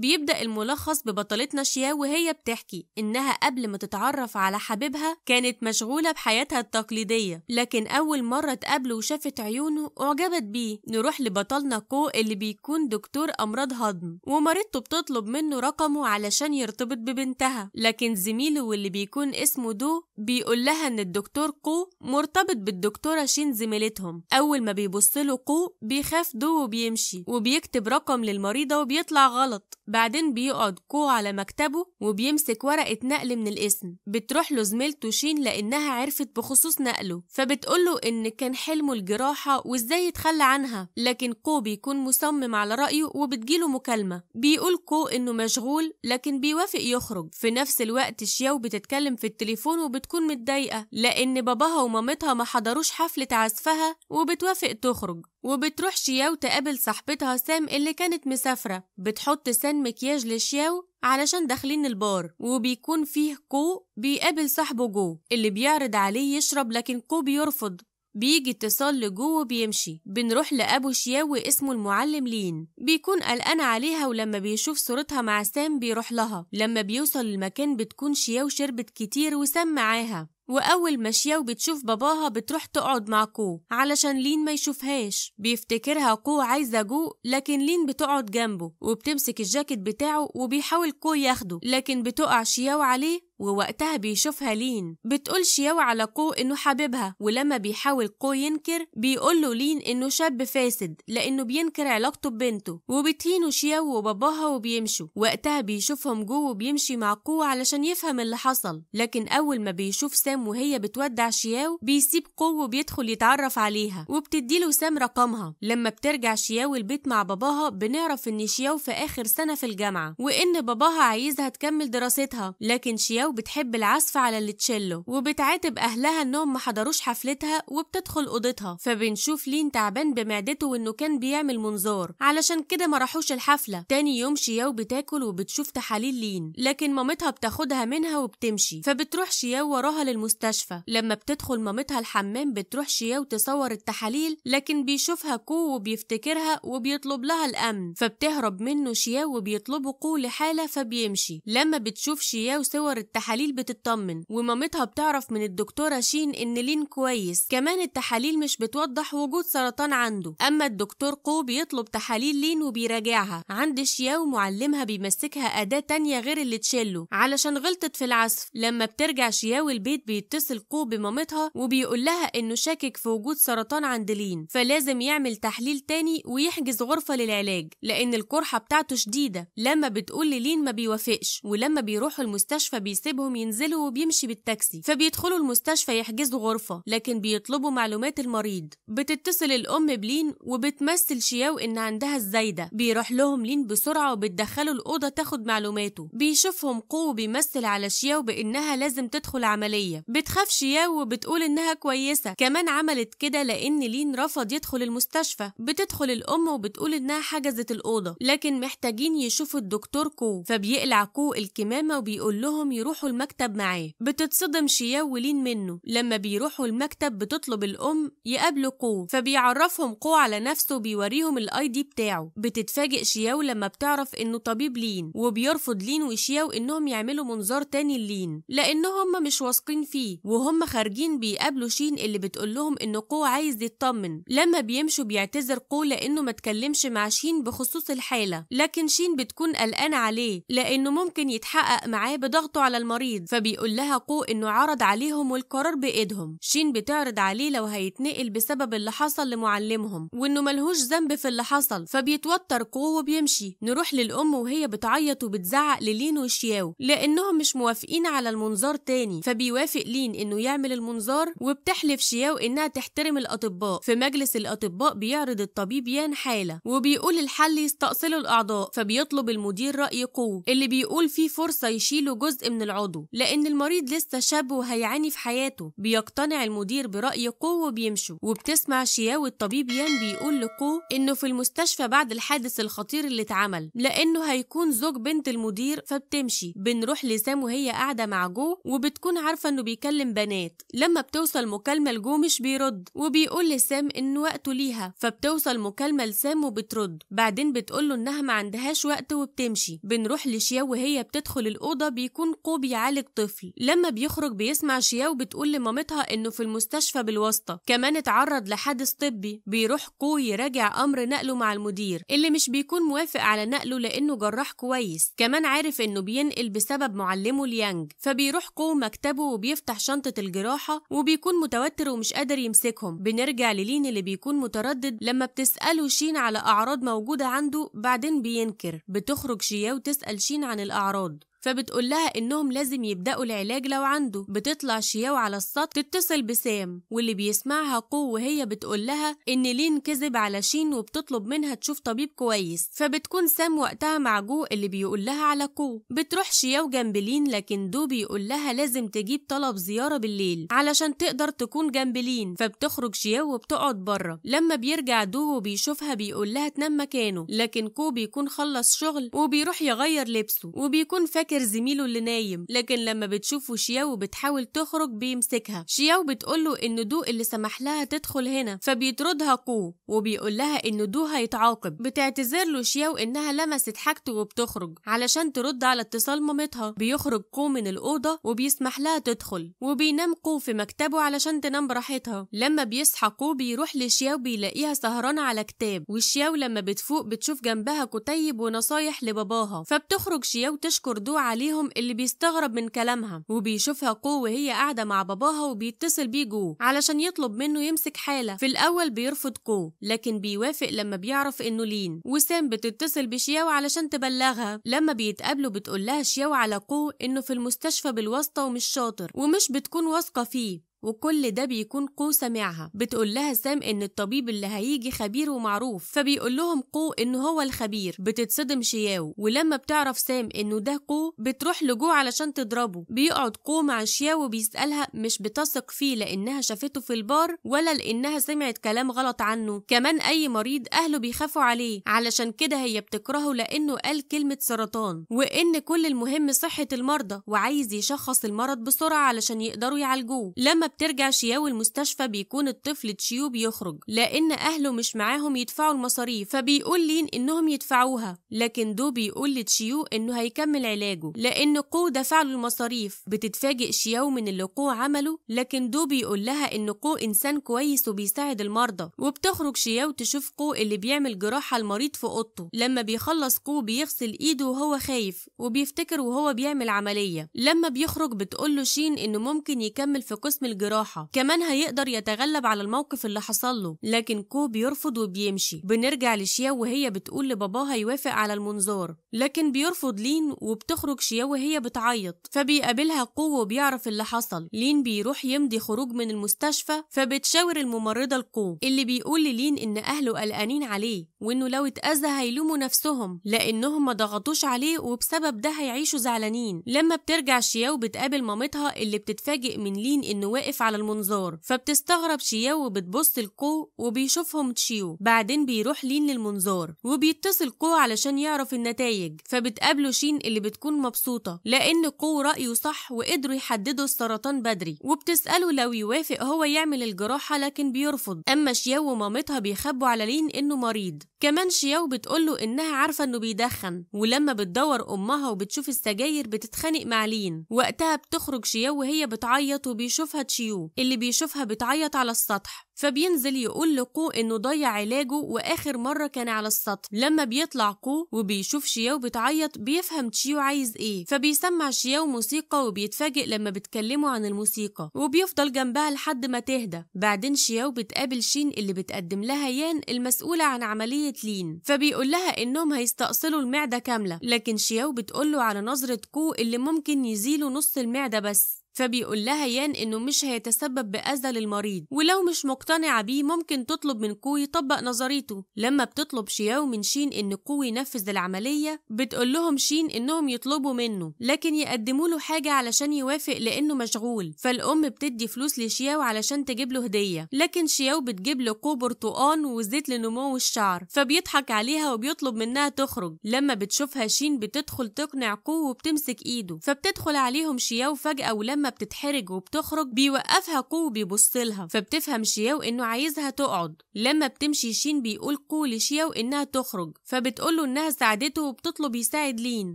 بيبدأ الملخص ببطلتنا شيا وهي بتحكي إنها قبل ما تتعرف على حبيبها كانت مشغولة بحياتها التقليدية لكن أول مرة تقابله وشافت عيونه أعجبت بيه نروح لبطلنا كو اللي بيكون دكتور أمراض هضم ومريضته بتطلب منه رقمه علشان يرتبط ببنتها لكن زميله واللي بيكون اسمه دو بيقول لها إن الدكتور كو مرتبط بالدكتورة شين زميلتهم أول ما بيبص له كو بيخاف دو وبيمشي وبيكتب رقم للمريضة وبيطلع غلط بعدين بيقعد كو على مكتبه وبيمسك ورقة نقل من الاسم بتروح له زميلته شين لأنها عرفت بخصوص نقله فبتقوله إن كان حلمه الجراحة وإزاي يتخلى عنها لكن كو بيكون مصمم على رأيه وبتجيله مكالمة بيقول كو إنه مشغول لكن بيوافق يخرج في نفس الوقت شياو بتتكلم في التليفون وبتكون متضايقة لأن باباها ومامتها ما حضروش حفلة عزفها وبتوافق تخرج وبتروح شياو تقابل صاحبتها سام اللي كانت مسافرة بتحط سن مكياج لشياو علشان داخلين البار وبيكون فيه كو بيقابل صاحبه جو اللي بيعرض عليه يشرب لكن كو بيرفض بيجي اتصال لجو وبيمشي بنروح لأبو شياو اسمه المعلم لين بيكون قلقان عليها ولما بيشوف صورتها مع سام بيروح لها لما بيوصل المكان بتكون شياو شربت كتير وسام معاها وأول ما شياو بتشوف باباها بتروح تقعد مع كو علشان لين ما يشوفهاش بيفتكرها كو عايزة جو لكن لين بتقعد جنبه وبتمسك الجاكيت بتاعه وبيحاول كو ياخده لكن بتقع شياو عليه ووقتها بيشوفها لين بتقولش ياو على قو انه حبيبها ولما بيحاول قو ينكر بيقوله لين انه شاب فاسد لانه بينكر علاقته ببنته وبتهينه شياو وباباها وبيمشوا وقتها بيشوفهم جو وبيمشي مع قو علشان يفهم اللي حصل لكن اول ما بيشوف سام وهي بتودع شياو بيسيب قو وبيدخل يتعرف عليها وبتديله سام رقمها لما بترجع شياو البيت مع باباها بنعرف ان شياو في اخر سنه في الجامعه وان باباها عايزها تكمل دراستها لكن شياو وبتحب العزف على التشيلو وبتعاتب أهلها إنهم ما حضروش حفلتها وبتدخل أوضتها فبنشوف لين تعبان بمعدته وإنه كان بيعمل منظار علشان كده ما راحوش الحفلة تاني يوم شياو بتاكل وبتشوف تحاليل لين لكن مامتها بتاخدها منها وبتمشي فبتروح شياو وراها للمستشفى لما بتدخل مامتها الحمام بتروح شياو تصور التحاليل لكن بيشوفها كو وبيفتكرها وبيطلب لها الأمن فبتهرب منه شياو وبيطلبه كو لحالة فبيمشي لما بتشوف شياو صور التحاليل التحاليل بتطمن ومامتها بتعرف من الدكتورة شين إن لين كويس كمان التحاليل مش بتوضح وجود سرطان عنده أما الدكتور قو بيطلب تحاليل لين وبيراجعها عند شياو معلمها بيمسكها أداة تانية غير اللي تشيلو علشان غلطت في العزف لما بترجع شياو البيت بيتصل قو بمامتها وبيقول لها إنه شاكك في وجود سرطان عند لين فلازم يعمل تحليل تاني ويحجز غرفة للعلاج لأن القرحة بتاعته شديدة لما بتقول لين ما بيوافقش ولما بيروحوا المستشفى بيس بيسيبهم ينزلوا وبيمشي بالتاكسي فبيدخلوا المستشفى يحجزوا غرفة لكن بيطلبوا معلومات المريض بتتصل الأم بلين وبتمثل شياو إن عندها الزايدة بيروح لهم لين بسرعة وبتدخله الأوضة تاخد معلوماته بيشوفهم قو بيمثل على شياو بإنها لازم تدخل عملية بتخاف شياو وبتقول إنها كويسة كمان عملت كده لأن لين رفض يدخل المستشفى بتدخل الأم وبتقول إنها حجزت الأوضة لكن محتاجين يشوفوا الدكتور كو فبيقلع كو الكمامة وبيقول لهم يروح بيروحوا المكتب معاه بتتصدم شياو ولين منه لما بيروحوا المكتب بتطلب الأم يقابلوا قو فبيعرفهم قو على نفسه وبيوريهم الاي دي بتاعه بتتفاجئ شياو لما بتعرف إنه طبيب لين وبيرفض لين وشياو إنهم يعملوا منظار تاني لين لأن هم مش واثقين فيه وهم خارجين بيقابلوا شين اللي بتقول لهم إن قو عايز يطمن لما بيمشوا بيعتذر قو لأنه ما اتكلمش مع شين بخصوص الحالة لكن شين بتكون قلقانة عليه لأنه ممكن يتحقق معاه بضغطه على المريض فبيقول لها قو انه عرض عليهم والقرار بايدهم شين بتعرض عليه لو هيتنقل بسبب اللي حصل لمعلمهم وانه ملهوش ذنب في اللي حصل فبيتوتر قو وبيمشي نروح للام وهي بتعيط وبتزعق للين وشياو لانهم مش موافقين على المنظار تاني فبيوافق لين انه يعمل المنظار وبتحلف شياو انها تحترم الاطباء في مجلس الاطباء بيعرض الطبيب يان حاله وبيقول الحل يستأصله الاعضاء فبيطلب المدير راي قو اللي بيقول فيه فرصه يشيلوا جزء من العضو لأن المريض لسه شاب وهيعاني في حياته بيقتنع المدير برأي قو وبيمشوا وبتسمع شياو الطبيب يان بيقول لقو إنه في المستشفى بعد الحادث الخطير اللي اتعمل لأنه هيكون زوج بنت المدير فبتمشي بنروح لسام وهي قاعدة مع جو وبتكون عارفة إنه بيكلم بنات لما بتوصل مكالمة لجو مش بيرد وبيقول لسام إن وقته ليها فبتوصل مكالمة لسام وبترد بعدين بتقول له إنها ما عندهاش وقت وبتمشي بنروح لشياو وهي بتدخل الأوضة بيكون قو بيعالج طفل لما بيخرج بيسمع شياو بتقول لمامتها انه في المستشفى بالواسطه كمان اتعرض لحادث طبي بيروح كو يراجع امر نقله مع المدير اللي مش بيكون موافق على نقله لانه جراح كويس كمان عارف انه بينقل بسبب معلمه ليانج فبيروح كو مكتبه وبيفتح شنطه الجراحه وبيكون متوتر ومش قادر يمسكهم بنرجع للين اللي بيكون متردد لما بتساله شين على اعراض موجوده عنده بعدين بينكر بتخرج شياو تسال شين عن الاعراض فبتقول لها انهم لازم يبداوا العلاج لو عنده بتطلع شياو على السطح تتصل بسام واللي بيسمعها قو وهي بتقول لها ان لين كذب على شين وبتطلب منها تشوف طبيب كويس فبتكون سام وقتها مع جو اللي بيقول لها على قو بتروح شياو جنب لين لكن دو بيقول لها لازم تجيب طلب زياره بالليل علشان تقدر تكون جنب لين فبتخرج شياو وبتقعد بره لما بيرجع دو وبيشوفها بيقول لها تنام مكانه لكن كو بيكون خلص شغل وبيروح يغير لبسه وبيكون فاكر فاكر زميله اللي نايم لكن لما بتشوفه شياو بتحاول تخرج بيمسكها شياو بتقوله ان دو اللي سمح لها تدخل هنا فبيطردها قو وبيقول لها ان دو هيتعاقب بتعتذر له شياو انها لمست حاجته وبتخرج علشان ترد على اتصال مامتها بيخرج قو من الاوضه وبيسمح لها تدخل وبينام قو في مكتبه علشان تنام براحتها لما بيصحى قو بيروح لشياو بيلاقيها سهرانه على كتاب وشياو لما بتفوق بتشوف جنبها كتيب ونصايح لباباها فبتخرج شياو تشكر دو عليهم اللي بيستغرب من كلامها وبيشوفها قوة وهي قاعدة مع باباها وبيتصل بيه جو علشان يطلب منه يمسك حالة في الأول بيرفض قو لكن بيوافق لما بيعرف إنه لين وسام بتتصل بشياو علشان تبلغها لما بيتقابلوا بتقول لها شياو على قو إنه في المستشفى بالواسطة ومش شاطر ومش بتكون واثقة فيه وكل ده بيكون قو سامعها بتقول لها سام ان الطبيب اللي هيجي خبير ومعروف فبيقول لهم قو ان هو الخبير بتتصدم شياو ولما بتعرف سام انه ده قو بتروح لجو علشان تضربه بيقعد قو مع شياو وبيسالها مش بتثق فيه لانها شافته في البار ولا لانها سمعت كلام غلط عنه كمان اي مريض اهله بيخافوا عليه علشان كده هي بتكرهه لانه قال كلمه سرطان وان كل المهم صحه المرضى وعايز يشخص المرض بسرعه علشان يقدروا يعالجوه لما بترجع شياو المستشفى بيكون الطفل تشيو بيخرج لأن أهله مش معاهم يدفعوا المصاريف فبيقول لين إنهم يدفعوها لكن دو بيقول لتشيو إنه هيكمل علاجه لأن قو دفع له المصاريف بتتفاجئ شياو من اللي قو عمله لكن دو بيقول لها إن قو إنسان كويس وبيساعد المرضى وبتخرج شياو تشوف قو اللي بيعمل جراحة المريض في أوضته لما بيخلص قو بيغسل إيده وهو خايف وبيفتكر وهو بيعمل عملية لما بيخرج بتقول له شين إنه ممكن يكمل في قسم الجراحة الجراحة كمان هيقدر يتغلب على الموقف اللي حصل له لكن كو بيرفض وبيمشي بنرجع لشياو وهي بتقول لباباها يوافق على المنظار لكن بيرفض لين وبتخرج شياو وهي بتعيط فبيقابلها كو وبيعرف اللي حصل لين بيروح يمضي خروج من المستشفى فبتشاور الممرضة لكو اللي بيقول لين إن أهله قلقانين عليه وإنه لو اتأذى هيلوموا نفسهم لأنهم ما ضغطوش عليه وبسبب ده هيعيشوا زعلانين لما بترجع شياو بتقابل مامتها اللي بتتفاجئ من لين إنه واقف واقف على المنظار فبتستغرب شياو وبتبص لكو وبيشوفهم تشيو بعدين بيروح لين للمنظار وبيتصل كو علشان يعرف النتائج فبتقابله شين اللي بتكون مبسوطة لأن كو رأيه صح وقدروا يحددوا السرطان بدري وبتسأله لو يوافق هو يعمل الجراحة لكن بيرفض أما شياو ومامتها بيخبوا على لين إنه مريض كمان شياو بتقوله إنها عارفة إنه بيدخن ولما بتدور أمها وبتشوف السجاير بتتخانق مع لين وقتها بتخرج شياو وهي بتعيط وبيشوفها تشيو اللي بيشوفها بتعيط على السطح فبينزل يقول لقو انه ضيع علاجه واخر مره كان على السطح لما بيطلع قو وبيشوف شياو بتعيط بيفهم تشيو عايز ايه فبيسمع شياو موسيقى وبيتفاجئ لما بتكلمه عن الموسيقى وبيفضل جنبها لحد ما تهدى بعدين شياو بتقابل شين اللي بتقدم لها يان المسؤوله عن عمليه لين فبيقول لها انهم هيستأصلوا المعده كامله لكن شياو بتقول له على نظره كو اللي ممكن يزيله نص المعده بس فبيقول لها يان إنه مش هيتسبب بأذى للمريض ولو مش مقتنعة بيه ممكن تطلب من كو يطبق نظريته لما بتطلب شياو من شين إن كو ينفذ العملية بتقول لهم شين إنهم يطلبوا منه لكن يقدموا له حاجة علشان يوافق لأنه مشغول فالأم بتدي فلوس لشياو علشان تجيب له هدية لكن شياو بتجيب له كو برتقان وزيت لنمو الشعر فبيضحك عليها وبيطلب منها تخرج لما بتشوفها شين بتدخل تقنع كو وبتمسك إيده فبتدخل عليهم شياو فجأة ولما لما بتتحرج وبتخرج بيوقفها كو وبيبصلها فبتفهم شياو انه عايزها تقعد لما بتمشي شين بيقول كو لشياو انها تخرج فبتقوله انها ساعدته وبتطلب يساعد لين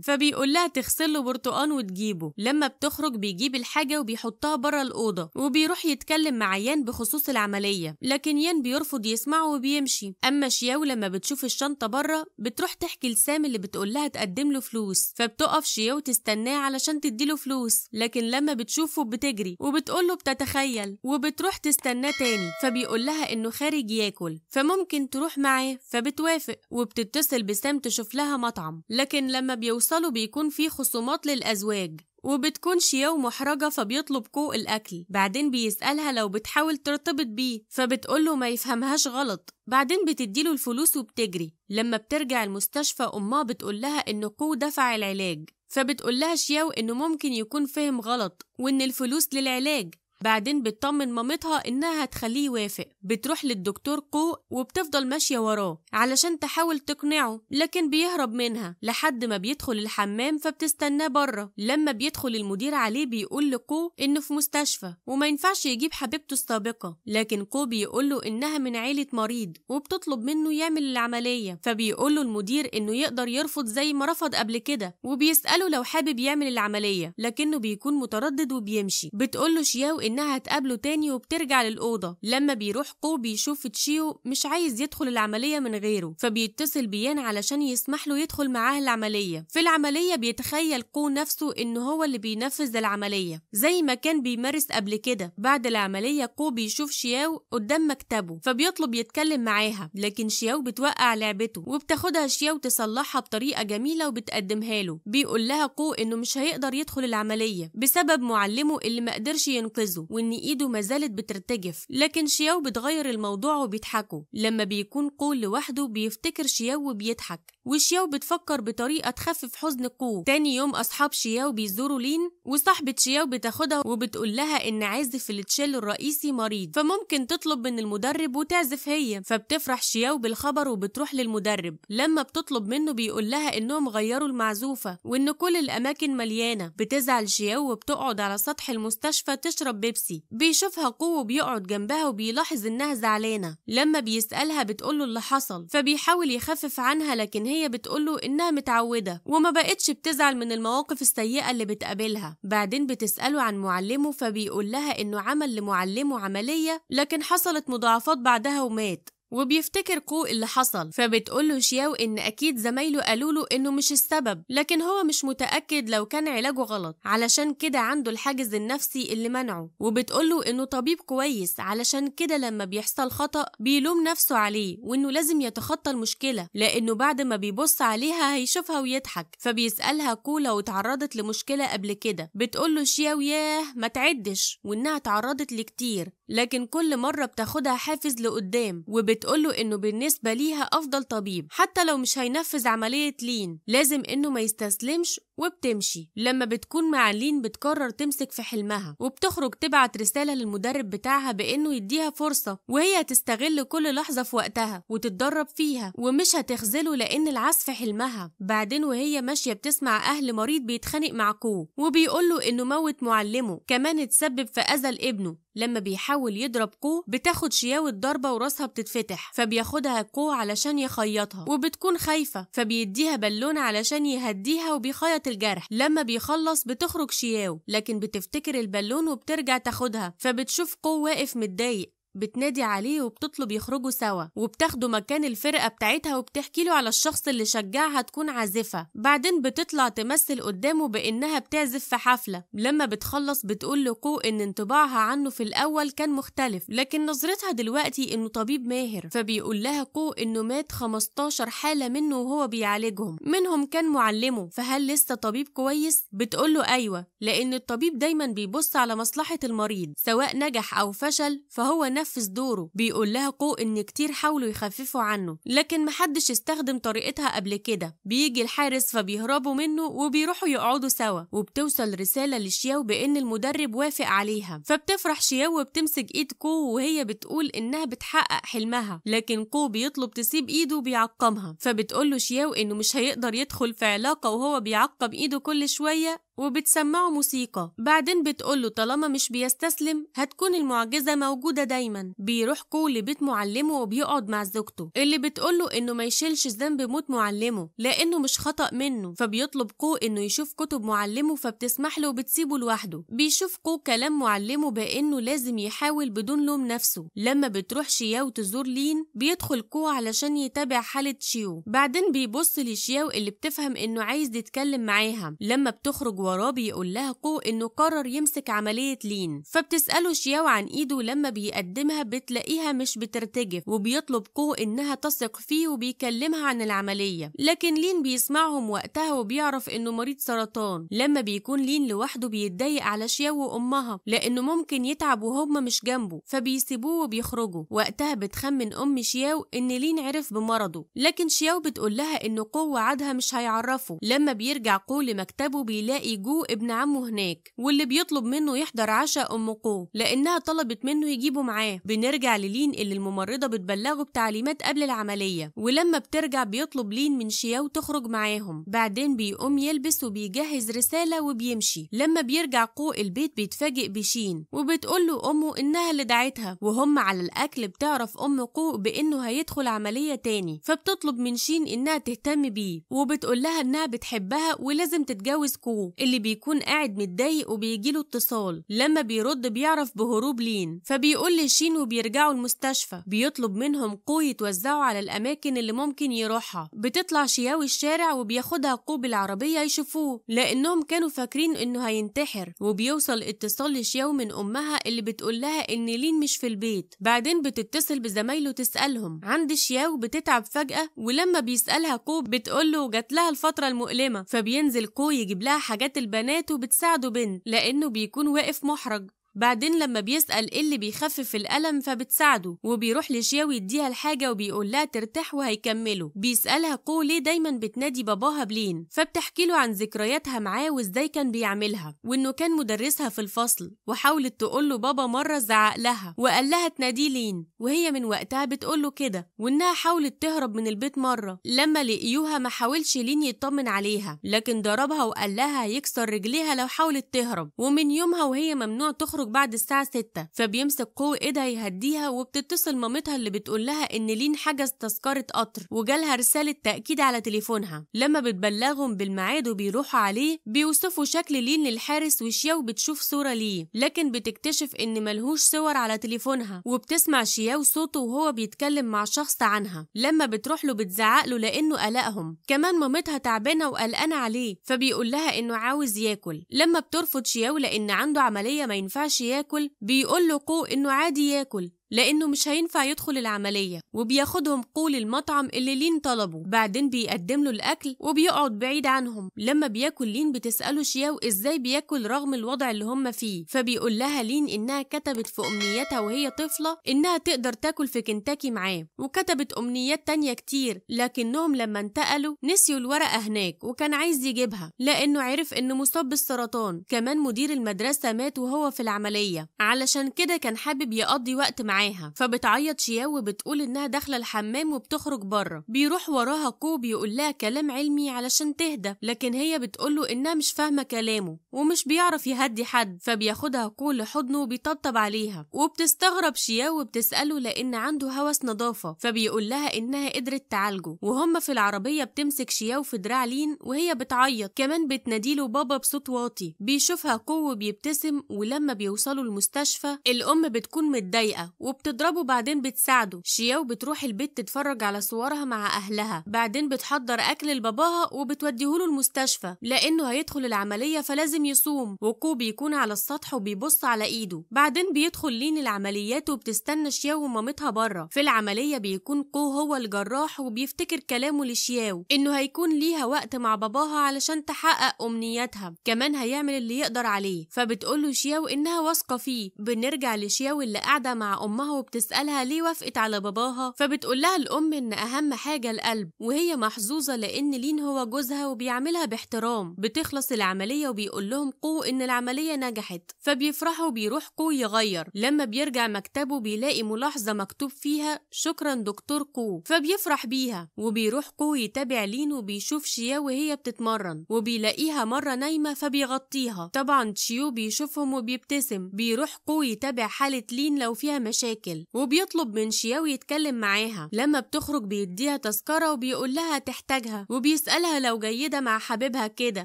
فبيقول لها تغسل له برتقان وتجيبه لما بتخرج بيجيب الحاجه وبيحطها بره الاوضه وبيروح يتكلم مع يان بخصوص العمليه لكن يان بيرفض يسمعه وبيمشي اما شياو لما بتشوف الشنطه بره بتروح تحكي لسام اللي بتقول لها تقدم له فلوس فبتقف شياو تستناه علشان تديله فلوس لكن لما بتشوف بتشوفه بتجري وبتقوله بتتخيل وبتروح تستناه تاني فبيقول لها انه خارج ياكل فممكن تروح معاه فبتوافق وبتتصل بسام تشوف لها مطعم لكن لما بيوصلوا بيكون في خصومات للازواج وبتكون شياو محرجة فبيطلب كوق الأكل بعدين بيسألها لو بتحاول ترتبط بيه فبتقوله ما يفهمهاش غلط بعدين بتديله الفلوس وبتجري لما بترجع المستشفى أمها بتقول لها إن كو دفع العلاج فبتقول لها شياو إنه ممكن يكون فهم غلط وإن الفلوس للعلاج بعدين بتطمن مامتها إنها هتخليه يوافق بتروح للدكتور كو وبتفضل ماشية وراه علشان تحاول تقنعه لكن بيهرب منها لحد ما بيدخل الحمام فبتستناه بره لما بيدخل المدير عليه بيقول لكو إنه في مستشفى وما ينفعش يجيب حبيبته السابقة لكن كو بيقول له إنها من عيلة مريض وبتطلب منه يعمل العملية فبيقول له المدير إنه يقدر يرفض زي ما رفض قبل كده وبيسأله لو حابب يعمل العملية لكنه بيكون متردد وبيمشي بتقول له شياو إنها تقابله تاني وبترجع للأوضة لما بيروح كو بيشوف تشيو مش عايز يدخل العملية من غيره فبيتصل بيان علشان يسمح له يدخل معاه العملية في العملية بيتخيل كو نفسه إن هو اللي بينفذ العملية زي ما كان بيمارس قبل كده بعد العملية كو بيشوف شياو قدام مكتبه فبيطلب يتكلم معاها لكن شياو بتوقع لعبته وبتاخدها شياو تصلحها بطريقة جميلة وبتقدمها له بيقول لها كو إنه مش هيقدر يدخل العملية بسبب معلمه اللي مقدرش ينقذه عايزه وإن إيده ما زالت بترتجف لكن شياو بتغير الموضوع وبيضحكوا لما بيكون قو لوحده بيفتكر شياو وبيضحك وشياو بتفكر بطريقة تخفف حزن قو تاني يوم أصحاب شياو بيزوروا لين وصاحبة شياو بتاخدها وبتقول لها إن عازف التشيل الرئيسي مريض فممكن تطلب من المدرب وتعزف هي فبتفرح شياو بالخبر وبتروح للمدرب لما بتطلب منه بيقول لها إنهم غيروا المعزوفة وإن كل الأماكن مليانة بتزعل شياو وبتقعد على سطح المستشفى تشرب بيبسي بيشوفها قوه وبيقعد جنبها وبيلاحظ انها زعلانه لما بيسالها بتقوله اللي حصل فبيحاول يخفف عنها لكن هي بتقوله انها متعوده وما بقتش بتزعل من المواقف السيئه اللي بتقابلها بعدين بتساله عن معلمه فبيقول لها انه عمل لمعلمه عمليه لكن حصلت مضاعفات بعدها ومات وبيفتكر كو اللي حصل فبتقول له شياو ان اكيد زمايله قالوا له انه مش السبب لكن هو مش متاكد لو كان علاجه غلط علشان كده عنده الحاجز النفسي اللي منعه وبتقول له انه طبيب كويس علشان كده لما بيحصل خطا بيلوم نفسه عليه وانه لازم يتخطى المشكله لانه بعد ما بيبص عليها هيشوفها ويضحك فبيسالها كو لو اتعرضت لمشكله قبل كده بتقول له شياو ياه ما تعدش وانها اتعرضت لكتير لكن كل مرة بتاخدها حافز لقدام وبتقوله إنه بالنسبة ليها أفضل طبيب حتى لو مش هينفذ عملية لين لازم إنه ما يستسلمش وبتمشي لما بتكون مع لين بتقرر تمسك في حلمها وبتخرج تبعت رسالة للمدرب بتاعها بإنه يديها فرصة وهي هتستغل كل لحظة في وقتها وتتدرب فيها ومش هتخذله لأن العز في حلمها بعدين وهي ماشية بتسمع أهل مريض بيتخانق مع كو وبيقوله إنه موت معلمه كمان اتسبب في أذى لابنه لما بيحاول يضرب كو بتاخد شياوة ضربة وراسها بتتفتح فبياخدها كو علشان يخيطها وبتكون خايفة فبيديها بالونة علشان يهديها وبيخيط الجرح لما بيخلص بتخرج شياو لكن بتفتكر البالون وبترجع تاخدها فبتشوف كو واقف متضايق بتنادي عليه وبتطلب يخرجوا سوا وبتاخده مكان الفرقة بتاعتها وبتحكي له على الشخص اللي شجعها تكون عازفة بعدين بتطلع تمثل قدامه بإنها بتعزف في حفلة لما بتخلص بتقول لقو إن انطباعها عنه في الأول كان مختلف لكن نظرتها دلوقتي إنه طبيب ماهر فبيقول لها قو إنه مات 15 حالة منه وهو بيعالجهم منهم كان معلمه فهل لسه طبيب كويس؟ بتقول له أيوة لأن الطبيب دايما بيبص على مصلحة المريض سواء نجح أو فشل فهو نفسه بينفذ دوره بيقول لها قو إن كتير حاولوا يخففوا عنه لكن محدش استخدم طريقتها قبل كده بيجي الحارس فبيهربوا منه وبيروحوا يقعدوا سوا وبتوصل رسالة لشياو بإن المدرب وافق عليها فبتفرح شياو وبتمسك إيد كو وهي بتقول إنها بتحقق حلمها لكن كو بيطلب تسيب إيده وبيعقمها فبتقول له شياو إنه مش هيقدر يدخل في علاقة وهو بيعقم إيده كل شوية وبتسمعه موسيقى بعدين بتقول له طالما مش بيستسلم هتكون المعجزة موجودة دايما بيروح كو لبيت معلمه وبيقعد مع زوجته اللي بتقول له انه ما يشيلش ذنب موت معلمه لانه مش خطأ منه فبيطلب كو انه يشوف كتب معلمه فبتسمح له وبتسيبه لوحده بيشوف كو كلام معلمه بانه لازم يحاول بدون لوم نفسه لما بتروح شياو تزور لين بيدخل كو علشان يتابع حالة شيو بعدين بيبص لشياو اللي بتفهم انه عايز يتكلم معاها لما بتخرج وراه بيقول لها قو إنه قرر يمسك عملية لين فبتسأله شياو عن إيده لما بيقدمها بتلاقيها مش بترتجف وبيطلب قو إنها تثق فيه وبيكلمها عن العملية لكن لين بيسمعهم وقتها وبيعرف إنه مريض سرطان لما بيكون لين لوحده بيتضايق على شياو وأمها لأنه ممكن يتعب وهما مش جنبه فبيسيبوه وبيخرجوا وقتها بتخمن أم شياو إن لين عرف بمرضه لكن شياو بتقول لها إنه قو وعدها مش هيعرفه لما بيرجع قو لمكتبه بيلاقي جو ابن عمه هناك واللي بيطلب منه يحضر عشاء ام قو لانها طلبت منه يجيبه معاه بنرجع للين اللي الممرضه بتبلغه بتعليمات قبل العمليه ولما بترجع بيطلب لين من شياو تخرج معاهم بعدين بيقوم يلبس وبيجهز رساله وبيمشي لما بيرجع قو البيت بيتفاجئ بشين وبتقول له امه انها اللي دعتها وهم على الاكل بتعرف ام قو بانه هيدخل عمليه تاني فبتطلب من شين انها تهتم بيه وبتقول لها انها بتحبها ولازم تتجوز كو اللي بيكون قاعد متضايق وبيجيله اتصال لما بيرد بيعرف بهروب لين فبيقول لشين وبيرجعوا المستشفى بيطلب منهم قو يتوزعوا على الأماكن اللي ممكن يروحها بتطلع شياوي الشارع وبياخدها قو بالعربية يشوفوه لأنهم كانوا فاكرين إنه هينتحر وبيوصل اتصال لشياو من أمها اللي بتقول لها إن لين مش في البيت بعدين بتتصل بزمايله تسألهم عند شياو بتتعب فجأة ولما بيسألها قو بتقول له جات لها الفترة المؤلمة فبينزل قو يجيب لها حاجات البنات وبتساعده بنت لأنه بيكون واقف محرج بعدين لما بيسأل ايه اللي بيخفف الألم فبتساعده وبيروح لشياوي يديها الحاجة وبيقول لها ترتاح وهيكمله بيسألها قو ليه دايما بتنادي باباها بلين فبتحكي له عن ذكرياتها معاه وازاي كان بيعملها وانه كان مدرسها في الفصل وحاولت تقول له بابا مرة زعق لها وقال لها تناديه لين وهي من وقتها بتقول له كده وانها حاولت تهرب من البيت مرة لما لقيوها ما حاولش لين يطمن عليها لكن ضربها وقال لها يكسر رجليها لو حاولت تهرب ومن يومها وهي ممنوع تخرج بيخرج بعد الساعة 6 فبيمسك قوة ايدها يهديها وبتتصل مامتها اللي بتقول لها ان لين حجز تذكرة قطر وجالها رسالة تأكيد على تليفونها لما بتبلغهم بالميعاد وبيروحوا عليه بيوصفوا شكل لين للحارس وشياو بتشوف صورة ليه لكن بتكتشف ان ملهوش صور على تليفونها وبتسمع شياو صوته وهو بيتكلم مع شخص عنها لما بتروح له بتزعق له لانه قلقهم كمان مامتها تعبانة وقلقانة عليه فبيقول لها انه عاوز ياكل لما بترفض شياو لان عنده عملية ما ينفعش ياكل بيقول له قو إنه عادي ياكل لأنه مش هينفع يدخل العملية وبياخدهم قول المطعم اللي لين طلبه بعدين بيقدم له الأكل وبيقعد بعيد عنهم لما بياكل لين بتسأله شياو إزاي بياكل رغم الوضع اللي هم فيه فبيقول لها لين إنها كتبت في أمنياتها وهي طفلة إنها تقدر تاكل في كنتاكي معاه وكتبت أمنيات تانية كتير لكنهم لما انتقلوا نسيوا الورقة هناك وكان عايز يجيبها لأنه عرف إنه مصاب بالسرطان كمان مدير المدرسة مات وهو في العملية علشان كده كان حابب يقضي وقت مع معاها فبتعيط شياو وبتقول انها داخله الحمام وبتخرج بره بيروح وراها كوب يقول لها كلام علمي علشان تهدى لكن هي بتقوله انها مش فاهمه كلامه ومش بيعرف يهدي حد فبياخدها كو لحضنه وبيطبطب عليها وبتستغرب شياو وبتساله لان عنده هوس نظافه فبيقول لها انها قدرت تعالجه وهم في العربيه بتمسك شياو في دراع لين وهي بتعيط كمان بتناديله بابا بصوت واطي بيشوفها كو وبيبتسم ولما بيوصلوا المستشفى الام بتكون متضايقه وبتضربه بعدين بتساعده شياو بتروح البيت تتفرج على صورها مع أهلها بعدين بتحضر أكل لباباها وبتوديهوله المستشفى لأنه هيدخل العملية فلازم يصوم وكو بيكون على السطح وبيبص على إيده بعدين بيدخل لين العمليات وبتستنى شياو ومامتها بره في العملية بيكون كو هو الجراح وبيفتكر كلامه لشياو إنه هيكون ليها وقت مع باباها علشان تحقق أمنياتها كمان هيعمل اللي يقدر عليه فبتقول له شياو إنها واثقة فيه بنرجع لشياو اللي قاعدة مع أمها أمها وبتسألها ليه وافقت على باباها فبتقول لها الأم إن أهم حاجة القلب وهي محظوظة لأن لين هو جوزها وبيعملها باحترام بتخلص العملية وبيقول لهم قو إن العملية نجحت فبيفرحوا وبيروح قو يغير لما بيرجع مكتبه بيلاقي ملاحظة مكتوب فيها شكرا دكتور قو فبيفرح بيها وبيروح قو يتابع لين وبيشوف شيا وهي بتتمرن وبيلاقيها مرة نايمة فبيغطيها طبعا شيو بيشوفهم وبيبتسم بيروح قو يتابع حالة لين لو فيها مشاكل مشاكل وبيطلب من شياوي يتكلم معاها لما بتخرج بيديها تذكرة وبيقول لها تحتاجها وبيسألها لو جيدة مع حبيبها كده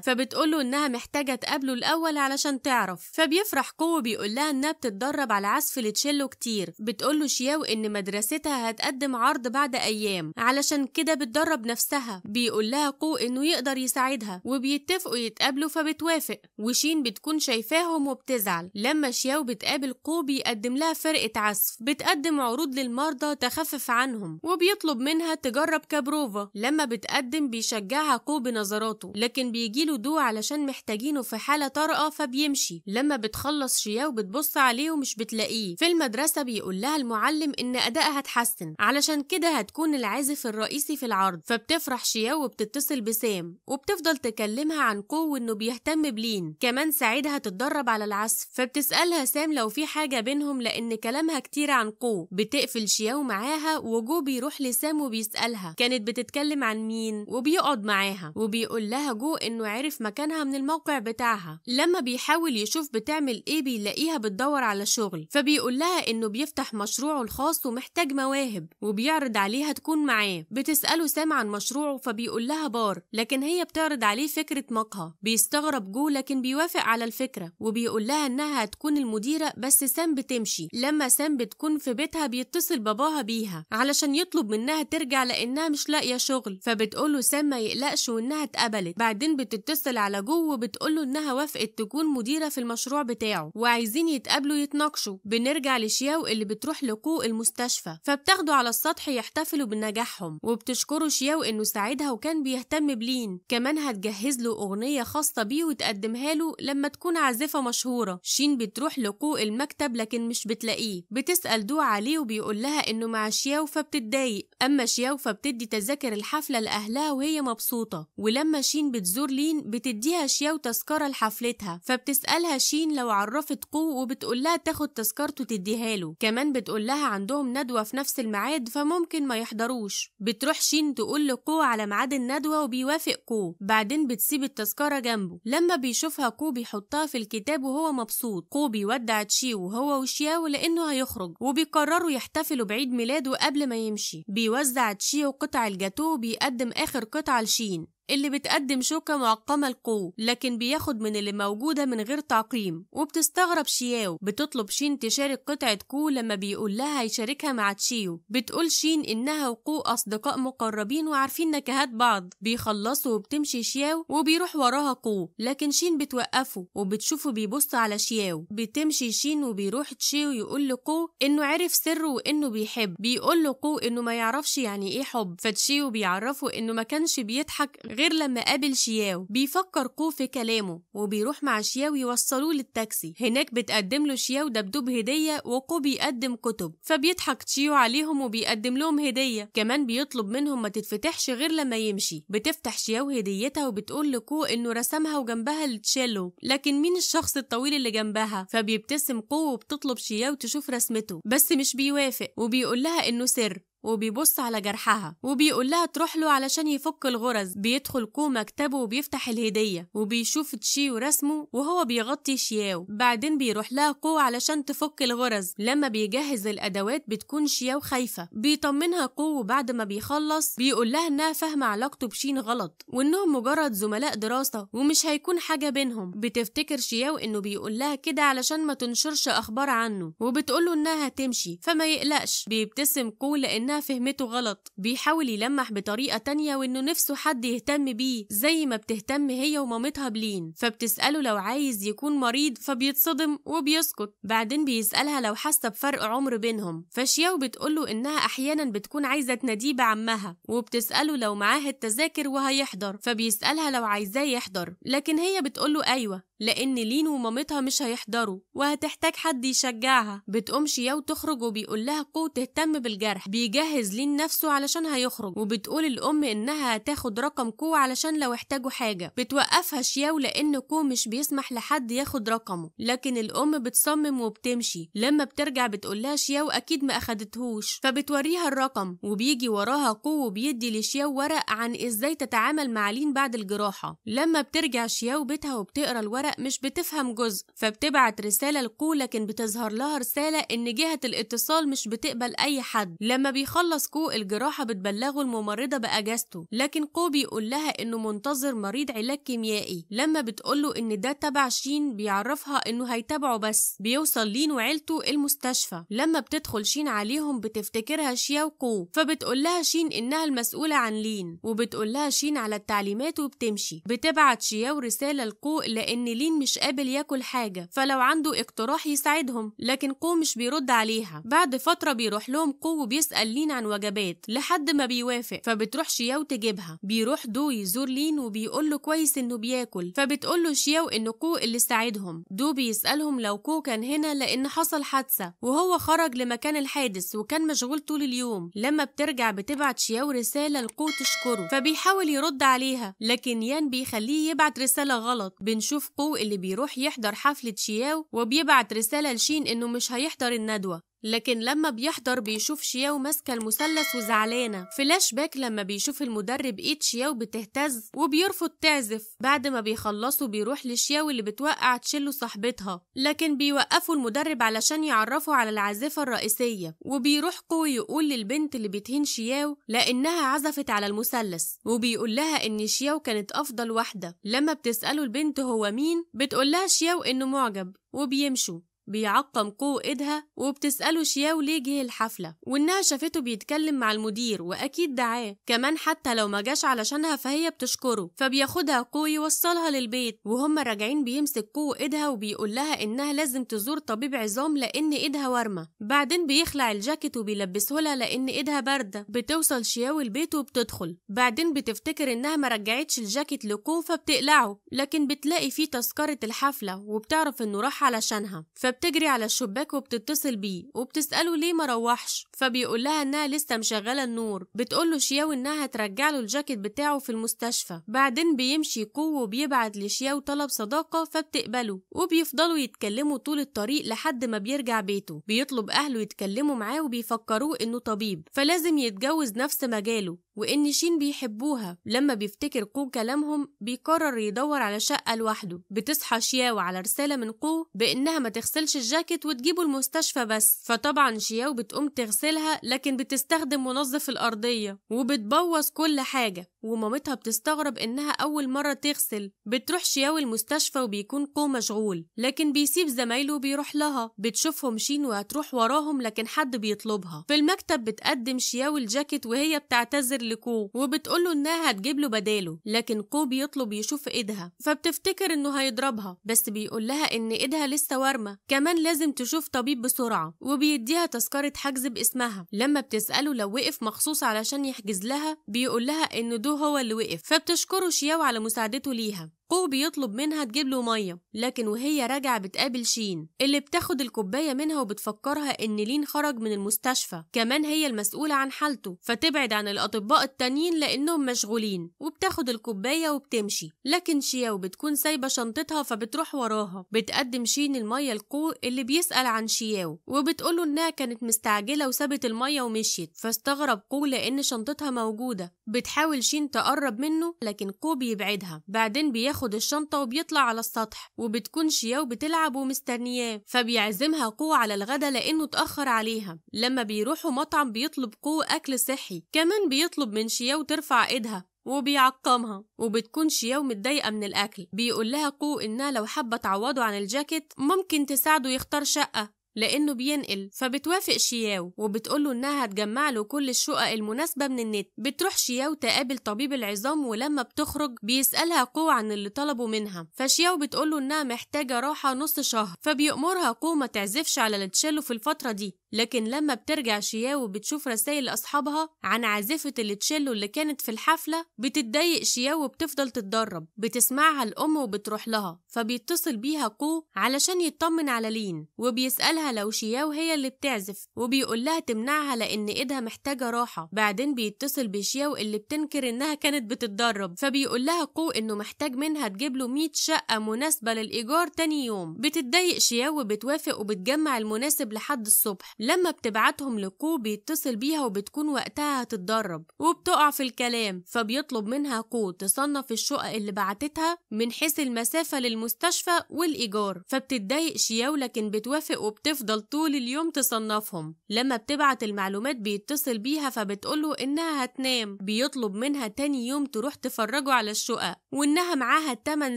فبتقوله إنها محتاجة تقابله الأول علشان تعرف فبيفرح كو وبيقول لها إنها بتتدرب على عزف التشيلو كتير بتقوله شياوي إن مدرستها هتقدم عرض بعد أيام علشان كده بتدرب نفسها بيقول لها قو إنه يقدر يساعدها وبيتفقوا يتقابلوا فبتوافق وشين بتكون شايفاهم وبتزعل لما شياو بتقابل قو بيقدم لها فرقة عزف بتقدم عروض للمرضى تخفف عنهم وبيطلب منها تجرب كبروفا لما بتقدم بيشجعها كو بنظراته لكن بيجيله دو علشان محتاجينه في حالة طارئة فبيمشي لما بتخلص شياو بتبص عليه ومش بتلاقيه في المدرسة بيقول لها المعلم إن أدائها اتحسن علشان كده هتكون العازف الرئيسي في العرض فبتفرح شياو وبتتصل بسام وبتفضل تكلمها عن كو وإنه بيهتم بلين كمان ساعدها تتدرب على العزف فبتسألها سام لو في حاجة بينهم لأن كلامها كتير كتير عن قو بتقفل شياو معاها وجو بيروح لسام وبيسألها كانت بتتكلم عن مين وبيقعد معاها وبيقول لها جو انه عرف مكانها من الموقع بتاعها لما بيحاول يشوف بتعمل ايه بيلاقيها بتدور على شغل فبيقول لها انه بيفتح مشروعه الخاص ومحتاج مواهب وبيعرض عليها تكون معاه بتسأله سام عن مشروعه فبيقول لها بار لكن هي بتعرض عليه فكرة مقهى بيستغرب جو لكن بيوافق على الفكرة وبيقول لها انها هتكون المديرة بس سام بتمشي لما سام بت بتكون في بيتها بيتصل باباها بيها علشان يطلب منها ترجع لانها مش لاقيه شغل فبتقوله سام ما يقلقش وانها اتقبلت بعدين بتتصل على جو وبتقوله انها وافقت تكون مديره في المشروع بتاعه وعايزين يتقابلوا يتناقشوا بنرجع لشياو اللي بتروح لقو المستشفى فبتاخده على السطح يحتفلوا بنجاحهم وبتشكره شياو انه ساعدها وكان بيهتم بلين كمان هتجهز له اغنيه خاصه بيه وتقدمها له لما تكون عازفه مشهوره شين بتروح لقو المكتب لكن مش بتلاقيه بتس بيسأل دو عليه وبيقول لها إنه مع شياوفة بتتضايق أما شياوفة بتدي تذاكر الحفلة لأهلها وهي مبسوطة ولما شين بتزور لين بتديها شياو تذكرة لحفلتها فبتسألها شين لو عرفت قو وبتقول لها تاخد تذكرته تديها له كمان بتقول لها عندهم ندوة في نفس الميعاد فممكن ما يحضروش بتروح شين تقول لقو على ميعاد الندوة وبيوافق قو بعدين بتسيب التذكرة جنبه لما بيشوفها قو بيحطها في الكتاب وهو مبسوط قو بيودع تشيو وهو وشياو لأنه هيخرج يخرج وبيقرروا يحتفلوا بعيد ميلاده قبل ما يمشي بيوزع تشيو قطع الجاتو وبيقدم آخر قطعة لشين اللي بتقدم شوكة معقمة القوة لكن بياخد من اللي موجودة من غير تعقيم وبتستغرب شياو بتطلب شين تشارك قطعة كو لما بيقول لها هيشاركها مع تشيو بتقول شين إنها وكو أصدقاء مقربين وعارفين نكهات بعض بيخلصوا وبتمشي شياو وبيروح وراها كو لكن شين بتوقفه وبتشوفه بيبص على شياو بتمشي شين وبيروح تشيو يقول لكو إنه عرف سره وإنه بيحب بيقول كو إنه ما يعرفش يعني إيه حب فتشيو بيعرفه إنه ما كانش بيضحك غير غير لما قابل شياو بيفكر قو في كلامه وبيروح مع شياو يوصلوه للتاكسي هناك بتقدم له شياو دبدوب هدية وقو بيقدم كتب فبيضحك تشيو عليهم وبيقدم لهم هدية كمان بيطلب منهم ما تتفتحش غير لما يمشي بتفتح شياو هديتها وبتقول لكو انه رسمها وجنبها التشيلو لكن مين الشخص الطويل اللي جنبها فبيبتسم قو وبتطلب شياو تشوف رسمته بس مش بيوافق وبيقول لها انه سر وبيبص على جرحها وبيقول لها تروح له علشان يفك الغرز بيدخل كو مكتبه وبيفتح الهدية وبيشوف تشي ورسمه وهو بيغطي شياو بعدين بيروح لها كو علشان تفك الغرز لما بيجهز الأدوات بتكون شياو خايفة بيطمنها كو وبعد ما بيخلص بيقول لها إنها فاهمة علاقته بشين غلط وإنهم مجرد زملاء دراسة ومش هيكون حاجة بينهم بتفتكر شياو إنه بيقول لها كده علشان ما تنشرش أخبار عنه وبتقول له إنها هتمشي فما يقلقش بيبتسم كو لأنها معناه فهمته غلط بيحاول يلمح بطريقة تانية وإنه نفسه حد يهتم بيه زي ما بتهتم هي ومامتها بلين فبتسأله لو عايز يكون مريض فبيتصدم وبيسكت بعدين بيسألها لو حاسة بفرق عمر بينهم فشياو بتقوله إنها أحيانا بتكون عايزة تناديه بعمها وبتسأله لو معاه التذاكر وهيحضر فبيسألها لو عايزاه يحضر لكن هي بتقوله أيوة لأن لين ومامتها مش هيحضروا وهتحتاج حد يشجعها بتقوم شياو تخرج وبيقول لها قو تهتم بالجرح بيجهز لين نفسه علشان هيخرج وبتقول الأم إنها هتاخد رقم كو علشان لو احتاجوا حاجة بتوقفها شياو لأن كو مش بيسمح لحد ياخد رقمه لكن الأم بتصمم وبتمشي لما بترجع بتقول لها شياو أكيد ما أخدتهوش فبتوريها الرقم وبيجي وراها كو وبيدي لشياو ورق عن إزاي تتعامل مع لين بعد الجراحة لما بترجع شياو بيتها وبتقرا الورق مش بتفهم جزء فبتبعت رسالة لكو لكن بتظهر لها رسالة إن جهة الاتصال مش بتقبل أي حد لما بيخلص كو الجراحة بتبلغه الممرضة بأجازته لكن كو بيقول لها إنه منتظر مريض علاج كيميائي لما بتقوله إن ده تبع شين بيعرفها إنه هيتابعه بس بيوصل لين وعيلته المستشفى لما بتدخل شين عليهم بتفتكرها شيا وكو فبتقول لها شين إنها المسؤولة عن لين وبتقول لها شين على التعليمات وبتمشي بتبعت شياو رسالة لكو لأن لين مش قابل ياكل حاجة فلو عنده اقتراح يساعدهم لكن قو مش بيرد عليها بعد فترة بيروح لهم قو وبيسأل لين عن وجبات لحد ما بيوافق فبتروح شياو تجيبها بيروح دو يزور لين وبيقول له كويس انه بياكل فبتقول له شياو ان قو اللي ساعدهم دو بيسألهم لو قو كان هنا لان حصل حادثة وهو خرج لمكان الحادث وكان مشغول طول اليوم لما بترجع بتبعت شياو رسالة لقو تشكره فبيحاول يرد عليها لكن يان بيخليه يبعت رسالة غلط بنشوف قو قو اللي بيروح يحضر حفلة شياو وبيبعت رسالة لشين إنه مش هيحضر الندوة لكن لما بيحضر بيشوف شياو ماسكة المثلث وزعلانة فلاش باك لما بيشوف المدرب ايد شياو بتهتز وبيرفض تعزف بعد ما بيخلصوا بيروح لشياو اللي بتوقع تشيلو صاحبتها لكن بيوقفوا المدرب علشان يعرفوا على العازفة الرئيسية وبيروح قو يقول للبنت اللي بتهين شياو لأنها عزفت على المثلث وبيقول لها إن شياو كانت أفضل واحدة لما بتسأله البنت هو مين بتقول لها شياو إنه معجب وبيمشوا بيعقم كو ايدها وبتسأله شياو ليه جه الحفلة وإنها شافته بيتكلم مع المدير وأكيد دعاه كمان حتى لو ما جاش علشانها فهي بتشكره فبياخدها كو يوصلها للبيت وهم راجعين بيمسك كو ايدها وبيقول لها إنها لازم تزور طبيب عظام لأن ايدها وارمة بعدين بيخلع الجاكيت وبيلبسه لها لأن ايدها باردة بتوصل شياو البيت وبتدخل بعدين بتفتكر إنها ما رجعتش الجاكيت لكو فبتقلعه لكن بتلاقي فيه تذكرة الحفلة وبتعرف إنه راح علشانها فبتجري على الشباك وبتتصل بيه وبتسأله ليه مروحش فبيقول لها انها لسه مشغلة النور بتقوله شياو انها ترجع له الجاكيت بتاعه في المستشفى بعدين بيمشي كو وبيبعت لشياو طلب صداقة فبتقبله وبيفضلوا يتكلموا طول الطريق لحد ما بيرجع بيته بيطلب اهله يتكلموا معاه وبيفكروه انه طبيب فلازم يتجوز نفس مجاله وإن شين بيحبوها لما بيفتكر قو كلامهم بيقرر يدور على شقة لوحده بتصحى شياو على رسالة من قو بإنها ما تغسلش الجاكيت وتجيبه المستشفى بس فطبعا شياو بتقوم تغسلها لكن بتستخدم منظف الأرضية وبتبوظ كل حاجة ومامتها بتستغرب إنها أول مرة تغسل بتروح شياوي المستشفى وبيكون كو مشغول لكن بيسيب زمايله وبيروح لها بتشوفهم شين وهتروح وراهم لكن حد بيطلبها في المكتب بتقدم شياوي الجاكيت وهي بتعتذر لكو وبتقوله إنها هتجيب له بداله لكن كو بيطلب يشوف إيدها فبتفتكر إنه هيضربها بس بيقول لها إن إيدها لسه وارمة كمان لازم تشوف طبيب بسرعة وبيديها تذكرة حجز باسمها لما بتسأله لو وقف مخصوص علشان يحجز لها بيقول لها إن دور هو اللي وقف فبتشكره شياو على مساعدته ليها قو بيطلب منها تجيب له ميه لكن وهي راجعه بتقابل شين اللي بتاخد الكوبايه منها وبتفكرها ان لين خرج من المستشفى كمان هي المسؤوله عن حالته فتبعد عن الاطباء التانيين لانهم مشغولين وبتاخد الكوبايه وبتمشي لكن شياو بتكون سايبه شنطتها فبتروح وراها بتقدم شين الميه لقو اللي بيسال عن شياو وبتقوله انها كانت مستعجله وسابت الميه ومشيت فاستغرب قو لان شنطتها موجوده بتحاول شين تقرب منه لكن قو بيبعدها بعدين بياخد بياخد الشنطة وبيطلع على السطح وبتكون شياو بتلعب ومستنياه فبيعزمها قو على الغدا لأنه اتأخر عليها لما بيروحوا مطعم بيطلب قو أكل صحي كمان بيطلب من شياو ترفع إيدها وبيعقمها وبتكون شياو متضايقة من الأكل بيقول لها قو إنها لو حابة تعوضه عن الجاكيت ممكن تساعده يختار شقة لأنه بينقل فبتوافق شياو وبتقوله إنها هتجمع له كل الشقق المناسبة من النت بتروح شياو تقابل طبيب العظام ولما بتخرج بيسألها قو عن اللي طلبه منها فشياو بتقوله إنها محتاجة راحة نص شهر فبيأمرها قو ما تعزفش على التشيلو في الفترة دي لكن لما بترجع شياو بتشوف رسائل أصحابها عن عازفة التشيلو اللي كانت في الحفلة بتتضايق شياو وبتفضل تتدرب بتسمعها الأم وبتروح لها فبيتصل بيها قو علشان يطمن على لين وبيسألها لها شياو وهي اللي بتعزف وبيقول لها تمنعها لأن إيدها محتاجة راحة بعدين بيتصل بشياو اللي بتنكر إنها كانت بتتدرب فبيقول لها قو إنه محتاج منها تجيب له 100 شقة مناسبة للإيجار تاني يوم بتتضايق شياو وبتوافق وبتجمع المناسب لحد الصبح لما بتبعتهم لقو بيتصل بيها وبتكون وقتها هتتدرب وبتقع في الكلام فبيطلب منها قو تصنف الشقق اللي بعتتها من حيث المسافة للمستشفى والإيجار فبتتضايق شياو لكن بتوافق وبتفضل بتفضل طول اليوم تصنفهم لما بتبعت المعلومات بيتصل بيها فبتقوله إنها هتنام بيطلب منها تاني يوم تروح تفرجه على الشقق وإنها معاها 8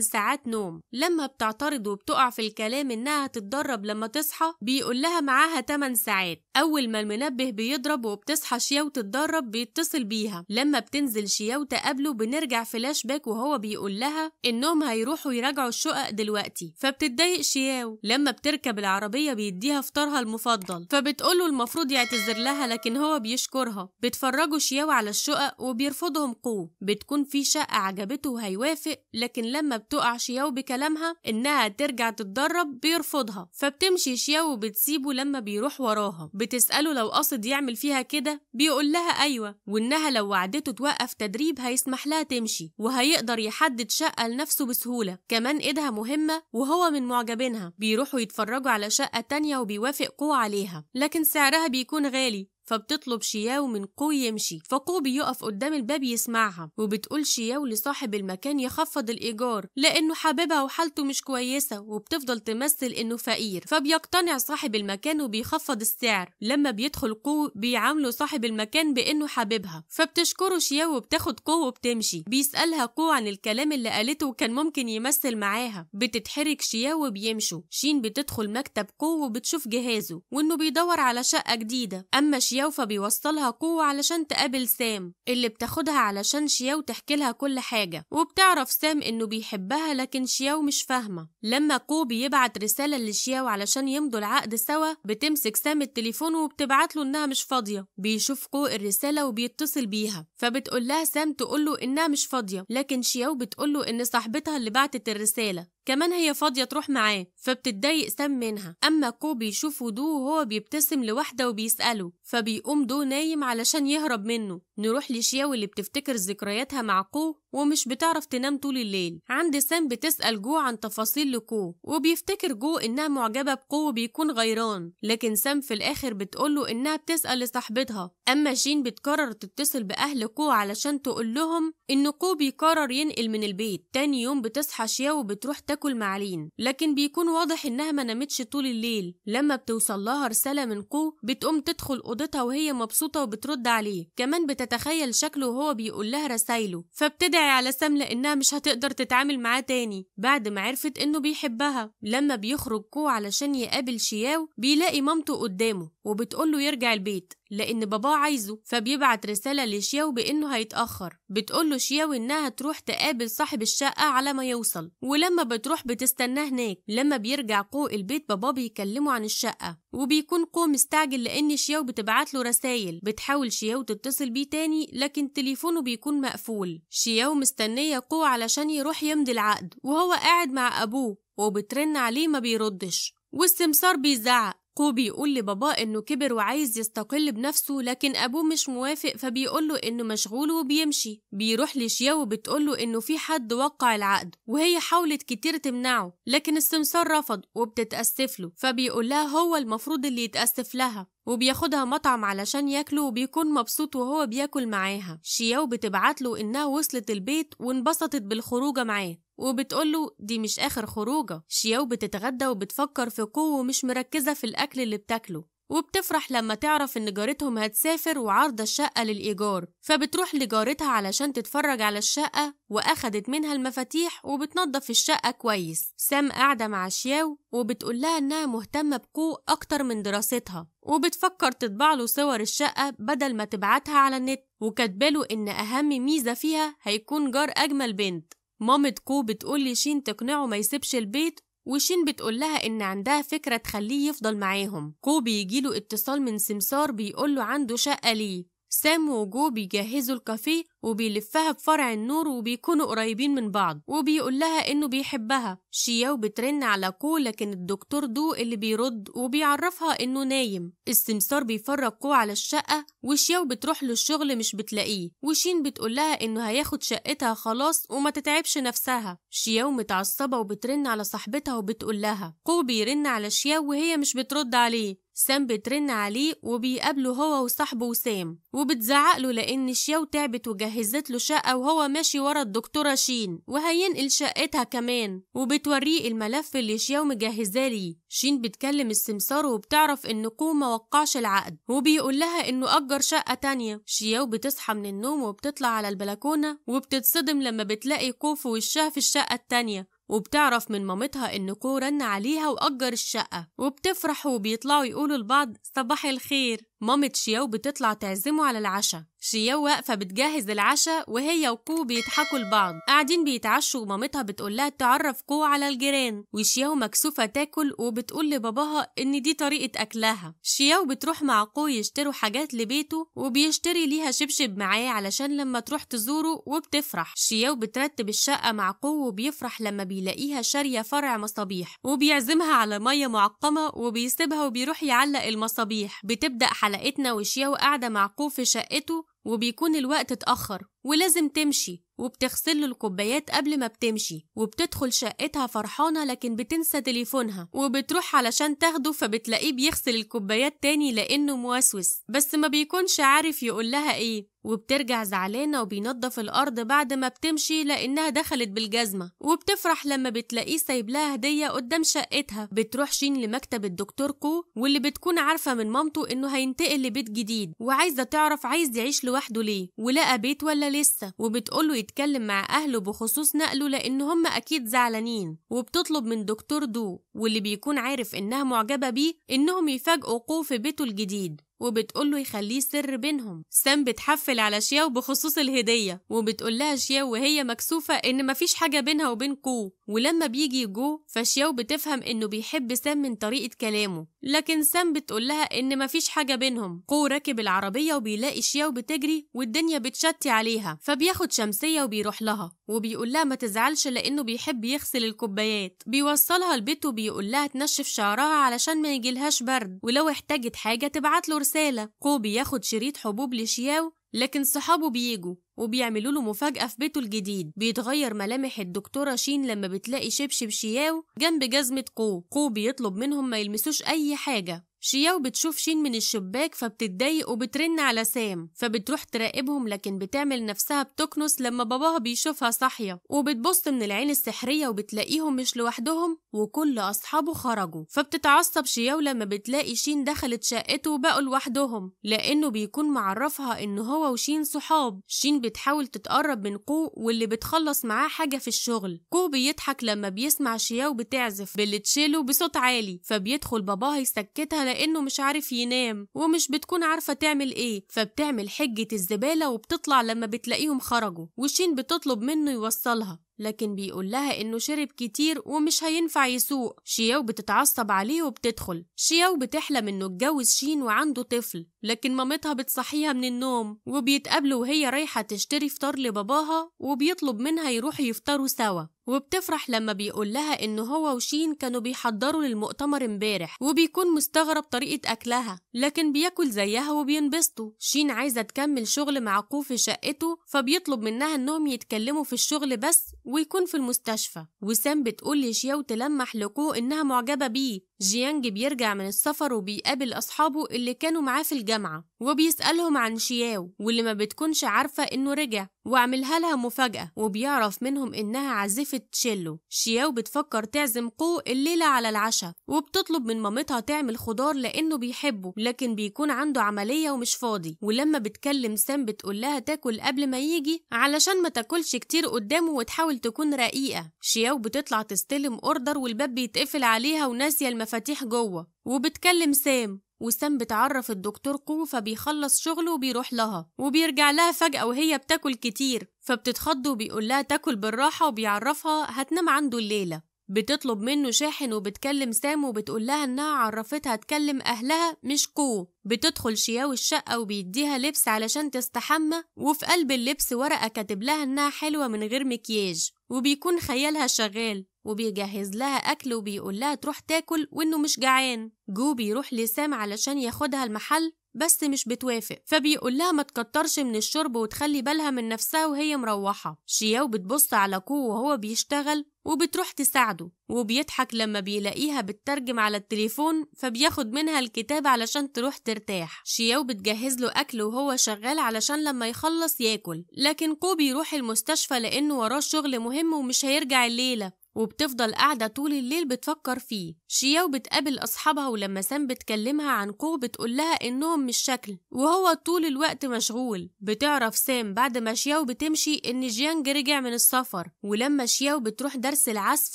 ساعات نوم لما بتعترض وبتقع في الكلام إنها تتدرب لما تصحى بيقول لها معاها 8 ساعات أول ما المنبه بيضرب وبتصحى شياو تتدرب بيتصل بيها لما بتنزل شياو تقابله بنرجع فلاش باك وهو بيقول لها إنهم هيروحوا يراجعوا الشقق دلوقتي فبتتضايق شياو لما بتركب العربية بيدي بتديها فطارها المفضل فبتقوله المفروض يعتذر لها لكن هو بيشكرها بتفرجوا شياو على الشقق وبيرفضهم قوة بتكون في شقة عجبته وهيوافق لكن لما بتقع شياو بكلامها انها ترجع تتدرب بيرفضها فبتمشي شياو وبتسيبه لما بيروح وراها بتسأله لو قصد يعمل فيها كده بيقول لها ايوه وانها لو وعدته توقف تدريب هيسمح لها تمشي وهيقدر يحدد شقة لنفسه بسهولة كمان ايدها مهمة وهو من معجبينها بيروحوا يتفرجوا على شقة تانية وبيوافق قوة عليها لكن سعرها بيكون غالي فبتطلب شياو من قو يمشي فقو بيقف قدام الباب يسمعها وبتقول شياو لصاحب المكان يخفض الإيجار لأنه حبيبها وحالته مش كويسة وبتفضل تمثل إنه فقير فبيقتنع صاحب المكان وبيخفض السعر لما بيدخل قو بيعامله صاحب المكان بإنه حبيبها فبتشكره شياو وبتاخد قو وبتمشي بيسألها قو عن الكلام اللي قالته وكان ممكن يمثل معاها بتتحرك شياو وبيمشوا شين بتدخل مكتب قو وبتشوف جهازه وإنه بيدور على شقة جديدة أما شياو شياوفة بيوصلها قوة علشان تقابل سام اللي بتاخدها علشان شياو تحكي لها كل حاجة وبتعرف سام إنه بيحبها لكن شياو مش فاهمة لما كو بيبعت رسالة لشياو علشان يمضوا العقد سوا بتمسك سام التليفون وبتبعت له إنها مش فاضية بيشوف كو الرسالة وبيتصل بيها فبتقول لها سام تقول له إنها مش فاضية لكن شياو بتقول له إن صاحبتها اللي بعتت الرسالة كمان هي فاضية تروح معاه فبتتضايق سام منها أما كوبي يشوف دو وهو بيبتسم لوحده وبيسأله فبيقوم دو نايم علشان يهرب منه نروح لشياو اللي بتفتكر ذكرياتها مع كو ومش بتعرف تنام طول الليل عند سام بتسأل جو عن تفاصيل لكو وبيفتكر جو إنها معجبة بكو وبيكون غيران لكن سام في الآخر بتقوله إنها بتسأل لصاحبتها أما شين بتقرر تتصل بأهل كو علشان تقول لهم إن كو بيقرر ينقل من البيت تاني يوم بتصحى شياو بتروح بتاكل معلين لكن بيكون واضح إنها ما نامتش طول الليل لما بتوصل لها رسالة من كو بتقوم تدخل أوضتها وهي مبسوطة وبترد عليه كمان بتتخيل شكله وهو بيقول لها رسايله فبتدعي على سام لإنها مش هتقدر تتعامل معاه تاني بعد ما عرفت إنه بيحبها لما بيخرج كو علشان يقابل شياو بيلاقي مامته قدامه وبتقوله يرجع البيت لأن باباه عايزه فبيبعت رسالة لشياو بإنه هيتأخر بتقول له شياو إنها تروح تقابل صاحب الشقة على ما يوصل ولما بتروح بتستناه هناك لما بيرجع قو البيت باباه بيكلمه عن الشقة وبيكون قو مستعجل لأن شياو بتبعت له رسايل بتحاول شياو تتصل بيه تاني لكن تليفونه بيكون مقفول شياو مستنية قو علشان يروح يمضي العقد وهو قاعد مع أبوه وبترن عليه ما بيردش والسمسار بيزعق كو بيقول لباباه إنه كبر وعايز يستقل بنفسه لكن أبوه مش موافق فبيقول له إنه مشغول وبيمشي بيروح لشياو وبتقول له إنه في حد وقع العقد وهي حاولت كتير تمنعه لكن السمسار رفض وبتتأسف له فبيقول لها هو المفروض اللي يتأسف لها وبياخدها مطعم علشان ياكله وبيكون مبسوط وهو بياكل معاها شياو بتبعت له إنها وصلت البيت وانبسطت بالخروجة معاه وبتقوله دي مش آخر خروجة شياو بتتغدى وبتفكر في كو ومش مركزة في الأكل اللي بتاكله وبتفرح لما تعرف إن جارتهم هتسافر وعارضة الشقة للإيجار فبتروح لجارتها علشان تتفرج على الشقة وأخدت منها المفاتيح وبتنظف الشقة كويس سام قاعدة مع شياو وبتقولها إنها مهتمة بكو أكتر من دراستها وبتفكر تطبع له صور الشقة بدل ما تبعتها على النت وكاتباله إن أهم ميزة فيها هيكون جار أجمل بنت مامة كو بتقول لشين تقنعه ما يسيبش البيت وشين بتقولها إن عندها فكرة تخليه يفضل معاهم كو بيجيله اتصال من سمسار بيقوله عنده شقة ليه سام وجو بيجهزوا الكافيه وبيلفها بفرع النور وبيكونوا قريبين من بعض وبيقول لها انه بيحبها شياو بترن على كو لكن الدكتور دو اللي بيرد وبيعرفها انه نايم السمسار بيفرج كو على الشقه وشياو بتروح للشغل الشغل مش بتلاقيه وشين بتقول لها انه هياخد شقتها خلاص وما تتعبش نفسها شياو متعصبه وبترن على صاحبتها وبتقول لها كو بيرن على شياو وهي مش بترد عليه سام بترن عليه وبيقابله هو وصاحبه وسام وبتزعق له لأن شياو تعبت وجهزت له شقة وهو ماشي ورا الدكتورة شين وهينقل شقتها كمان وبتوريه الملف اللي شياو مجهزاه ليه شين بتكلم السمسار وبتعرف إن كو ما وقعش العقد وبيقول لها إنه أجر شقة تانية شياو بتصحى من النوم وبتطلع على البلكونة وبتتصدم لما بتلاقي كو في وشها في الشقة التانية وبتعرف من مامتها إن كو رن عليها وأجر الشقة وبتفرح وبيطلعوا يقولوا لبعض صباح الخير مامة شياو بتطلع تعزمه على العشاء شياو واقفة بتجهز العشاء وهي وكو بيضحكوا لبعض قاعدين بيتعشوا ومامتها بتقولها تعرف كو على الجيران وشياو مكسوفة تاكل وبتقول لباباها ان دي طريقة اكلها شياو بتروح مع كو يشتروا حاجات لبيته وبيشتري ليها شبشب معاه علشان لما تروح تزوره وبتفرح شياو بترتب الشقة مع كو وبيفرح لما بيلاقيها شارية فرع مصابيح وبيعزمها على مية معقمة وبيسيبها وبيروح يعلق المصابيح بتبدأ حلقتنا وشياو قاعدة معقوف في شقته وبيكون الوقت اتأخر ولازم تمشي وبتغسل له الكوبايات قبل ما بتمشي وبتدخل شقتها فرحانة لكن بتنسى تليفونها وبتروح علشان تاخده فبتلاقيه بيغسل الكوبايات تاني لأنه موسوس بس ما بيكونش عارف يقول لها ايه وبترجع زعلانة وبينضف الأرض بعد ما بتمشي لأنها دخلت بالجزمة وبتفرح لما بتلاقيه سايب لها هدية قدام شقتها بتروح شين لمكتب الدكتور كو واللي بتكون عارفة من مامته إنه هينتقل لبيت جديد وعايزة تعرف عايز يعيش لوحده ليه ولقى بيت ولا لسه وبتقوله يتكلم مع أهله بخصوص نقله لأن هم أكيد زعلانين وبتطلب من دكتور دو واللي بيكون عارف إنها معجبة بيه إنهم يفاجئوا قو في بيته الجديد وبتقوله يخليه سر بينهم سام بتحفل على شياو بخصوص الهدية وبتقولها شياو وهي مكسوفة إن مفيش حاجة بينها وبين كو ولما بيجي جو فشياو بتفهم إنه بيحب سام من طريقة كلامه لكن سام بتقولها إن مفيش حاجة بينهم كو راكب العربية وبيلاقي شياو بتجري والدنيا بتشتي عليها فبياخد شمسية وبيروح لها وبيقولها ما تزعلش لأنه بيحب يغسل الكوبايات بيوصلها البيت وبيقولها تنشف شعرها علشان ما يجيلهاش برد ولو احتاجت حاجة تبعتله رسالة كوبي ياخد شريط حبوب لشياو لكن صحابه بيجوا وبيعملوا له مفاجأة في بيته الجديد بيتغير ملامح الدكتورة شين لما بتلاقي شبشب شياو جنب جزمة كو كو بيطلب منهم ما يلمسوش أي حاجة شياو بتشوف شين من الشباك فبتتضايق وبترن على سام فبتروح تراقبهم لكن بتعمل نفسها بتكنس لما باباها بيشوفها صاحية وبتبص من العين السحرية وبتلاقيهم مش لوحدهم وكل أصحابه خرجوا فبتتعصب شياو لما بتلاقي شين دخلت شقته وبقوا لوحدهم لأنه بيكون معرفها إن هو وشين صحاب شين بتحاول تتقرب من كو واللي بتخلص معاه حاجة في الشغل كو بيضحك لما بيسمع شياو بتعزف بالتشيلو بصوت عالي فبيدخل باباها يسكتها لانه مش عارف ينام ومش بتكون عارفه تعمل ايه فبتعمل حجه الزباله وبتطلع لما بتلاقيهم خرجوا وشين بتطلب منه يوصلها لكن بيقول لها انه شرب كتير ومش هينفع يسوق شياو بتتعصب عليه وبتدخل شياو بتحلم انه اتجوز شين وعنده طفل لكن مامتها بتصحيها من النوم وبيتقابلوا وهي رايحه تشتري فطار لباباها وبيطلب منها يروحوا يفطروا سوا وبتفرح لما بيقول لها إن هو وشين كانوا بيحضروا للمؤتمر امبارح وبيكون مستغرب طريقة أكلها لكن بياكل زيها وبينبسطوا شين عايزة تكمل شغل مع كو في شقته فبيطلب منها إنهم يتكلموا في الشغل بس ويكون في المستشفى وسام بتقول شياو تلمح لكو إنها معجبة بيه جيانج بيرجع من السفر وبيقابل أصحابه اللي كانوا معاه في الجامعة وبيسألهم عن شياو واللي ما بتكونش عارفة إنه رجع وعملها لها مفاجأة وبيعرف منهم إنها عزفة تشيلو شياو بتفكر تعزم قو الليلة على العشاء وبتطلب من مامتها تعمل خضار لأنه بيحبه لكن بيكون عنده عملية ومش فاضي ولما بتكلم سام بتقول لها تاكل قبل ما يجي علشان ما تاكلش كتير قدامه وتحاول بتحاول تكون رقيقة شياو بتطلع تستلم اوردر والباب بيتقفل عليها وناسية المفاتيح جوه وبتكلم سام وسام بتعرف الدكتور قو فبيخلص شغله وبيروح لها وبيرجع لها فجأة وهي بتاكل كتير فبتتخض وبيقول لها تاكل بالراحة وبيعرفها هتنام عنده الليلة بتطلب منه شاحن وبتكلم سام وبتقول لها انها عرفتها تكلم اهلها مش كو بتدخل شياوي الشقه وبيديها لبس علشان تستحمى وفي قلب اللبس ورقه كاتب لها انها حلوه من غير مكياج وبيكون خيالها شغال وبيجهز لها أكل وبيقول لها تروح تاكل وإنه مش جعان جو بيروح لسام علشان ياخدها المحل بس مش بتوافق فبيقول لها ما تكترش من الشرب وتخلي بالها من نفسها وهي مروحة شياو بتبص على كو وهو بيشتغل وبتروح تساعده وبيضحك لما بيلاقيها بتترجم على التليفون فبياخد منها الكتاب علشان تروح ترتاح شياو بتجهز له أكل وهو شغال علشان لما يخلص ياكل لكن كو بيروح المستشفى لأنه وراه شغل مهم ومش هيرجع الليلة وبتفضل قاعدة طول الليل بتفكر فيه شياو بتقابل أصحابها ولما سام بتكلمها عن كو بتقولها إنهم مش شكل وهو طول الوقت مشغول بتعرف سام بعد ما شياو بتمشي إن جيانج رجع من السفر ولما شياو بتروح درس العزف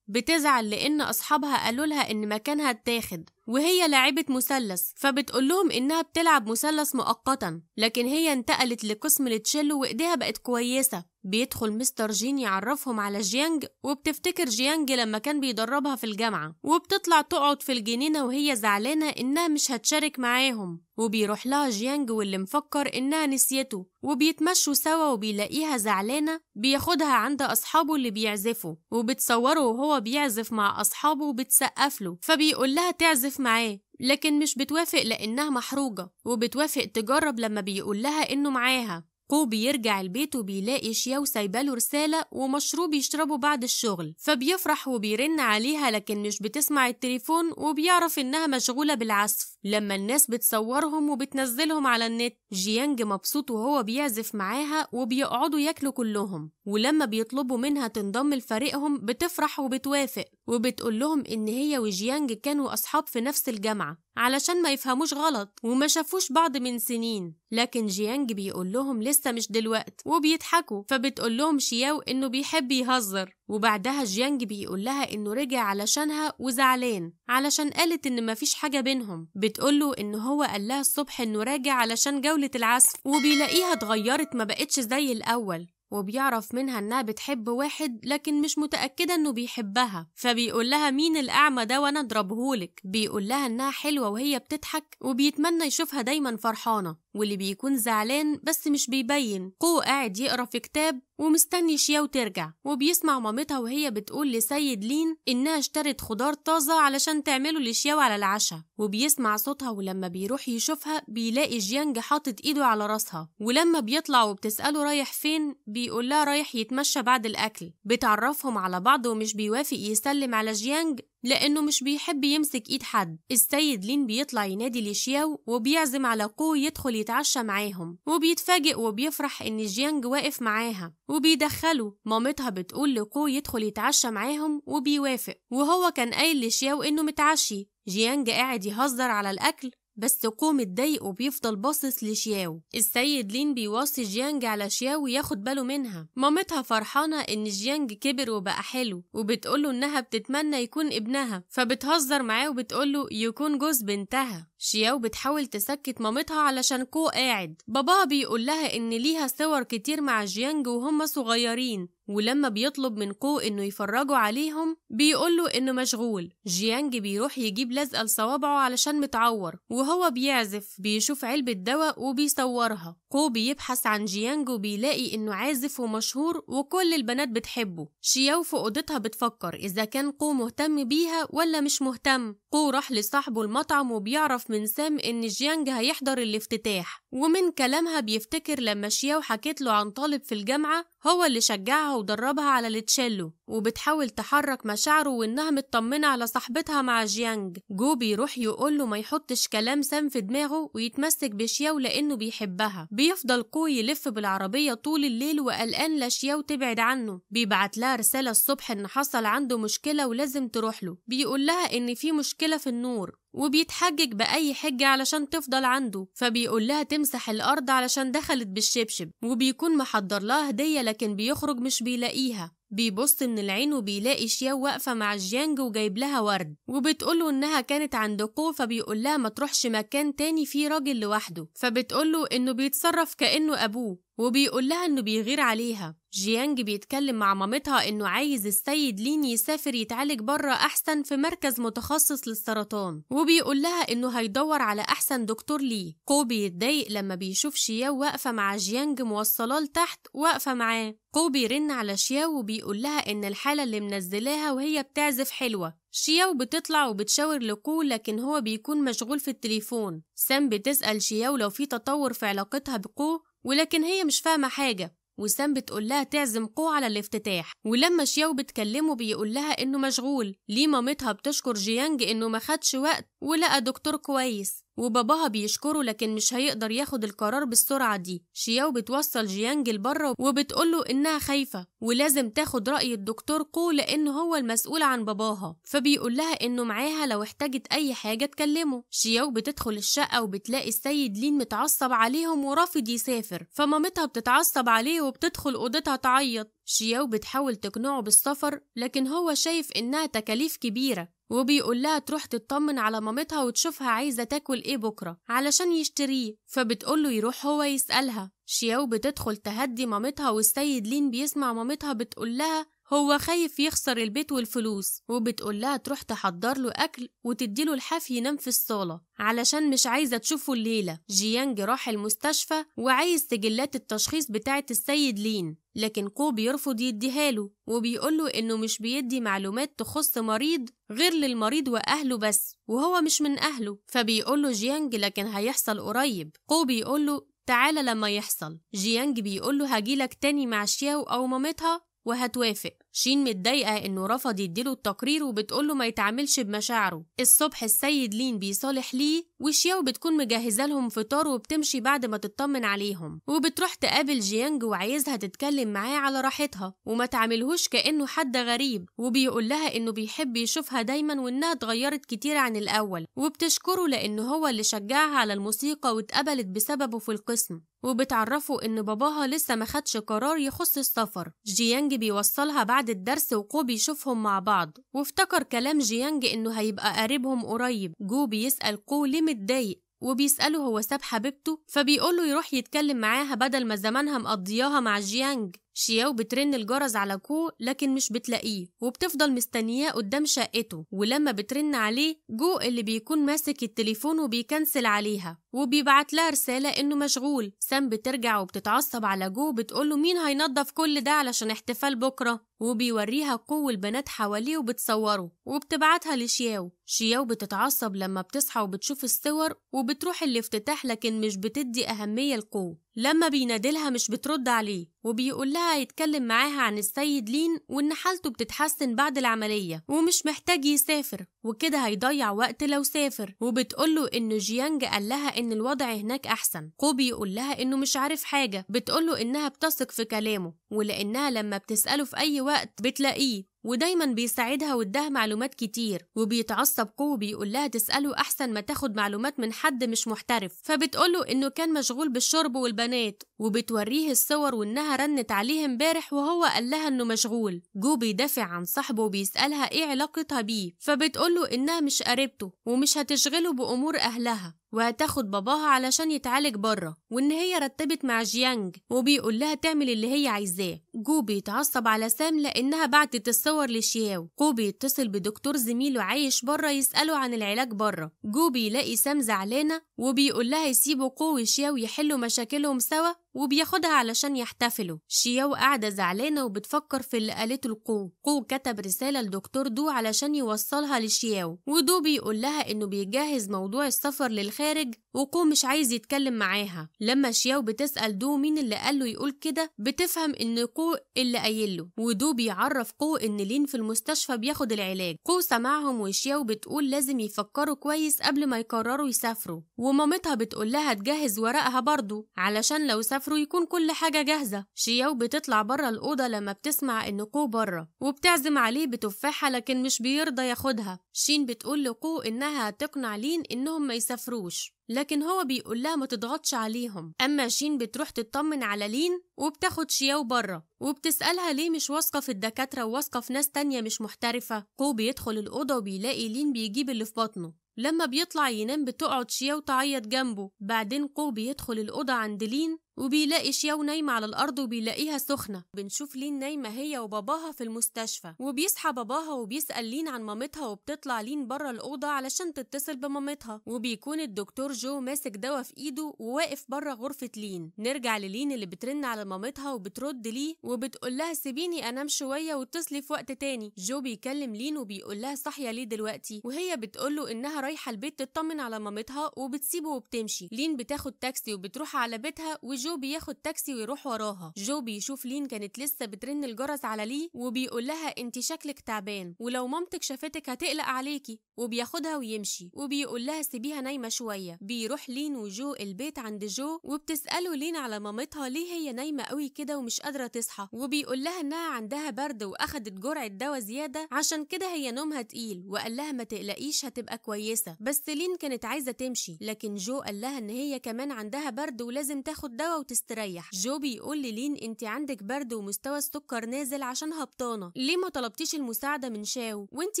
بتزعل لأن أصحابها قالوا لها إن مكانها اتاخد وهي لعبة مثلث فبتقول لهم إنها بتلعب مثلث مؤقتا لكن هي انتقلت لقسم التشيلو وإيديها بقت كويسة بيدخل مستر جين يعرفهم على جيانج وبتفتكر جيانج لما كان بيدربها في الجامعة وبتطلع تقعد في الجنينة وهي زعلانة إنها مش هتشارك معاهم وبيروح لها جيانج واللي مفكر إنها نسيته وبيتمشوا سوا وبيلاقيها زعلانة بياخدها عند أصحابه اللي بيعزفوا وبتصوره وهو بيعزف مع أصحابه وبتسقف له فبيقول لها تعزف معاه لكن مش بتوافق لأنها محروجة وبتوافق تجرب لما بيقول لها إنه معاها كوبي يرجع البيت وبيلاقي شياو سايباله رسالة ومشروب يشربه بعد الشغل فبيفرح وبيرن عليها لكن مش بتسمع التليفون وبيعرف إنها مشغولة بالعزف لما الناس بتصورهم وبتنزلهم على النت جيانج مبسوط وهو بيعزف معاها وبيقعدوا ياكلوا كلهم ولما بيطلبوا منها تنضم لفريقهم بتفرح وبتوافق وبتقول لهم إن هي وجيانج كانوا أصحاب في نفس الجامعة علشان ما يفهموش غلط وما شافوش بعض من سنين لكن جيانج بيقول لهم لسه لسه مش دلوقت وبيضحكوا فبتقول لهم شياو انه بيحب يهزر وبعدها جيانج بيقول لها انه رجع علشانها وزعلان علشان قالت ان مفيش حاجه بينهم بتقوله ان هو قال لها الصبح انه راجع علشان جوله العزف وبيلاقيها اتغيرت ما بقتش زي الاول وبيعرف منها انها بتحب واحد لكن مش متأكدة انه بيحبها فبيقول لها مين الاعمى ده وانا اضربهولك بيقول لها انها حلوة وهي بتضحك وبيتمنى يشوفها دايما فرحانة واللي بيكون زعلان بس مش بيبين قو قاعد يقرا في كتاب ومستني شياو ترجع وبيسمع مامتها وهي بتقول لسيد لين إنها اشترت خضار طازة علشان تعمله لشياو على العشاء وبيسمع صوتها ولما بيروح يشوفها بيلاقي جيانج حاطط إيده على راسها ولما بيطلع وبتسأله رايح فين بيقول لها رايح يتمشى بعد الأكل بتعرفهم على بعض ومش بيوافق يسلم على جيانج لأنه مش بيحب يمسك إيد حد السيد لين بيطلع ينادي لشياو وبيعزم على قو يدخل يتعشى معاهم وبيتفاجئ وبيفرح إن جيانج واقف معاها وبيدخله مامتها بتقول لقو يدخل يتعشى معاهم وبيوافق وهو كان قايل لشياو إنه متعشي جيانج قاعد يهزر على الأكل بس قوم اتضايق وبيفضل باصص لشياو السيد لين بيوصي جيانج على شياو ياخد باله منها مامتها فرحانة إن جيانج كبر وبقى حلو وبتقوله إنها بتتمنى يكون ابنها فبتهزر معاه وبتقوله يكون جوز بنتها شياو بتحاول تسكت مامتها علشان كو قاعد باباها بيقول لها ان ليها صور كتير مع جيانج وهم صغيرين ولما بيطلب من كو انه يفرجوا عليهم بيقول له انه مشغول جيانج بيروح يجيب لزقه لصوابعه علشان متعور وهو بيعزف بيشوف علبه دواء وبيصورها كو بيبحث عن جيانج وبيلاقي انه عازف ومشهور وكل البنات بتحبه شياو في اوضتها بتفكر اذا كان كو مهتم بيها ولا مش مهتم كو راح لصاحبه المطعم وبيعرف من سام إن جيانج هيحضر الافتتاح ومن كلامها بيفتكر لما شياو حكيت له عن طالب في الجامعة هو اللي شجعها ودربها على التشيلو وبتحاول تحرك مشاعره وإنها مطمنة على صاحبتها مع جيانج جو بيروح يقول له ما يحطش كلام سام في دماغه ويتمسك بشياو لأنه بيحبها بيفضل كو يلف بالعربية طول الليل وقلقان لشياو تبعد عنه بيبعت لها رسالة الصبح إن حصل عنده مشكلة ولازم تروح له بيقول لها إن في مشكلة في النور وبيتحجج بأي حجة علشان تفضل عنده فبيقول لها تمسح الأرض علشان دخلت بالشبشب وبيكون محضر لها هدية لكن بيخرج مش بيلاقيها بيبص من العين وبيلاقي شياو واقفة مع جيانج وجايب لها ورد وبتقوله إنها كانت عندكو فبيقول لها ما تروحش مكان تاني فيه راجل لوحده فبتقوله إنه بيتصرف كأنه أبوه وبيقول لها إنه بيغير عليها جيانج بيتكلم مع مامتها إنه عايز السيد لين يسافر يتعالج بره أحسن في مركز متخصص للسرطان وبيقول لها إنه هيدور على أحسن دكتور ليه كو بيتضايق لما بيشوف شياو واقفة مع جيانج موصلاه لتحت واقفة معاه كو بيرن على شياو وبيقول لها إن الحالة اللي منزلاها وهي بتعزف حلوة شياو بتطلع وبتشاور لكو لكن هو بيكون مشغول في التليفون سام بتسأل شياو لو في تطور في علاقتها بكو ولكن هي مش فاهمة حاجة وسام بتقول لها تعزم قوة على الافتتاح ولما شياو بتكلمه بيقول لها انه مشغول ليه مامتها بتشكر جيانج انه ما خدش وقت ولقى دكتور كويس وباباها بيشكره لكن مش هيقدر ياخد القرار بالسرعة دي شياو بتوصل جيانج لبره وبتقوله إنها خايفة ولازم تاخد رأي الدكتور كو لأن هو المسؤول عن باباها فبيقول لها إنه معاها لو احتاجت أي حاجة تكلمه شياو بتدخل الشقة وبتلاقي السيد لين متعصب عليهم ورافض يسافر فمامتها بتتعصب عليه وبتدخل أوضتها تعيط شياو بتحاول تقنعه بالسفر لكن هو شايف إنها تكاليف كبيرة وبيقول لها تروح تطمن على مامتها وتشوفها عايزة تاكل ايه بكرة علشان يشتريه فبتقوله يروح هو يسألها شياو بتدخل تهدي مامتها والسيد لين بيسمع مامتها بتقول لها هو خايف يخسر البيت والفلوس وبتقول لها تروح تحضر له أكل وتديله الحاف ينام في الصالة علشان مش عايزة تشوفه الليلة جيانج راح المستشفى وعايز سجلات التشخيص بتاعة السيد لين لكن كو بيرفض يديها له وبيقول له إنه مش بيدي معلومات تخص مريض غير للمريض وأهله بس وهو مش من أهله فبيقول له جيانج لكن هيحصل قريب كو بيقول له تعالى لما يحصل جيانج بيقول له هجيلك تاني مع شياو أو مامتها وهتوافق شين متضايقة إنه رفض يديله التقرير وبتقوله ما يتعاملش بمشاعره الصبح السيد لين بيصالح ليه وشياو بتكون مجهزة لهم فطار وبتمشي بعد ما تطمن عليهم وبتروح تقابل جيانج وعايزها تتكلم معاه على راحتها وما تعاملهوش كأنه حد غريب وبيقول لها إنه بيحب يشوفها دايما وإنها اتغيرت كتير عن الأول وبتشكره لأنه هو اللي شجعها على الموسيقى واتقبلت بسببه في القسم وبتعرفه إن باباها لسه ما خدش قرار يخص السفر جيانج بيوصلها بعد بعد الدرس وقو بيشوفهم مع بعض وافتكر كلام جيانج إنه هيبقى قريبهم قريب جو بيسأل قو ليه متضايق وبيسأله هو ساب حبيبته فبيقوله يروح يتكلم معاها بدل ما زمانها مقضياها مع جيانج شياو بترن الجرس على كو لكن مش بتلاقيه وبتفضل مستنياه قدام شقته ولما بترن عليه جو اللي بيكون ماسك التليفون وبيكنسل عليها وبيبعت لها رسالة إنه مشغول سام بترجع وبتتعصب على جو بتقوله مين هينضف كل ده علشان احتفال بكرة وبيوريها قوة البنات حواليه وبتصوره وبتبعتها لشياو شياو بتتعصب لما بتصحى وبتشوف الصور وبتروح الافتتاح لكن مش بتدي أهمية لقوه لما بينادلها مش بترد عليه وبيقول لها يتكلم معاها عن السيد لين وإن حالته بتتحسن بعد العملية ومش محتاج يسافر وكده هيضيع وقت لو سافر وبتقوله إن جيانج قال لها إن الوضع هناك أحسن قو بيقول لها إنه مش عارف حاجة بتقوله إنها بتثق في كلامه ولأنها لما بتسأله في أي وقت بتلاقيه ودايما بيساعدها واداها معلومات كتير وبيتعصب قوي بيقول لها تسأله أحسن ما تاخد معلومات من حد مش محترف فبتقوله إنه كان مشغول بالشرب والبنات وبتوريه الصور وإنها رنت عليه امبارح وهو قال لها إنه مشغول جو بيدافع عن صاحبه وبيسألها إيه علاقتها بيه فبتقوله إنها مش قريبته ومش هتشغله بأمور أهلها وهتاخد باباها علشان يتعالج بره وان هي رتبت مع جيانج وبيقول لها تعمل اللي هي عايزاه جو بيتعصب على سام لانها بعتت الصور لشياو جو بيتصل بدكتور زميله عايش بره يساله عن العلاج بره جو بيلاقي سام زعلانه وبيقول لها يسيبوا قو وشياو يحلوا مشاكلهم سوا وبياخدها علشان يحتفلوا شياو قاعدة زعلانة وبتفكر في اللي قالته لقو قو كتب رسالة لدكتور دو علشان يوصلها لشياو ودو بيقول لها انه بيجهز موضوع السفر للخارج وقو مش عايز يتكلم معاها لما شياو بتسأل دو مين اللي قاله يقول كده بتفهم ان قو اللي قايله ودو بيعرف قو ان لين في المستشفى بياخد العلاج قو سمعهم وشياو بتقول لازم يفكروا كويس قبل ما يقرروا يسافروا ومامتها بتقول لها تجهز ورقها برضه علشان لو سافر بيسافروا يكون كل حاجة جاهزة شياو بتطلع بره الأوضة لما بتسمع إن كو بره وبتعزم عليه بتفاحة لكن مش بيرضى ياخدها شين بتقول لكو إنها تقنع لين إنهم ما يسافروش لكن هو بيقول لها ما تضغطش عليهم اما شين بتروح تطمن على لين وبتاخد شياو بره وبتسالها ليه مش واثقه في الدكاتره وواثقه في ناس تانية مش محترفه كو بيدخل الاوضه وبيلاقي لين بيجيب اللي في بطنه لما بيطلع ينام بتقعد شياو تعيط جنبه بعدين كو بيدخل الأوضة عند لين وبيلاقي شياو نايمة على الأرض وبيلاقيها سخنة بنشوف لين نايمة هي وباباها في المستشفى وبيصحى باباها وبيسأل لين عن مامتها وبتطلع لين بره الأوضة علشان تتصل بمامتها وبيكون الدكتور جو ماسك دواء في إيده وواقف بره غرفة لين نرجع للين اللي بترن على مامتها وبترد ليه وبتقول لها سيبيني أنام شوية واتصلي في وقت تاني جو بيكلم لين وبيقول لها صاحية ليه دلوقتي وهي بتقول له إنها رايحة البيت تطمن على مامتها وبتسيبه وبتمشي لين بتاخد تاكسي وبتروح على بيتها وجو جو بياخد تاكسي ويروح وراها جو بيشوف لين كانت لسه بترن الجرس على لي وبيقول لها انت شكلك تعبان ولو مامتك شافتك هتقلق عليكي وبياخدها ويمشي وبيقول لها سيبيها نايمه شويه بيروح لين وجو البيت عند جو وبتساله لين على مامتها ليه هي نايمه قوي كده ومش قادره تصحى وبيقول لها انها عندها برد واخدت جرعه دواء زياده عشان كده هي نومها تقيل وقال لها ما تقلقيش هتبقى كويسه بس لين كانت عايزه تمشي لكن جو قال لها ان هي كمان عندها برد ولازم تاخد دواء وتستريح جو بيقول للين انت عندك برد ومستوى السكر نازل عشان هبطانه ليه ما طلبتيش المساعده من شاو وانت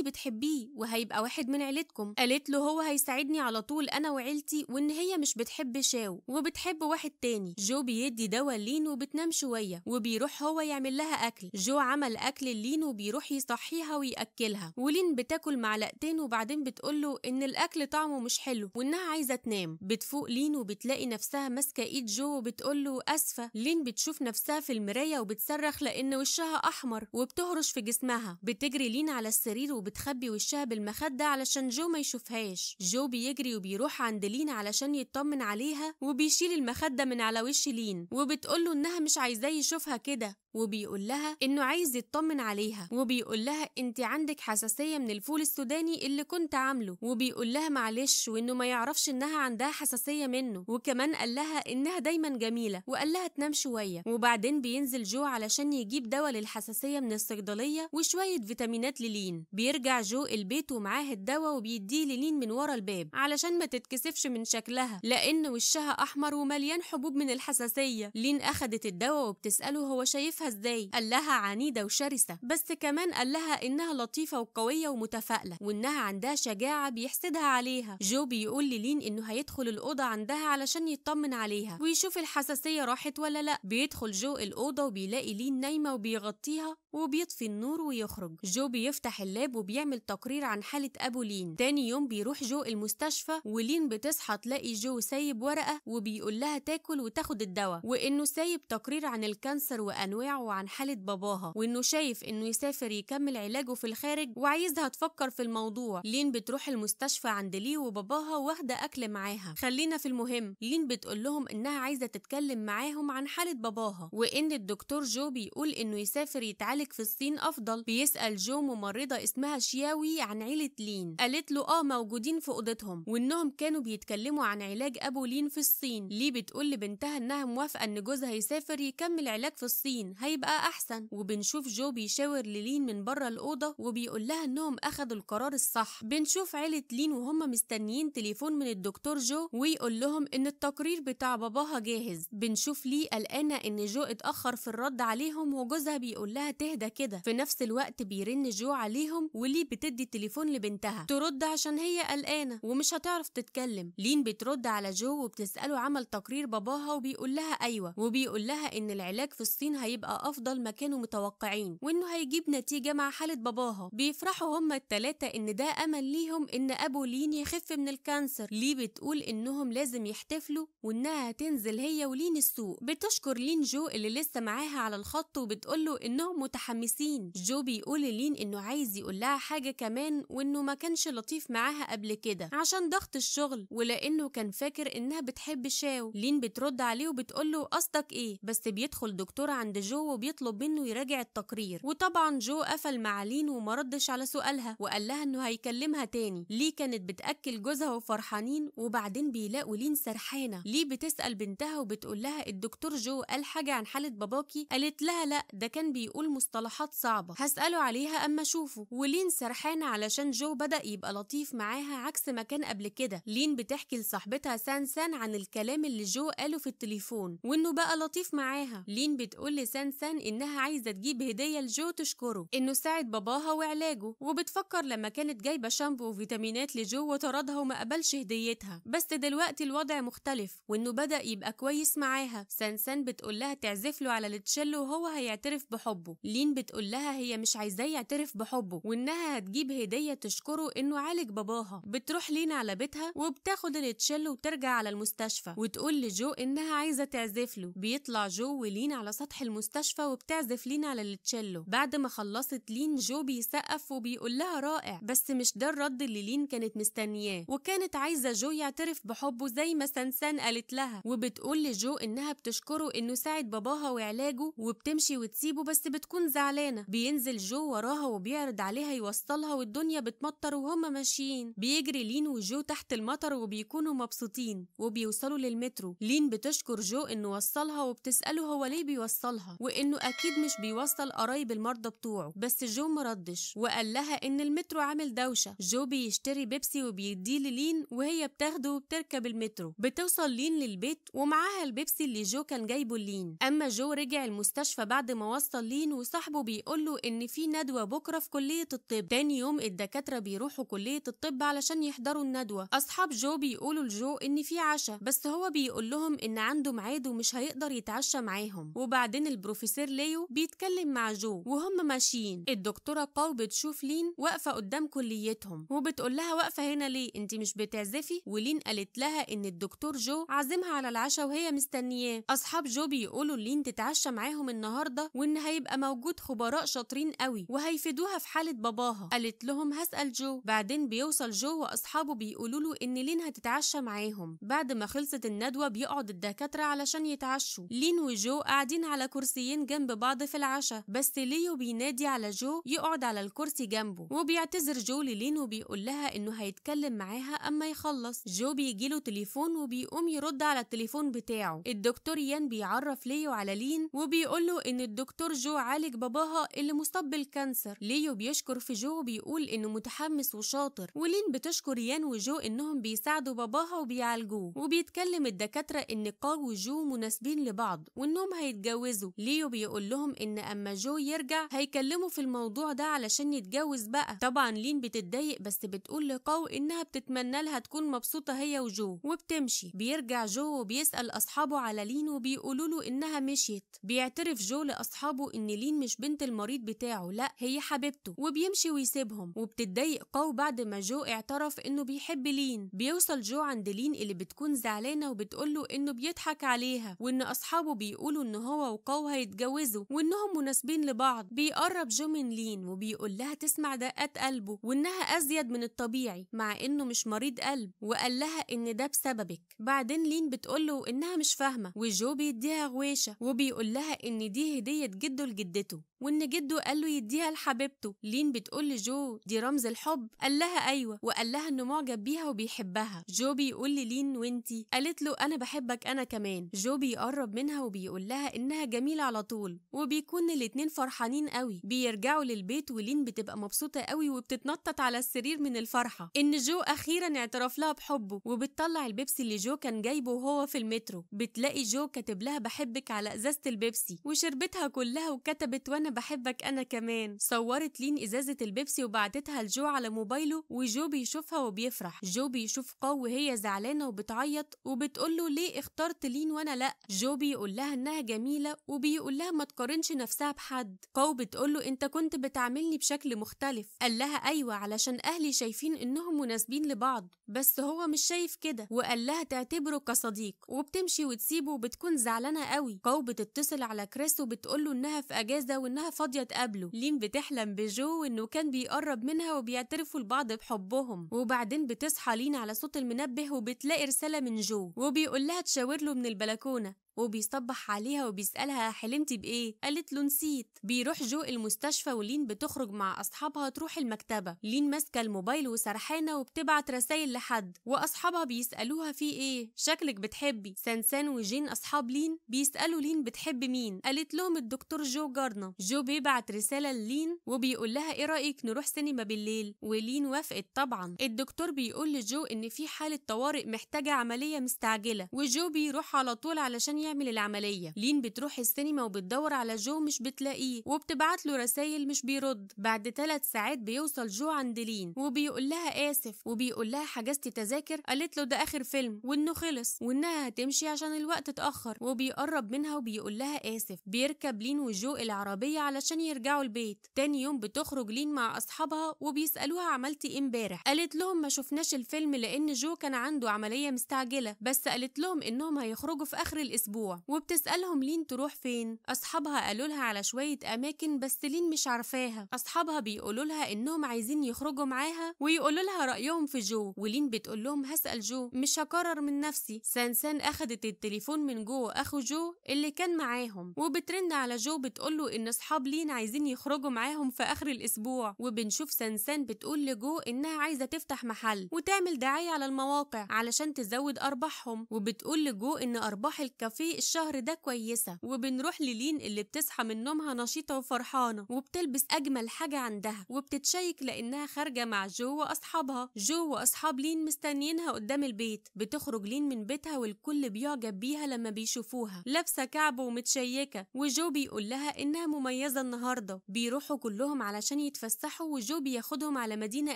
بتحبيه وهيبقى واحد من عيلتكم قالت له هو هيساعدني على طول انا وعيلتي وان هي مش بتحب شاو وبتحب واحد تاني جو بيدي دواء لين وبتنام شويه وبيروح هو يعمل لها اكل جو عمل اكل لين وبيروح يصحيها وياكلها ولين بتاكل معلقتين وبعدين بتقول له ان الاكل طعمه مش حلو وانها عايزه تنام بتفوق لين وبتلاقي نفسها ماسكه ايد جو وبت بتقول له اسفه لين بتشوف نفسها في المرايه وبتصرخ لان وشها احمر وبتهرش في جسمها بتجري لين على السرير وبتخبي وشها بالمخده علشان جو ما يشوفهاش جو بيجري وبيروح عند لين علشان يطمن عليها وبيشيل المخده من على وش لين وبتقول له انها مش عايزاه يشوفها كده وبيقول لها انه عايز يطمن عليها وبيقول لها انت عندك حساسيه من الفول السوداني اللي كنت عامله وبيقول لها معلش وانه ما يعرفش انها عندها حساسيه منه وكمان قال لها انها دايما جميلة جميلة وقال لها تنام شوية وبعدين بينزل جو علشان يجيب دواء للحساسية من الصيدلية وشوية فيتامينات للين بيرجع جو البيت ومعاه الدواء وبيديه للين من ورا الباب علشان ما تتكسفش من شكلها لأن وشها أحمر ومليان حبوب من الحساسية لين أخدت الدواء وبتسأله هو شايفها إزاي قال لها عنيدة وشرسة بس كمان قال لها إنها لطيفة وقوية ومتفائلة وإنها عندها شجاعة بيحسدها عليها جو بيقول للين إنه هيدخل الأوضة عندها علشان يطمن عليها ويشوف الح الحساسية راحت ولا لأ بيدخل جو الأوضة وبيلاقي لين نايمة وبيغطيها وبيطفي النور ويخرج جو بيفتح اللاب وبيعمل تقرير عن حالة أبو لين تاني يوم بيروح جو المستشفى ولين بتصحى تلاقي جو سايب ورقة وبيقول لها تاكل وتاخد الدواء وإنه سايب تقرير عن الكانسر وأنواعه وعن حالة باباها وإنه شايف إنه يسافر يكمل علاجه في الخارج وعايزها تفكر في الموضوع لين بتروح المستشفى عند ليه وباباها واخدة أكل معاها خلينا في المهم لين بتقول لهم إنها عايزة تتكلم تتكلم معاهم عن حالة باباها وإن الدكتور جو بيقول إنه يسافر يتعالج في الصين أفضل بيسأل جو ممرضة اسمها شياوي عن عيلة لين قالت له آه موجودين في أوضتهم وإنهم كانوا بيتكلموا عن علاج أبو لين في الصين ليه بتقول لبنتها إنها موافقة إن جوزها يسافر يكمل علاج في الصين هيبقى أحسن وبنشوف جو بيشاور للين من بره الأوضة وبيقول لها إنهم أخدوا القرار الصح بنشوف عيلة لين وهم مستنيين تليفون من الدكتور جو ويقول لهم إن التقرير بتاع باباها جاهز عزيز بنشوف لي قلقانه ان جو اتاخر في الرد عليهم وجوزها بيقول لها تهدى كده في نفس الوقت بيرن جو عليهم ولي بتدي التليفون لبنتها ترد عشان هي قلقانه ومش هتعرف تتكلم لين بترد على جو وبتساله عمل تقرير باباها وبيقول لها ايوه وبيقول لها ان العلاج في الصين هيبقى افضل ما كانوا متوقعين وانه هيجيب نتيجه مع حاله باباها بيفرحوا هما التلاته ان ده امل ليهم ان ابو لين يخف من الكانسر ليه بتقول انهم لازم يحتفلوا وانها هتنزل هي ولين السوق بتشكر لين جو اللي لسه معاها على الخط وبتقوله انهم متحمسين جو بيقول لين انه عايز يقول لها حاجه كمان وانه ما كانش لطيف معاها قبل كده عشان ضغط الشغل ولانه كان فاكر انها بتحب شاو لين بترد عليه وبتقول له قصدك ايه بس بيدخل دكتور عند جو وبيطلب منه يراجع التقرير وطبعا جو قفل مع لين وما ردش على سؤالها وقال لها انه هيكلمها تاني ليه كانت بتاكل جوزها وفرحانين وبعدين بيلاقوا لين سرحانه ليه بتسال بنتها وبت بتقول لها الدكتور جو قال حاجة عن حالة باباكي قالت لها لا ده كان بيقول مصطلحات صعبة هسأله عليها أما أشوفه ولين سرحانة علشان جو بدأ يبقى لطيف معاها عكس ما كان قبل كده لين بتحكي لصاحبتها سان سان عن الكلام اللي جو قاله في التليفون وإنه بقى لطيف معاها لين بتقول لسان سان إنها عايزة تجيب هدية لجو تشكره إنه ساعد باباها وعلاجه وبتفكر لما كانت جايبة شامبو وفيتامينات لجو وطردها وما قبلش هديتها بس دلوقتي الوضع مختلف وإنه بدأ يبقى كويس بيرقص معاها سانسان بتقول لها تعزف له على التشيلو وهو هيعترف بحبه لين بتقول لها هي مش عايزاه يعترف بحبه وانها هتجيب هديه تشكره انه عالج باباها بتروح لين على بيتها وبتاخد التشيلو وترجع على المستشفى وتقول لجو انها عايزه تعزف له بيطلع جو ولين على سطح المستشفى وبتعزف لين على التشيلو بعد ما خلصت لين جو بيسقف وبيقول لها رائع بس مش ده الرد اللي لين كانت مستنياه وكانت عايزه جو يعترف بحبه زي ما سانسان قالت لها وبتقول لجو إنها بتشكره إنه ساعد باباها وعلاجه وبتمشي وتسيبه بس بتكون زعلانة بينزل جو وراها وبيعرض عليها يوصلها والدنيا بتمطر وهما ماشيين بيجري لين وجو تحت المطر وبيكونوا مبسوطين وبيوصلوا للمترو لين بتشكر جو إنه وصلها وبتسأله هو ليه بيوصلها وإنه أكيد مش بيوصل قرايب المرضى بتوعه بس جو مردش وقال لها إن المترو عامل دوشة جو بيشتري بيبسي وبيديه للين وهي بتاخده وبتركب المترو بتوصل لين للبيت ومعاها البيبسي اللي جو كان جايبه لين اما جو رجع المستشفى بعد ما وصل لين وصاحبه بيقول له ان في ندوه بكره في كليه الطب تاني يوم الدكاتره بيروحوا كليه الطب علشان يحضروا الندوه اصحاب جو بيقولوا لجو ان في عشاء بس هو بيقول لهم ان عنده ميعاد ومش هيقدر يتعشى معاهم وبعدين البروفيسور ليو بيتكلم مع جو وهم ماشيين الدكتوره قاو بتشوف لين واقفه قدام كليتهم وبتقول لها واقفه هنا ليه انت مش بتعزفي ولين قالت لها ان الدكتور جو عازمها على العشاء وهي مستنياه اصحاب جو بيقولوا لين تتعشى معاهم النهارده وان هيبقى موجود خبراء شاطرين قوي وهيفيدوها في حاله باباها قالت لهم هسال جو بعدين بيوصل جو واصحابه بيقولوا له ان لين هتتعشى معاهم بعد ما خلصت الندوه بيقعد الدكاتره علشان يتعشوا لين وجو قاعدين على كرسيين جنب بعض في العشاء بس ليو بينادي على جو يقعد على الكرسي جنبه وبيعتذر جو للين وبيقول لها انه هيتكلم معاها اما يخلص جو بيجيله تليفون وبيقوم يرد على التليفون بتاعه بتاعه الدكتور يان بيعرف ليو على لين وبيقول له ان الدكتور جو عالج باباها اللي مصاب بالكانسر ليو بيشكر في جو وبيقول انه متحمس وشاطر ولين بتشكر يان وجو انهم بيساعدوا باباها وبيعالجوه وبيتكلم الدكاترة ان قاو وجو مناسبين لبعض وانهم هيتجوزوا ليو بيقول لهم ان اما جو يرجع هيكلموا في الموضوع ده علشان يتجوز بقى طبعا لين بتتضايق بس بتقول لقاو انها بتتمنى لها تكون مبسوطة هي وجو وبتمشي بيرجع جو وبيسأل اصحابه أصحابه على لين وبيقولوا له إنها مشيت بيعترف جو لأصحابه إن لين مش بنت المريض بتاعه لا هي حبيبته وبيمشي ويسيبهم وبتتضايق قو بعد ما جو اعترف إنه بيحب لين بيوصل جو عند لين اللي بتكون زعلانة وبتقوله إنه بيضحك عليها وإن أصحابه بيقولوا إن هو وقو هيتجوزوا وإنهم مناسبين لبعض بيقرب جو من لين وبيقول لها تسمع دقات قلبه وإنها أزيد من الطبيعي مع إنه مش مريض قلب وقال لها إن ده بسببك بعدين لين له إنها مش فاهمة وجو بيديها غويشة وبيقول لها إن دي هدية جده لجدته وإن جده قال له يديها لحبيبته لين بتقول لجو دي رمز الحب قال لها أيوة وقال لها إنه معجب بيها وبيحبها جو بيقول للين وانتي قالت له أنا بحبك أنا كمان جو بيقرب منها وبيقول لها إنها جميلة على طول وبيكون الاتنين فرحانين قوي بيرجعوا للبيت ولين بتبقى مبسوطة قوي وبتتنطط على السرير من الفرحة إن جو أخيرا اعترف لها بحبه وبتطلع البيبسي اللي جو كان جايبه وهو في المترو بتلاقي جو كاتب لها بحبك على إزازة البيبسي وشربتها كلها وكتبت وأنا بحبك أنا كمان صورت لين إزازة البيبسي وبعتتها لجو على موبايله وجو بيشوفها وبيفرح جو بيشوف قو وهي زعلانة وبتعيط وبتقوله ليه اخترت لين وأنا لأ جو بيقول لها إنها جميلة وبيقول لها ما تقارنش نفسها بحد قو بتقوله أنت كنت بتعاملني بشكل مختلف قال لها أيوة علشان أهلي شايفين إنهم مناسبين لبعض بس هو مش شايف كده وقال لها تعتبره كصديق وبتمشي وتسيبه وبتكون زعلانة قوي قو بتتصل على كريس وبتقوله إنها في أجازة وإنها كأنها فاضية تقابله لين بتحلم بجو إنه كان بيقرب منها وبيعترفوا لبعض بحبهم وبعدين بتصحى لين على صوت المنبه وبتلاقي رسالة من جو وبيقول لها تشاور له من البلكونة وبيصبح عليها وبيسألها حلمتي بإيه؟ قالت له نسيت بيروح جو المستشفى ولين بتخرج مع أصحابها تروح المكتبة لين ماسكة الموبايل وسرحانة وبتبعت رسايل لحد وأصحابها بيسألوها في إيه؟ شكلك بتحبي سانسان وجين أصحاب لين بيسألوا لين بتحب مين؟ قالت لهم الدكتور جو جارنا جو بيبعت رسالة لين وبيقول لها إيه رأيك نروح سينما بالليل؟ ولين وافقت طبعا الدكتور بيقول لجو إن في حالة طوارئ محتاجة عملية مستعجلة وجو بيروح على طول علشان يعمل العملية لين بتروح السينما وبتدور على جو مش بتلاقيه وبتبعت له رسايل مش بيرد بعد ثلاث ساعات بيوصل جو عند لين وبيقول لها آسف وبيقول لها حجزت تذاكر قالت له ده آخر فيلم وإنه خلص وإنها هتمشي عشان الوقت اتأخر وبيقرب منها وبيقول لها آسف بيركب لين وجو العربية علشان يرجعوا البيت تاني يوم بتخرج لين مع أصحابها وبيسألوها عملتي إيه امبارح قالت لهم ما شفناش الفيلم لأن جو كان عنده عملية مستعجلة بس قالت لهم إنهم هيخرجوا في آخر الأسبوع أسبوع وبتسألهم لين تروح فين أصحابها قالوا لها على شوية أماكن بس لين مش عارفاها أصحابها بيقولوا لها إنهم عايزين يخرجوا معاها ويقولوا لها رأيهم في جو ولين بتقول لهم هسأل جو مش هكرر من نفسي سانسان أخدت التليفون من جو أخو جو اللي كان معاهم وبترن على جو بتقول له إن أصحاب لين عايزين يخرجوا معاهم في آخر الأسبوع وبنشوف سانسان بتقول لجو إنها عايزة تفتح محل وتعمل دعاية على المواقع علشان تزود أرباحهم وبتقول لجو إن أرباح الكافيه في الشهر ده كويسة وبنروح للين اللي بتصحى من نومها نشيطة وفرحانة وبتلبس أجمل حاجة عندها وبتتشيك لأنها خارجة مع جو وأصحابها جو وأصحاب لين مستنيينها قدام البيت بتخرج لين من بيتها والكل بيعجب بيها لما بيشوفوها لابسة كعب ومتشيكة وجو بيقول لها إنها مميزة النهاردة بيروحوا كلهم علشان يتفسحوا وجو بياخدهم على مدينة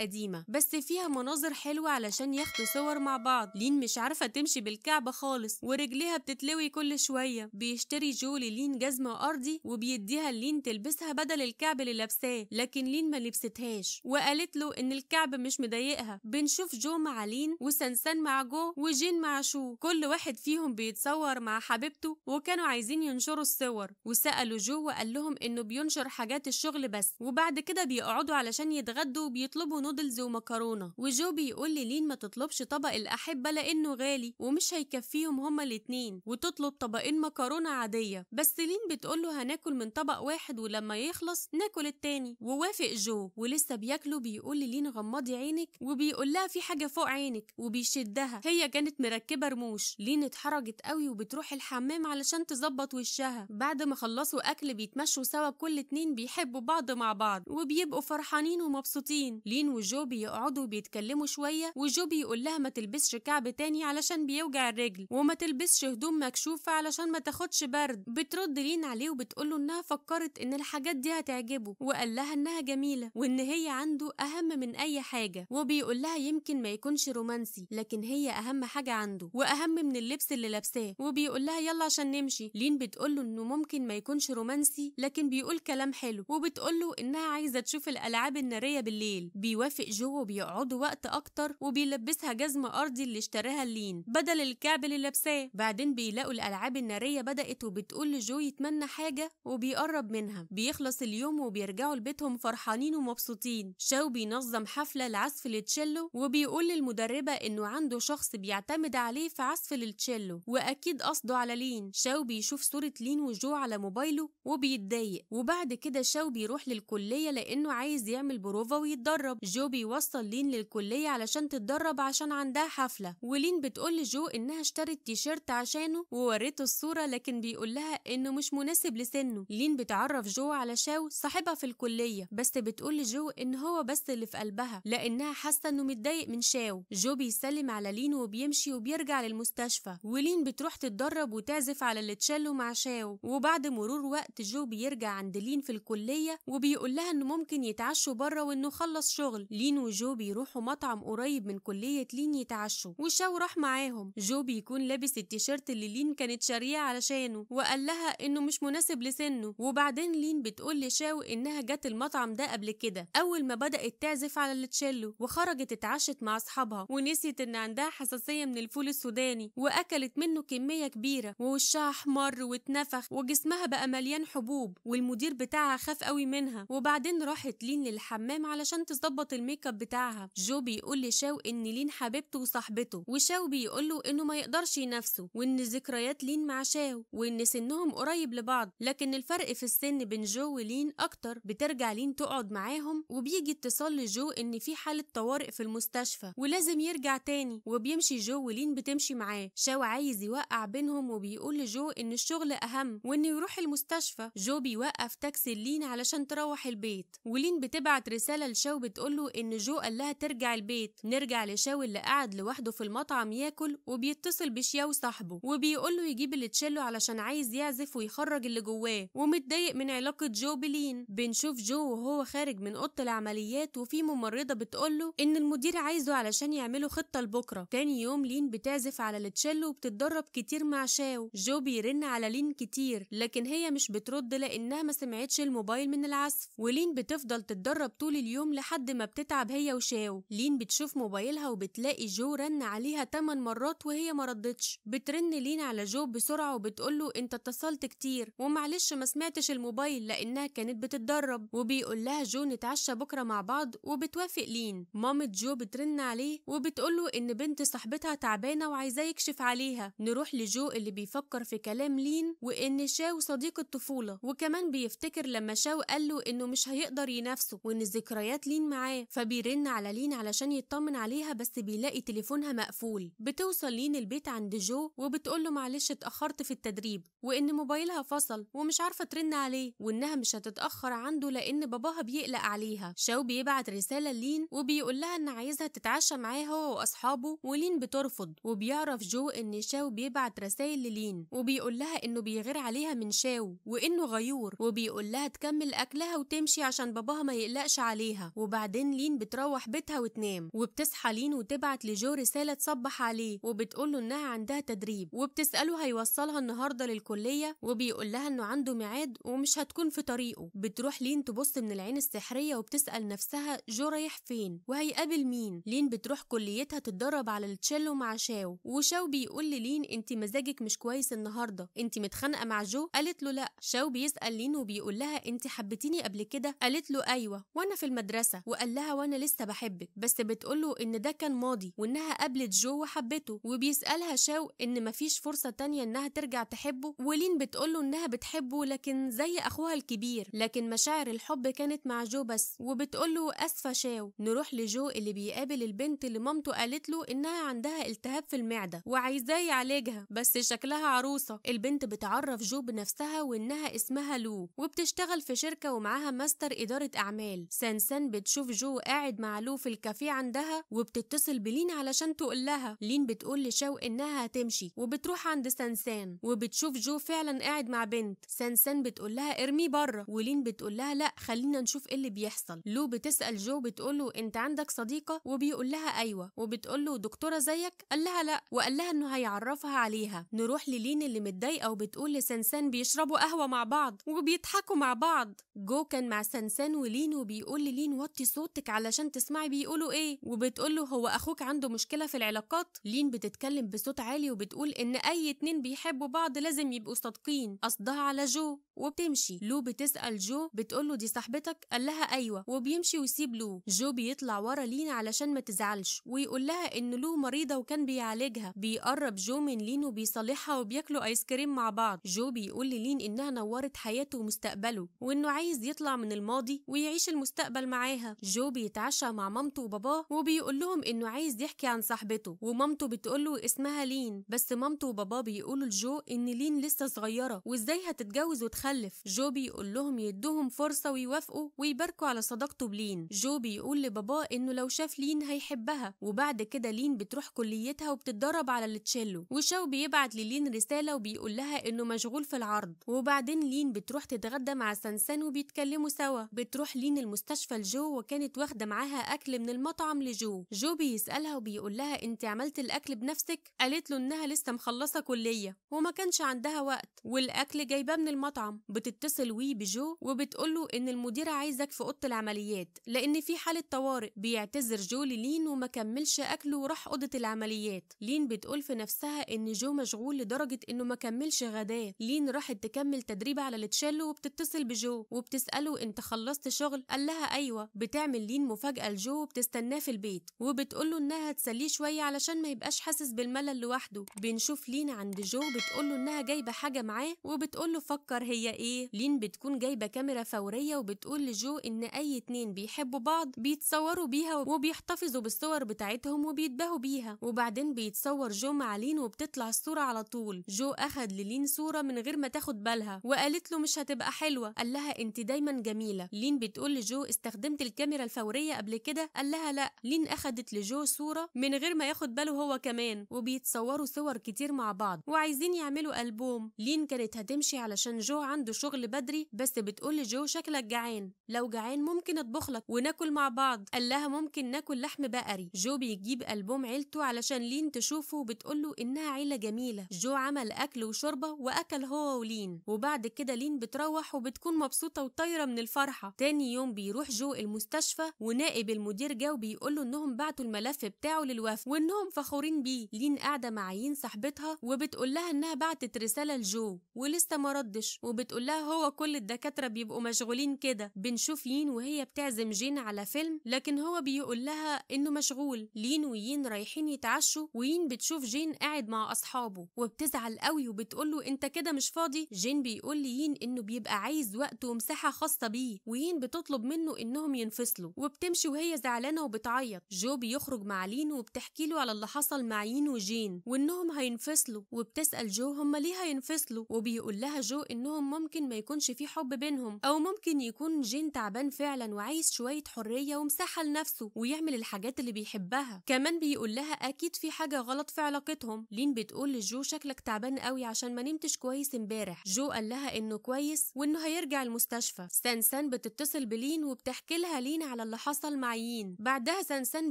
قديمة بس فيها مناظر حلوة علشان ياخدوا صور مع بعض لين مش عارفة تمشي بالكعب خالص ورجليها بتتلوي كل شوية بيشتري جولي لين جزمة أرضي وبيديها لين تلبسها بدل الكعب اللي لابساه لكن لين ما لبستهاش وقالت له إن الكعب مش مضايقها بنشوف جو مع لين وسنسان مع جو وجين مع شو كل واحد فيهم بيتصور مع حبيبته وكانوا عايزين ينشروا الصور وسألوا جو وقال لهم إنه بينشر حاجات الشغل بس وبعد كده بيقعدوا علشان يتغدوا وبيطلبوا نودلز ومكرونة وجو بيقول لي لين ما تطلبش طبق الأحبة لأنه غالي ومش هيكفيهم هما الاتنين وتطلب بيطلب طبقين مكرونة عادية بس لين بتقوله هناكل من طبق واحد ولما يخلص ناكل التاني ووافق جو ولسه بياكله بيقول لين غمضي عينك وبيقول لها في حاجة فوق عينك وبيشدها هي كانت مركبة رموش لين اتحرجت قوي وبتروح الحمام علشان تظبط وشها بعد ما خلصوا أكل بيتمشوا سوا كل اتنين بيحبوا بعض مع بعض وبيبقوا فرحانين ومبسوطين لين وجو بيقعدوا بيتكلموا شوية وجو بيقول لها ما تلبسش كعب تاني علشان بيوجع الرجل وما تلبسش هدوم مكشوفة تشوفها علشان ما تاخدش برد بترد لين عليه وبتقوله انها فكرت ان الحاجات دي هتعجبه وقال لها انها جميله وان هي عنده اهم من اي حاجه وبيقول لها يمكن ما يكونش رومانسي لكن هي اهم حاجه عنده واهم من اللبس اللي لابساه وبيقول لها يلا عشان نمشي لين بتقول له انه ممكن ما يكونش رومانسي لكن بيقول كلام حلو وبتقول له انها عايزه تشوف الالعاب الناريه بالليل بيوافق جو وبيقعدوا وقت اكتر وبيلبسها جزمه ارضي اللي اشتراها لين بدل الكعب اللي لابساه بعدين بيلاقوا الألعاب النارية بدأت وبتقول لجو يتمنى حاجة وبيقرب منها بيخلص اليوم وبيرجعوا لبيتهم فرحانين ومبسوطين شاو بينظم حفلة لعزف التشيلو وبيقول للمدربة إنه عنده شخص بيعتمد عليه في عزف التشيلو وأكيد قصده على لين شاو بيشوف صورة لين وجو على موبايله وبيتضايق وبعد كده شاو بيروح للكلية لأنه عايز يعمل بروفا ويتدرب جو بيوصل لين للكلية علشان تتدرب عشان عندها حفلة ولين بتقول لجو إنها اشترت تيشيرت عشانه وريته الصورة لكن بيقول لها إنه مش مناسب لسنه لين بتعرف جو على شاو صاحبها في الكلية بس بتقول لجو إن هو بس اللي في قلبها لأنها حاسة إنه متضايق من شاو جو بيسلم على لين وبيمشي وبيرجع للمستشفى ولين بتروح تتدرب وتعزف على التشيلو مع شاو وبعد مرور وقت جو بيرجع عند لين في الكلية وبيقول لها إنه ممكن يتعشوا بره وإنه خلص شغل لين وجو بيروحوا مطعم قريب من كلية لين يتعشوا وشاو راح معاهم جو بيكون لابس التيشيرت اللي لين كانت شارية علشانه وقال لها انه مش مناسب لسنه وبعدين لين بتقول لشاو انها جت المطعم ده قبل كده اول ما بدأت تعزف على التشيلو وخرجت اتعشت مع اصحابها ونسيت ان عندها حساسية من الفول السوداني واكلت منه كمية كبيرة ووشها احمر واتنفخ وجسمها بقى مليان حبوب والمدير بتاعها خاف قوي منها وبعدين راحت لين للحمام علشان تظبط الميك اب بتاعها جو بيقول لشاو ان لين حبيبته وصاحبته وشاو بيقول له انه ما يقدرش ينافسه وان ذكرى ذكريات لين مع شاو وإن سنهم قريب لبعض لكن الفرق في السن بين جو ولين أكتر بترجع لين تقعد معاهم وبيجي اتصال لجو إن في حالة طوارئ في المستشفى ولازم يرجع تاني وبيمشي جو ولين بتمشي معاه شاو عايز يوقع بينهم وبيقول لجو إن الشغل أهم وإنه يروح المستشفى جو بيوقف تاكسي لين علشان تروح البيت ولين بتبعت رسالة لشاو بتقوله إن جو قال لها ترجع البيت نرجع لشاو اللي قاعد لوحده في المطعم ياكل وبيتصل بشياو صاحبه وبيقول له يجيب التشيلو علشان عايز يعزف ويخرج اللي جواه ومتضايق من علاقة جو بلين بنشوف جو وهو خارج من أوضة العمليات وفي ممرضة بتقول له إن المدير عايزه علشان يعملوا خطة لبكرة تاني يوم لين بتعزف على التشيلو وبتتدرب كتير مع شاو جو بيرن على لين كتير لكن هي مش بترد لأنها ما سمعتش الموبايل من العزف ولين بتفضل تتدرب طول اليوم لحد ما بتتعب هي وشاو لين بتشوف موبايلها وبتلاقي جو رن عليها 8 مرات وهي ما ردتش بترن لين على جو بسرعة وبتقول له أنت اتصلت كتير ومعلش ما سمعتش الموبايل لأنها كانت بتتدرب وبيقول لها جو نتعشى بكرة مع بعض وبتوافق لين مامة جو بترن عليه وبتقول له إن بنت صاحبتها تعبانة وعايزاه يكشف عليها نروح لجو اللي بيفكر في كلام لين وإن شاو صديق الطفولة وكمان بيفتكر لما شاو قال له إنه مش هيقدر ينافسه وإن ذكريات لين معاه فبيرن على لين علشان يطمن عليها بس بيلاقي تليفونها مقفول بتوصل لين البيت عند جو وبتقول له معلش اتأخرت في التدريب وإن موبايلها فصل ومش عارفة ترن عليه وإنها مش هتتأخر عنده لأن باباها بيقلق عليها شاو بيبعت رسالة لين وبيقول لها إن عايزها تتعشى معاه هو وأصحابه ولين بترفض وبيعرف جو إن شاو بيبعت رسائل للين وبيقول لها إنه بيغير عليها من شاو وإنه غيور وبيقول لها تكمل أكلها وتمشي عشان باباها ما يقلقش عليها وبعدين لين بتروح بيتها وتنام وبتصحى لين وتبعت لجو رسالة تصبح عليه وبتقول له إنها عندها تدريب وبتسأل بيسأله هيوصلها النهارده للكلية وبيقول لها إنه عنده ميعاد ومش هتكون في طريقه بتروح لين تبص من العين السحرية وبتسأل نفسها جو رايح فين وهيقابل مين لين بتروح كليتها تتدرب على التشيلو مع شاو وشاو بيقول للين انت مزاجك مش كويس النهارده انت متخانقه مع جو قالت له لا شاو بيسال لين وبيقول لها انت حبيتيني قبل كده قالت له ايوه وانا في المدرسه وقال لها وانا لسه بحبك بس بتقول له ان ده كان ماضي وانها قابلت جو وحبته وبيسالها شاو ان مفيش فرصه تانية إنها ترجع تحبه ولين بتقوله إنها بتحبه لكن زي أخوها الكبير لكن مشاعر الحب كانت مع جو بس وبتقوله أسفة شاو نروح لجو اللي بيقابل البنت اللي مامته قالت له إنها عندها التهاب في المعدة وعايزاه يعالجها بس شكلها عروسة البنت بتعرف جو بنفسها وإنها اسمها لو وبتشتغل في شركة ومعاها ماستر إدارة أعمال سانسان بتشوف جو قاعد مع لو في الكافيه عندها وبتتصل بلين علشان تقول لها لين بتقول لشاو إنها هتمشي وبتروح عند عند سانسان وبتشوف جو فعلا قاعد مع بنت سانسان بتقول لها ارمي بره ولين بتقول لها لا خلينا نشوف ايه اللي بيحصل لو بتسال جو بتقول له انت عندك صديقه وبيقول لها ايوه وبتقول له دكتوره زيك قال لها لا وقال لها انه هيعرفها عليها نروح للين اللي متضايقه وبتقول لسانسان بيشربوا قهوه مع بعض وبيضحكوا مع بعض جو كان مع سانسان ولين وبيقول للين وطي صوتك علشان تسمعي بيقولوا ايه وبتقول له هو اخوك عنده مشكله في العلاقات لين بتتكلم بصوت عالي وبتقول ان اي اتنين بيحبوا بعض لازم يبقوا صادقين قصدها على جو وبتمشي لو بتسأل جو بتقول له دي صاحبتك قال لها أيوة وبيمشي ويسيب لو جو بيطلع ورا لينا علشان ما تزعلش ويقول لها إن لو مريضة وكان بيعالجها بيقرب جو من لين وبيصالحها وبياكلوا آيس كريم مع بعض جو بيقول للين إنها نورت حياته ومستقبله وإنه عايز يطلع من الماضي ويعيش المستقبل معاها جو بيتعشى مع مامته وباباه وبيقول لهم إنه عايز يحكي عن صاحبته ومامته بتقول له اسمها لين بس مامته وباباه بيقولوا لجو إن لين لسه صغيرة وإزاي هتتجوز وتخلف خلف جو بيقول لهم يدوهم فرصة ويوافقوا ويباركوا على صداقته بلين جو بيقول لباباه إنه لو شاف لين هيحبها وبعد كده لين بتروح كليتها وبتتدرب على التشيلو وشاو بيبعت للين رسالة وبيقول لها إنه مشغول في العرض وبعدين لين بتروح تتغدى مع سانسان وبيتكلموا سوا بتروح لين المستشفى لجو وكانت واخدة معاها أكل من المطعم لجو جو بيسألها وبيقول لها أنت عملت الأكل بنفسك قالت له إنها لسه مخلصة كلية وما كانش عندها وقت والأكل جايباه من المطعم بتتصل وي بجو وبتقوله إن المديرة عايزك في أوضة العمليات لأن في حالة طوارئ بيعتذر جو للين وما كملش أكله وراح أوضة العمليات لين بتقول في نفسها إن جو مشغول لدرجة إنه ما كملش غداه لين راحت تكمل تدريب على التشيلو وبتتصل بجو وبتسأله أنت خلصت شغل قال لها أيوة بتعمل لين مفاجأة لجو وبتستناه في البيت وبتقوله إنها تسليه شوية علشان ما يبقاش حاسس بالملل لوحده بنشوف لين عند جو بتقوله إنها جايبة حاجة معاه وبتقوله فكر هي هي ايه لين بتكون جايبه كاميرا فوريه وبتقول لجو ان اي اتنين بيحبوا بعض بيتصوروا بيها وبيحتفظوا بالصور بتاعتهم وبيتباهوا بيها وبعدين بيتصور جو مع لين وبتطلع الصوره على طول جو اخد للين صوره من غير ما تاخد بالها وقالت له مش هتبقى حلوه قال لها انت دايما جميله لين بتقول لجو استخدمت الكاميرا الفوريه قبل كده قال لها لا لين اخدت لجو صوره من غير ما ياخد باله هو كمان وبيتصوروا صور كتير مع بعض وعايزين يعملوا البوم لين كانت هتمشي علشان جو عنده شغل بدري بس بتقول لجو شكلك جعان لو جعان ممكن اطبخ لك وناكل مع بعض قال لها ممكن ناكل لحم بقري جو بيجيب ألبوم عيلته علشان لين تشوفه وبتقول له إنها عيلة جميلة جو عمل أكل وشوربة وأكل هو ولين وبعد كده لين بتروح وبتكون مبسوطة وطايرة من الفرحة تاني يوم بيروح جو المستشفى ونائب المدير جا وبيقول له إنهم بعتوا الملف بتاعه للوفد وإنهم فخورين بيه لين قاعدة مع يين صاحبتها وبتقول لها إنها بعتت رسالة لجو ولسه ما ردش وب وبتقول لها هو كل الدكاترة بيبقوا مشغولين كده بنشوف يين وهي بتعزم جين على فيلم لكن هو بيقول لها إنه مشغول لين ويين رايحين يتعشوا وين بتشوف جين قاعد مع أصحابه وبتزعل قوي وبتقول له أنت كده مش فاضي جين بيقول لين إنه بيبقى عايز وقت ومساحة خاصة بيه وين بتطلب منه إنهم ينفصلوا وبتمشي وهي زعلانة وبتعيط جو بيخرج مع لين وبتحكي له على اللي حصل مع يين وجين وإنهم هينفصلوا وبتسأل جو هما ليه هينفصلوا وبيقول لها جو إنهم ممكن ما يكونش في حب بينهم او ممكن يكون جين تعبان فعلا وعايز شويه حريه ومساحه لنفسه ويعمل الحاجات اللي بيحبها كمان بيقول لها اكيد في حاجه غلط في علاقتهم لين بتقول لجو شكلك تعبان قوي عشان ما نمتش كويس امبارح جو قال لها انه كويس وانه هيرجع المستشفى سانسان بتتصل بلين وبتحكي لها لين على اللي حصل مع يين بعدها سانسان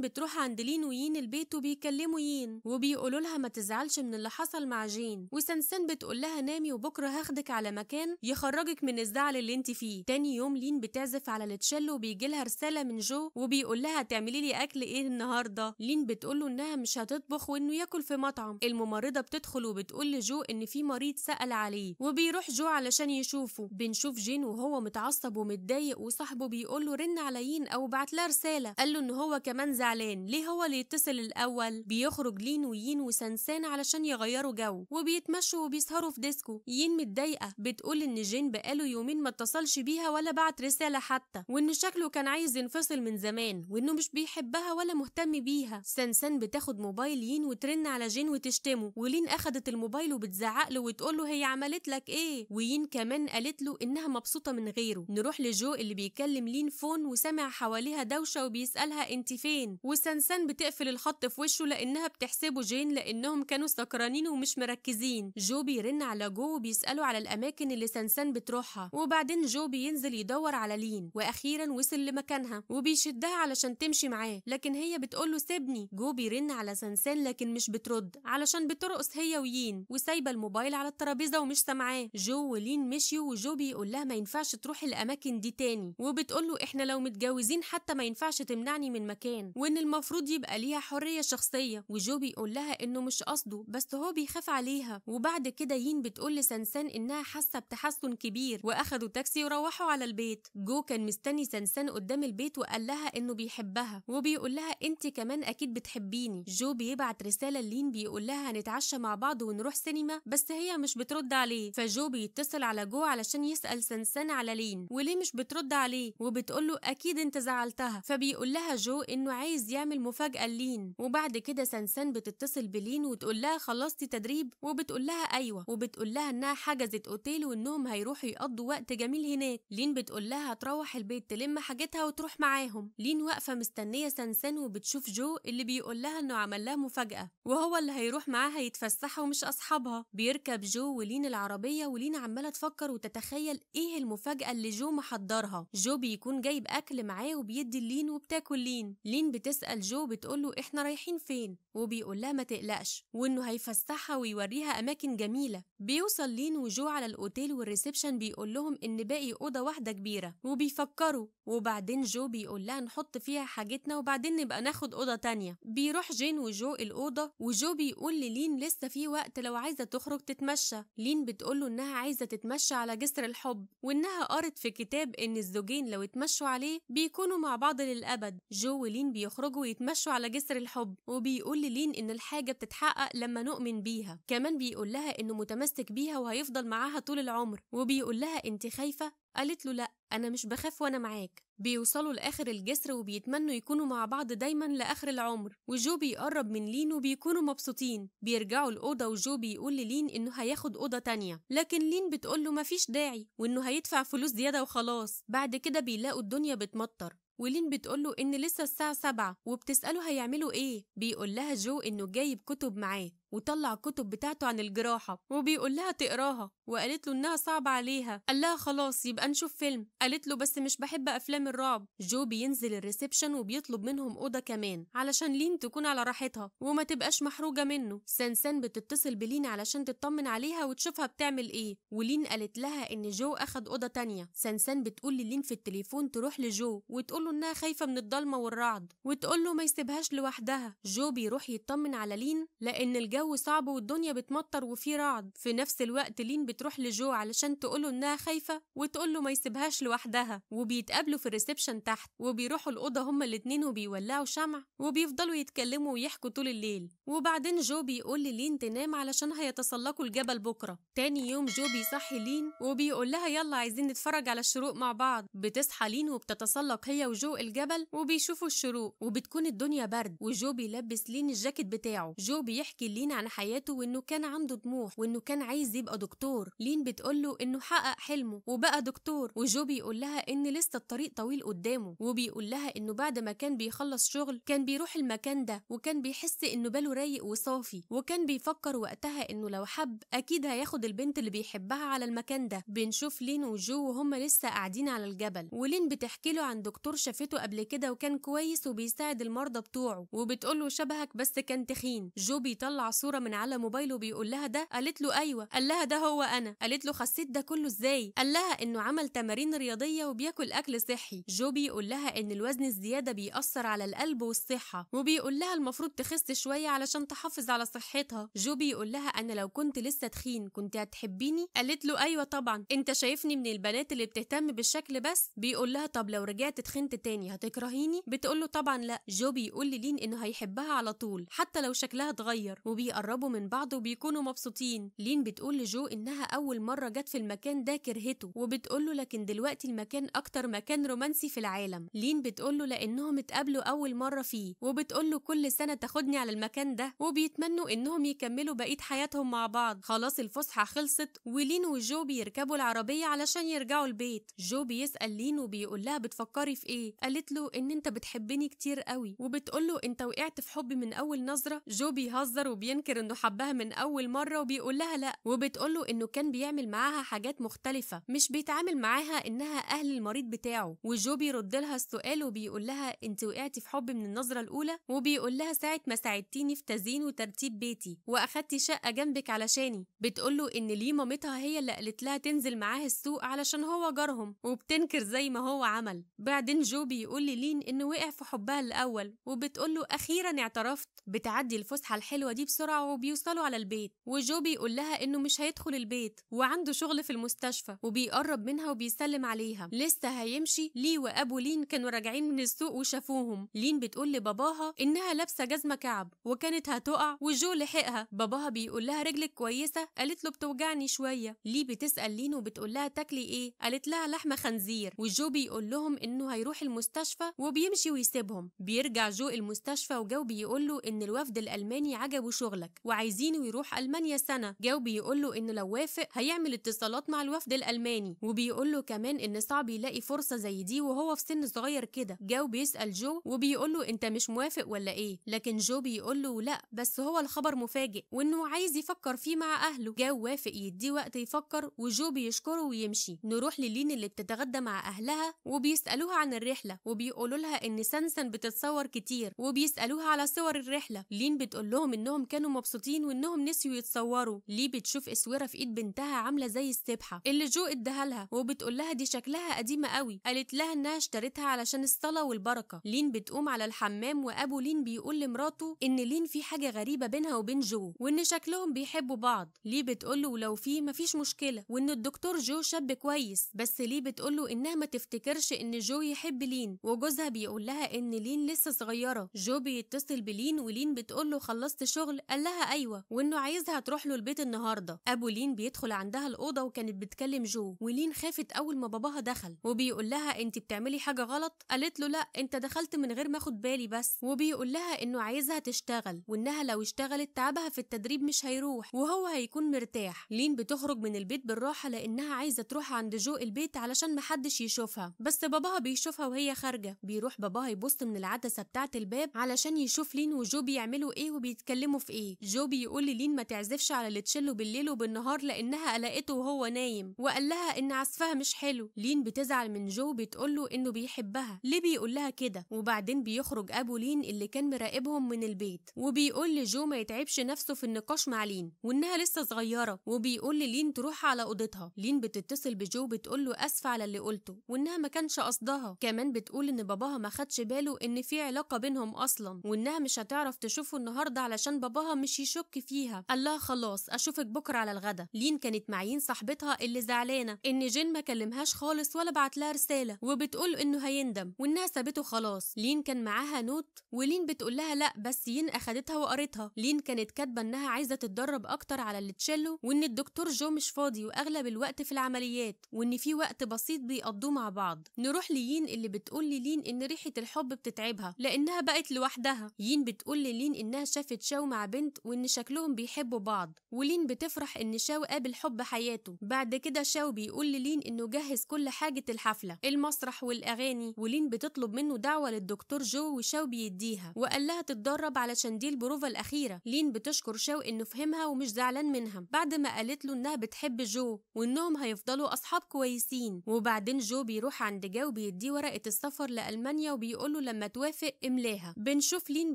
بتروح عند لين وين البيت وبيكلموا يين وبيقولوا لها ما تزعلش من اللي حصل مع جين وسانسان بتقول لها نامي وبكره هاخدك على مكان يخرجك من الزعل اللي انت فيه تاني يوم لين بتعزف على التشيلو وبيجيلها رساله من جو وبيقول لها تعملي لي اكل ايه النهارده لين بتقول له انها مش هتطبخ وانه ياكل في مطعم الممرضه بتدخل وبتقول لجو ان في مريض سال عليه وبيروح جو علشان يشوفه بنشوف جين وهو متعصب ومتضايق وصاحبه بيقول له رن على يين او بعت لها رساله قال له ان هو كمان زعلان ليه هو اللي يتصل الاول بيخرج لين وين وسنسان علشان يغيروا جو وبيتمشوا وبيسهروا في ديسكو يين متضايقه بتقول بتقول إن جين بقاله يومين ما اتصلش بيها ولا بعت رسالة حتى وإن شكله كان عايز ينفصل من زمان وإنه مش بيحبها ولا مهتم بيها سانسان بتاخد موبايل يين وترن على جين وتشتمه ولين أخدت الموبايل وبتزعق له وتقول له هي عملت لك إيه وين كمان قالت له إنها مبسوطة من غيره نروح لجو اللي بيكلم لين فون وسامع حواليها دوشة وبيسألها أنت فين وسانسان بتقفل الخط في وشه لأنها بتحسبه جين لأنهم كانوا سكرانين ومش مركزين جو بيرن على جو وبيسأله على الأماكن اللي سنسن بتروحها وبعدين جو بينزل يدور على لين واخيرا وصل لمكانها وبيشدها علشان تمشي معاه لكن هي بتقول له سيبني جو بيرن على سنسن لكن مش بترد علشان بترقص هي ويين وسايبه الموبايل على الترابيزه ومش سامعاه جو ولين مشيوا وجو بيقول لها ما ينفعش تروحي الاماكن دي تاني وبتقول له احنا لو متجوزين حتى ما ينفعش تمنعني من مكان وان المفروض يبقى ليها حريه شخصيه وجو بيقول لها انه مش قصده بس هو بيخاف عليها وبعد كده يين بتقول لسنسان انها حاسه تحسن كبير واخدوا تاكسي وروحوا على البيت جو كان مستني سنسان قدام البيت وقال لها انه بيحبها وبيقول لها انت كمان اكيد بتحبيني جو بيبعت رساله لين بيقول لها هنتعشى مع بعض ونروح سينما بس هي مش بترد عليه فجو بيتصل على جو علشان يسال سنسان على لين وليه مش بترد عليه وبتقول له اكيد انت زعلتها فبيقول لها جو انه عايز يعمل مفاجاه لين وبعد كده سنسان بتتصل بلين وتقول لها خلصتي تدريب وبتقول لها ايوه وبتقول لها انها حجزت اوتيل وإن إنهم هيروحوا يقضوا وقت جميل هناك لين بتقول لها هتروح البيت تلم حاجتها وتروح معاهم لين واقفة مستنية سنسان وبتشوف جو اللي بيقول لها إنه عمل لها مفاجأة وهو اللي هيروح معاها يتفسح ومش أصحابها بيركب جو ولين العربية ولين عمالة تفكر وتتخيل إيه المفاجأة اللي جو محضرها جو بيكون جايب أكل معاه وبيدي لين وبتاكل لين لين بتسأل جو له إحنا رايحين فين وبيقول لها ما تقلقش وإنه هيفسحها ويوريها أماكن جميلة بيوصل لين وجو على الأوتيل بالليل والريسبشن بيقول لهم إن باقي أوضة واحدة كبيرة وبيفكروا وبعدين جو بيقول لها نحط فيها حاجتنا وبعدين نبقى ناخد أوضة تانية بيروح جين وجو الأوضة وجو بيقول للين لسه في وقت لو عايزة تخرج تتمشى لين بتقوله إنها عايزة تتمشى على جسر الحب وإنها قرت في كتاب إن الزوجين لو اتمشوا عليه بيكونوا مع بعض للأبد جو ولين بيخرجوا يتمشوا على جسر الحب وبيقول للين إن الحاجة بتتحقق لما نؤمن بيها كمان بيقول لها إنه متمسك بيها وهيفضل معاها طول العمر العمر وبيقول لها انت خايفة قالت له لأ أنا مش بخاف وأنا معاك بيوصلوا لآخر الجسر وبيتمنوا يكونوا مع بعض دايما لآخر العمر وجو بيقرب من لين وبيكونوا مبسوطين بيرجعوا الأوضة وجو بيقول للين إنه هياخد أوضة تانية لكن لين بتقول له مفيش داعي وإنه هيدفع فلوس زيادة وخلاص بعد كده بيلاقوا الدنيا بتمطر ولين بتقول له إن لسه الساعة سبعة وبتسأله هيعملوا إيه بيقول لها جو إنه جايب كتب معاه وطلع كتب بتاعته عن الجراحة وبيقول لها تقراها وقالت له إنها صعبة عليها قال لها خلاص يبقى نشوف فيلم قالت له بس مش بحب أفلام الرعب جو بينزل الريسبشن وبيطلب منهم أوضة كمان علشان لين تكون على راحتها وما تبقاش محروجة منه سانسان بتتصل بلين علشان تطمن عليها وتشوفها بتعمل إيه ولين قالت لها إن جو أخد أوضة تانية سانسان بتقول للين في التليفون تروح لجو وتقول له إنها خايفة من الضلمة والرعد وتقول له ما يسيبهاش لوحدها جو بيروح يطمن على لين لأن الجو الجو صعب والدنيا بتمطر وفي رعد في نفس الوقت لين بتروح لجو علشان تقوله انها خايفه وتقوله ما يسيبهاش لوحدها وبيتقابلوا في الريسبشن تحت وبيروحوا الاوضه هما الاتنين وبيولعوا شمع وبيفضلوا يتكلموا ويحكوا طول الليل وبعدين جو بيقول لين تنام علشان هيتسلقوا الجبل بكره تاني يوم جو بيصحي لين وبيقول لها يلا عايزين نتفرج على الشروق مع بعض بتصحى لين وبتتسلق هي وجو الجبل وبيشوفوا الشروق وبتكون الدنيا برد وجو بيلبس لين الجاكيت بتاعه جو بيحكي لين مسؤولين عن حياته وانه كان عنده طموح وانه كان عايز يبقى دكتور لين بتقول له انه حقق حلمه وبقى دكتور وجو بيقول لها ان لسه الطريق طويل قدامه وبيقول لها انه بعد ما كان بيخلص شغل كان بيروح المكان ده وكان بيحس انه باله رايق وصافي وكان بيفكر وقتها انه لو حب اكيد هياخد البنت اللي بيحبها على المكان ده بنشوف لين وجو وهما لسه قاعدين على الجبل ولين بتحكي له عن دكتور شافته قبل كده وكان كويس وبيساعد المرضى بتوعه وبتقول له شبهك بس كان تخين جو بيطلع الصوره من على موبايله بيقول لها ده قالت له ايوه قال لها ده هو انا قالت له خسيت ده كله ازاي قال لها انه عمل تمارين رياضيه وبياكل اكل صحي جو بيقول لها ان الوزن الزياده بيأثر على القلب والصحه وبيقول لها المفروض تخس شويه علشان تحافظ على صحتها جو بيقول لها انا لو كنت لسه تخين كنت هتحبيني قالت له ايوه طبعا انت شايفني من البنات اللي بتهتم بالشكل بس بيقول لها طب لو رجعت تخنت تاني هتكرهيني بتقول له طبعا لا جو بيقول لين انه هيحبها على طول حتى لو شكلها اتغير وبي بيقربوا من بعض وبيكونوا مبسوطين لين بتقول لجو إنها أول مرة جت في المكان ده كرهته وبتقول له لكن دلوقتي المكان أكتر مكان رومانسي في العالم لين بتقول له لأنهم اتقابلوا أول مرة فيه وبتقول له كل سنة تاخدني على المكان ده وبيتمنوا إنهم يكملوا بقية حياتهم مع بعض خلاص الفسحة خلصت ولين وجو بيركبوا العربية علشان يرجعوا البيت جو بيسأل لين وبيقول لها بتفكري في إيه قالت له إن أنت بتحبني كتير قوي وبتقول له أنت وقعت في حب من أول نظرة جو بيهزر وبي بينكر انه حبها من اول مره وبيقول لها لا وبتقول له انه كان بيعمل معاها حاجات مختلفه مش بيتعامل معاها انها اهل المريض بتاعه وجو بيرد لها السؤال وبيقول لها انت وقعتي في حب من النظره الاولى وبيقول لها ساعه ما ساعدتيني في تزيين وترتيب بيتي واخدتي شقه جنبك علشاني بتقول له ان ليه مامتها هي اللي قالت لها تنزل معاه السوق علشان هو جارهم وبتنكر زي ما هو عمل بعدين جو بيقول لين انه وقع في حبها الاول وبتقول له اخيرا اعترفت بتعدي الفسحة الحلوة دي بسرعة وبيوصلوا على البيت وجو بيقول لها إنه مش هيدخل البيت وعنده شغل في المستشفى وبيقرب منها وبيسلم عليها لسه هيمشي لي وأبو لين كانوا راجعين من السوق وشافوهم لين بتقول لباباها إنها لابسة جزمة كعب وكانت هتقع وجو لحقها باباها بيقول لها رجلك كويسة قالت له بتوجعني شوية لي بتسأل لين وبتقول لها تاكلي إيه قالت لها لحمة خنزير وجو بيقول لهم إنه هيروح المستشفى وبيمشي ويسيبهم بيرجع جو المستشفى وجو بيقول له إن إن الوفد الألماني عجبه شغلك وعايزينه يروح ألمانيا سنة جاو بيقول له إن لو وافق هيعمل اتصالات مع الوفد الألماني وبيقول له كمان إن صعب يلاقي فرصة زي دي وهو في سن صغير كده جاو بيسأل جو وبيقول له أنت مش موافق ولا إيه لكن جو بيقول له لأ بس هو الخبر مفاجئ وإنه عايز يفكر فيه مع أهله جاو وافق يديه وقت يفكر وجو بيشكره ويمشي نروح للين اللي بتتغدى مع أهلها وبيسألوها عن الرحلة وبيقولوا لها إن سنسن بتتصور كتير وبيسألوها على صور الرحلة الرحله لين بتقول لهم انهم كانوا مبسوطين وانهم نسيوا يتصوروا لي بتشوف اسوره في ايد بنتها عامله زي السبحه اللي جو اداها لها وبتقول لها دي شكلها قديمه قوي قالت لها انها اشترتها علشان الصلاه والبركه لين بتقوم على الحمام وابو لين بيقول لمراته ان لين في حاجه غريبه بينها وبين جو وان شكلهم بيحبوا بعض لي بتقول له ولو في مفيش مشكله وان الدكتور جو شاب كويس بس لي بتقول له انها ما تفتكرش ان جو يحب لين وجوزها بيقول لها ان لين لسه صغيره جو بيتصل بلين ولين بتقول له خلصت شغل قال لها ايوه وانه عايزها تروح له البيت النهارده ابو لين بيدخل عندها الاوضه وكانت بتكلم جو ولين خافت اول ما باباها دخل وبيقول لها انت بتعملي حاجه غلط قالت له لا انت دخلت من غير ما اخد بالي بس وبيقول لها انه عايزها تشتغل وانها لو اشتغلت تعبها في التدريب مش هيروح وهو هيكون مرتاح لين بتخرج من البيت بالراحه لانها عايزه تروح عند جو البيت علشان محدش يشوفها بس باباها بيشوفها وهي خارجه بيروح باباها يبص من العدسه بتاعه الباب علشان يشوف لين وجو جو بيعملوا ايه وبيتكلموا في ايه جو بيقول للين ما تعزفش على التشيلو بالليل وبالنهار لانها قلقته وهو نايم وقال لها ان عزفها مش حلو لين بتزعل من جو بتقول له انه بيحبها ليه بيقول لها كده وبعدين بيخرج ابو لين اللي كان مراقبهم من البيت وبيقول لجو ما يتعبش نفسه في النقاش مع لين وانها لسه صغيره وبيقول للين تروح على اوضتها لين بتتصل بجو بتقول له اسف على اللي قلته وانها ما كانش قصدها كمان بتقول ان باباها ما خدش باله ان في علاقه بينهم اصلا وانها مش هتعرف تعرف تشوفه النهارده علشان باباها مش يشك فيها قال لها خلاص اشوفك بكره على الغدا لين كانت مع يين صاحبتها اللي زعلانه ان جين ما كلمهاش خالص ولا بعت لها رساله وبتقول انه هيندم وانها سابته خلاص لين كان معاها نوت ولين بتقول لها لا بس يين اخدتها وقريتها لين كانت كاتبه انها عايزه تتدرب اكتر على التشيلو وان الدكتور جو مش فاضي واغلب الوقت في العمليات وان في وقت بسيط بيقضوه مع بعض نروح لين اللي بتقول لي لين ان ريحه الحب بتتعبها لانها بقت لوحدها يين بتقول بتقول للين إنها شافت شاو مع بنت وإن شكلهم بيحبوا بعض ولين بتفرح إن شاو قابل حب حياته بعد كده شاو بيقول للين إنه جهز كل حاجة الحفلة المسرح والأغاني ولين بتطلب منه دعوة للدكتور جو وشاو بيديها وقال لها تتدرب علشان دي البروفة الأخيرة لين بتشكر شاو إنه فهمها ومش زعلان منها بعد ما قالت له إنها بتحب جو وإنهم هيفضلوا أصحاب كويسين وبعدين جو بيروح عند جاو بيديه ورقة السفر لألمانيا وبيقول له لما توافق املاها بنشوف لين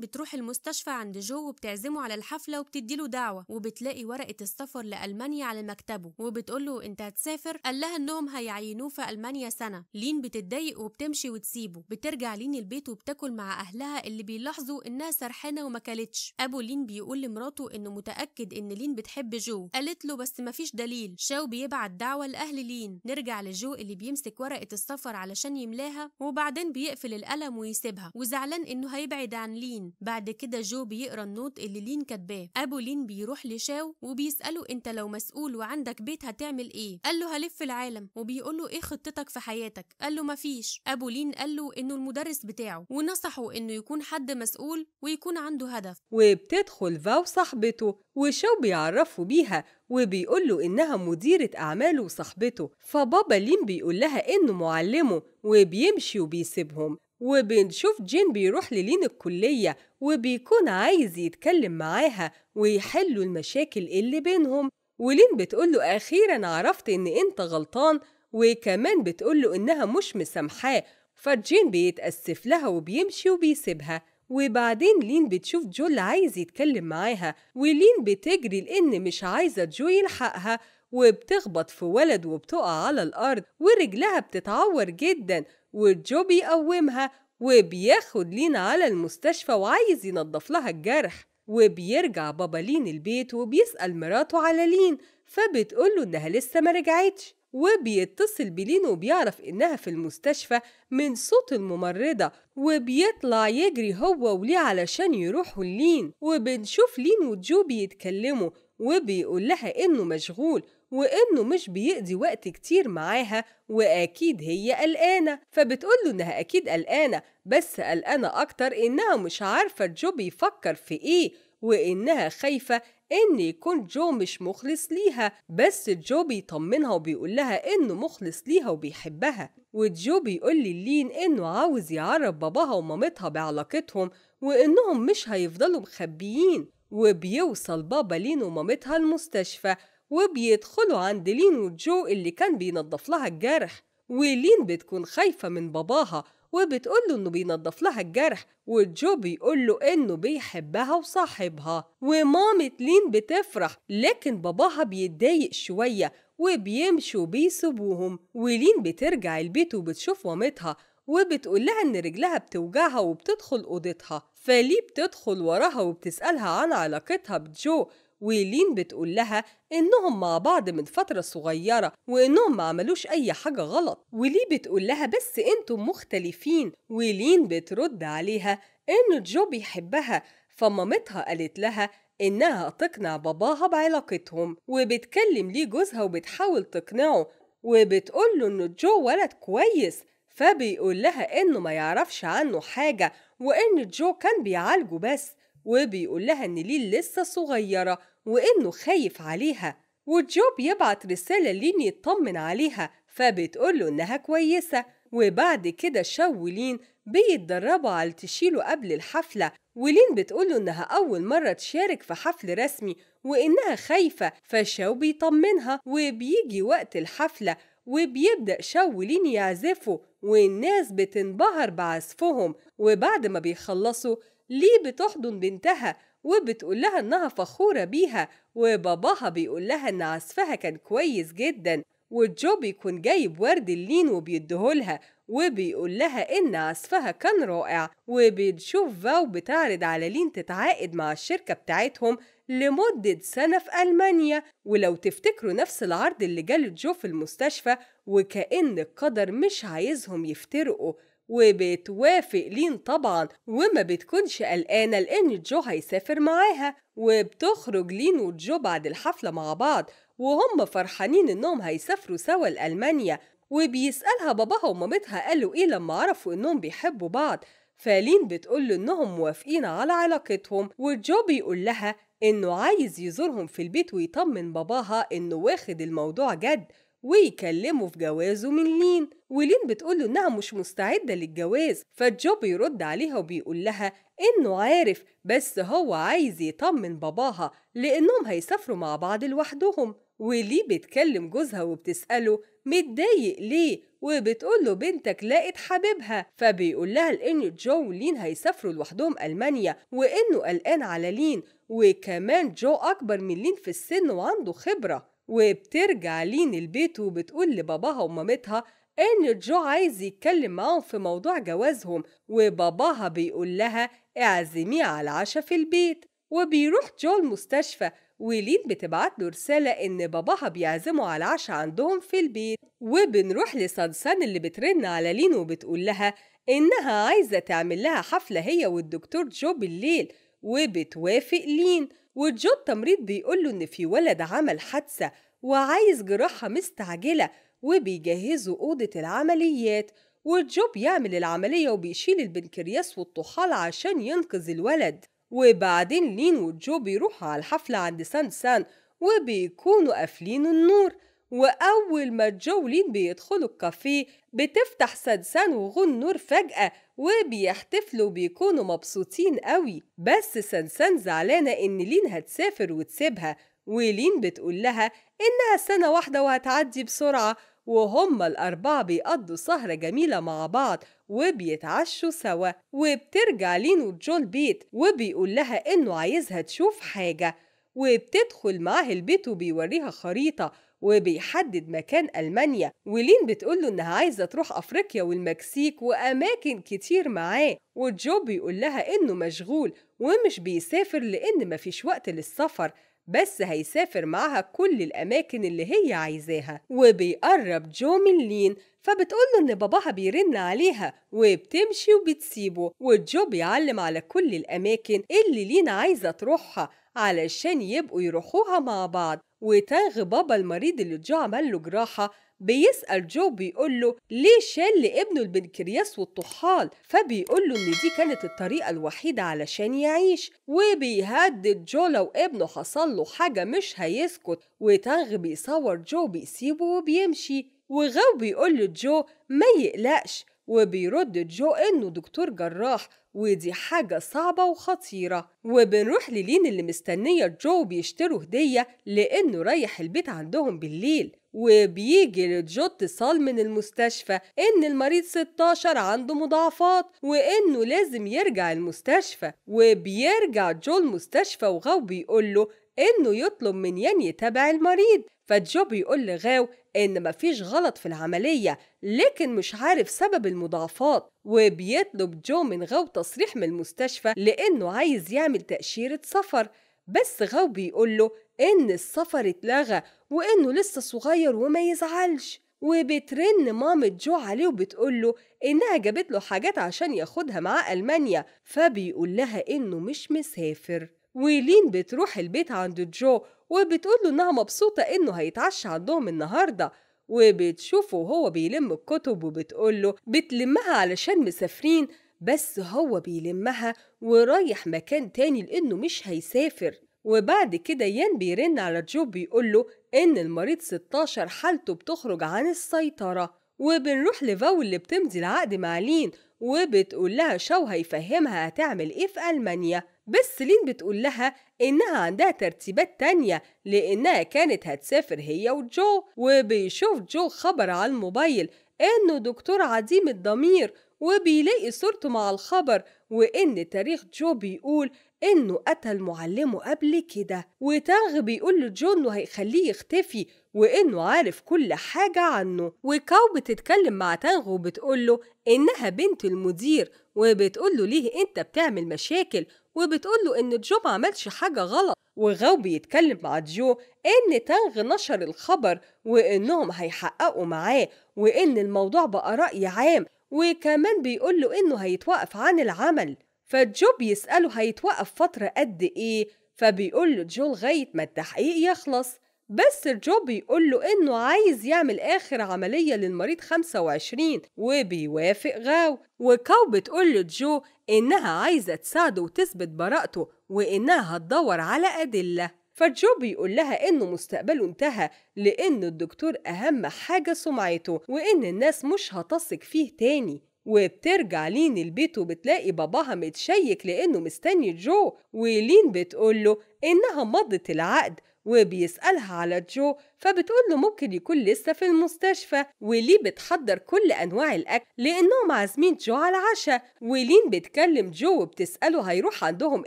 بتروح المس المستشفى عند جو وبتعزمه على الحفله وبتديله دعوه وبتلاقي ورقه السفر لالمانيا على مكتبه وبتقوله انت هتسافر قال لها انهم هيعينوه في المانيا سنه لين بتتضايق وبتمشي وتسيبه بترجع لين البيت وبتاكل مع اهلها اللي بيلاحظوا انها سرحانه وما كلتش ابو لين بيقول لمراته انه متاكد ان لين بتحب جو قالت له بس مفيش دليل شاو بيبعت دعوه لاهل لين نرجع لجو اللي بيمسك ورقه السفر علشان يملاها وبعدين بيقفل القلم ويسيبها وزعلان انه هيبعد عن لين بعد كده كده جو بيقرا النوت اللي لين كاتباه ابو لين بيروح لشاو وبيساله انت لو مسؤول وعندك بيت هتعمل ايه قال له هلف العالم وبيقول له ايه خطتك في حياتك قال له مفيش ابو لين قال له انه المدرس بتاعه ونصحه انه يكون حد مسؤول ويكون عنده هدف وبتدخل فاو صاحبته وشاو بيعرفه بيها وبيقول له إنها مديرة أعماله وصاحبته فبابا لين بيقول لها إنه معلمه وبيمشي وبيسيبهم وبنشوف جين بيروح للين الكلية وبيكون عايز يتكلم معاها ويحلوا المشاكل اللي بينهم ولين بتقوله أخيرا عرفت إن أنت غلطان وكمان بتقوله إنها مش مسامحاه فجين بيتأسف لها وبيمشي وبيسيبها وبعدين لين بتشوف جول عايز يتكلم معاها ولين بتجري لأن مش عايزة جو يلحقها وبتخبط في ولد وبتقع على الأرض ورجلها بتتعور جدا وجو بيقومها وبياخد لينا على المستشفى وعايز ينضف لها الجرح وبيرجع بابا لين البيت وبيسأل مراته على لين فبتقوله إنها لسه ما رجعتش وبيتصل بلين وبيعرف إنها في المستشفى من صوت الممرضة وبيطلع يجري هو وليه علشان يروحوا لين وبنشوف لين وجو بيتكلموا وبيقول لها إنه مشغول وإنه مش بيقضي وقت كتير معاها وأكيد هي قلقانة فبتقوله إنها أكيد قلقانة بس قلقانة أكتر إنها مش عارفة جو بيفكر في إيه وإنها خايفة إن يكون جو مش مخلص ليها بس جو بيطمنها وبيقول لها إنه مخلص ليها وبيحبها وجو بيقول للين إنه عاوز يعرف باباها ومامتها بعلاقتهم وإنهم مش هيفضلوا مخبيين وبيوصل بابا لين ومامتها المستشفى وبيدخلوا عند لين وجو اللي كان بينظف لها الجرح ولين بتكون خايفة من باباها وبتقول له انه بينظف لها الجرح وجو بيقول له انه بيحبها وصاحبها ومامة لين بتفرح لكن باباها بيتضايق شوية وبيمشوا وبيسيبوهم ولين بترجع البيت وبتشوف مامتها وبتقول لها ان رجلها بتوجعها وبتدخل اوضتها فلي بتدخل وراها وبتسألها عن علاقتها بجو ويلين بتقول لها إنهم مع بعض من فترة صغيرة وإنهم ما عملوش أي حاجة غلط ولي بتقول لها بس أنتم مختلفين ويلين بترد عليها إن جو بيحبها فمامتها قالت لها إنها تقنع باباها بعلاقتهم وبتكلم ليه جوزها وبتحاول تقنعه وبتقول له إن جو ولد كويس فبيقول لها إنه ما يعرفش عنه حاجة وإن جو كان بيعالجه بس وبيقول لها إن لين لسه صغيرة وإنه خايف عليها وجوب يبعت رسالة لين يطمن عليها فبتقوله إنها كويسة وبعد كده شو لين بيتدربوا على تشيله قبل الحفلة ولين بتقوله إنها أول مرة تشارك في حفل رسمي وإنها خايفة فشو بيطمنها وبيجي وقت الحفلة وبيبدأ شو ولين يعزفوا والناس بتنبهر بعزفهم وبعد ما بيخلصوا ليه بتحضن بنتها وبتقول لها إنها فخورة بيها وباباها بيقول لها إن عزفها كان كويس جدا وجو بيكون جايب ورد اللين وبيديهولها وبيقول لها إن عزفها كان رائع وبتشوف فاو بتعرض على لين تتعاقد مع الشركة بتاعتهم لمدة سنة في ألمانيا ولو تفتكروا نفس العرض اللي جاله جو في المستشفى وكأن القدر مش عايزهم يفترقوا وبتوافق لين طبعا وما بتكونش قلقانة لأن جو هيسافر معاها وبتخرج لين وجو بعد الحفلة مع بعض وهم فرحانين إنهم هيسافروا سوا لألمانيا وبيسألها باباها ومامتها قالوا إيه لما عرفوا إنهم بيحبوا بعض فلين بتقول إنهم موافقين على علاقتهم وجو بيقول لها إنه عايز يزورهم في البيت ويطمن باباها إنه واخد الموضوع جد ويكلمه في جوازه من لين ولين بتقول له انها مش مستعده للجواز فجو بيرد عليها وبيقول لها انه عارف بس هو عايز يطمن باباها لانهم هيسافروا مع بعض لوحدهم ولي بتكلم جوزها وبتساله متضايق ليه وبتقول له بنتك لقت حبيبها فبيقول لها لان جو ولين هيسافروا لوحدهم المانيا وانه قلقان على لين وكمان جو اكبر من لين في السن وعنده خبره وبترجع لين البيت وبتقول لباباها ومامتها إن جو عايز يتكلم معاهم في موضوع جوازهم وباباها بيقول لها اعزميه على العشاء في البيت وبيروح جو المستشفى ولين بتبعت له رسالة إن باباها بيعزمه على العشاء عندهم في البيت وبنروح لسانسان اللي بترن على لين وبتقول لها إنها عايزة تعمل لها حفلة هي والدكتور جو بالليل وبتوافق لين وجو التمريض بيقول له إن في ولد عمل حادثة وعايز جراحة مستعجلة وبيجهزوا أوضة العمليات وجو بيعمل العملية وبيشيل البنكرياس والطحال عشان ينقذ الولد وبعدين لين وجو بيروحوا على الحفلة عند سان سان وبيكونوا قافلين النور وأول ما جولين بيدخلوا الكافيه بتفتح سدسان وغنور فجأة وبيحتفلوا بيكونوا مبسوطين قوي بس سنسان زعلانة إن لين هتسافر وتسيبها ولين بتقول لها إنها سنة واحدة وهتعدي بسرعة وهما الأربعة بيقضوا سهرة جميلة مع بعض وبيتعشوا سوا وبترجع لين وجول بيت وبيقول لها إنه عايزها تشوف حاجة وبتدخل معاه البيت وبيوريها خريطة وبيحدد مكان ألمانيا ولين بتقول له إنها عايزة تروح أفريقيا والمكسيك وأماكن كتير معاه وجو بيقول لها إنه مشغول ومش بيسافر لأن مفيش وقت للسفر بس هيسافر معاها كل الأماكن اللي هي عايزاها وبيقرب جو من لين فبتقول له إن باباها بيرن عليها وبتمشي وبتسيبه وجو بيعلم على كل الأماكن اللي لين عايزة تروحها علشان يبقوا يروحوها مع بعض وتاغ بابا المريض اللي جو عمل له جراحة بيسأل جو بيقول له ليه شال لابنه البنكرياس والطحال فبيقول له إن دي كانت الطريقة الوحيدة علشان يعيش وبيهدد جو لو ابنه حصل له حاجة مش هيسكت وتاغ بيصور جو بيسيبه وبيمشي وغو بيقول لجو ما يقلقش وبيرد جو إنه دكتور جراح ودي حاجة صعبة وخطيرة وبنروح للين اللي مستنية جو بيشتروا هدية لأنه رايح البيت عندهم بالليل وبيجي لجو اتصال من المستشفى إن المريض 16 عنده مضاعفات وإنه لازم يرجع المستشفى وبيرجع جو المستشفى وغاو بيقوله إنه يطلب من ين يتابع المريض فجو بيقول لغاو إن مفيش غلط في العملية لكن مش عارف سبب المضاعفات وبيطلب جو من غاو تصريح من المستشفى لأنه عايز يعمل تأشيرة سفر بس غاو بيقول له إن السفر اتلغى وإنه لسه صغير وما يزعلش وبترن مامة جو عليه وبتقوله إنها جابت له حاجات عشان ياخدها معاه ألمانيا فبيقول لها إنه مش مسافر ويلين بتروح البيت عند جو وبتقول له إنها مبسوطة إنه هيتعشى عندهم النهاردة وبتشوفه وهو بيلم الكتب وبتقول له بتلمها علشان مسافرين بس هو بيلمها ورايح مكان تاني لأنه مش هيسافر وبعد كده يان بيرن على جو بيقول له إن المريض 16 حالته بتخرج عن السيطرة وبنروح لفاو اللي بتمضي العقد مع لين وبتقول لها شو هيفهمها هتعمل إيه في ألمانيا بس لين بتقول لها إنها عندها ترتيبات تانية لأنها كانت هتسافر هي وجو وبيشوف جو خبر على الموبايل إنه دكتور عديم الضمير وبيلاقي صورته مع الخبر وإن تاريخ جو بيقول إنه قتل معلمه قبل كده وتانغ بيقول لجو إنه هيخليه يختفي وإنه عارف كل حاجة عنه وكاو بتتكلم مع تانغ وبتقوله إنها بنت المدير وبتقوله ليه أنت بتعمل مشاكل وبتقول له إن جو ما عملش حاجة غلط وغاو بيتكلم مع جو إن تانغ نشر الخبر وإنهم هيحققوا معاه وإن الموضوع بقى رأي عام وكمان بيقول له إنه هيتوقف عن العمل فجو بيسأله هيتوقف فترة قد إيه فبيقول له جو لغاية ما التحقيق يخلص بس جو بيقول له إنه عايز يعمل آخر عملية للمريض 25 وبيوافق غاو وكاو بتقول لجو جو إنها عايزة تساعده وتثبت براءته وإنها هتدور على أدلة فجو بيقول لها إنه مستقبله انتهى لإن الدكتور أهم حاجة سمعته وإن الناس مش هتثق فيه تاني وبترجع لين البيت وبتلاقي باباها متشيك لأنه مستني جو ولين بتقول له إنها مضت العقد وبيسألها على جو فبتقول له ممكن يكون لسه في المستشفى ولين بتحضر كل أنواع الأكل لأنهم عازمين جو على العشاء ولين بتكلم جو وبتسأله هيروح عندهم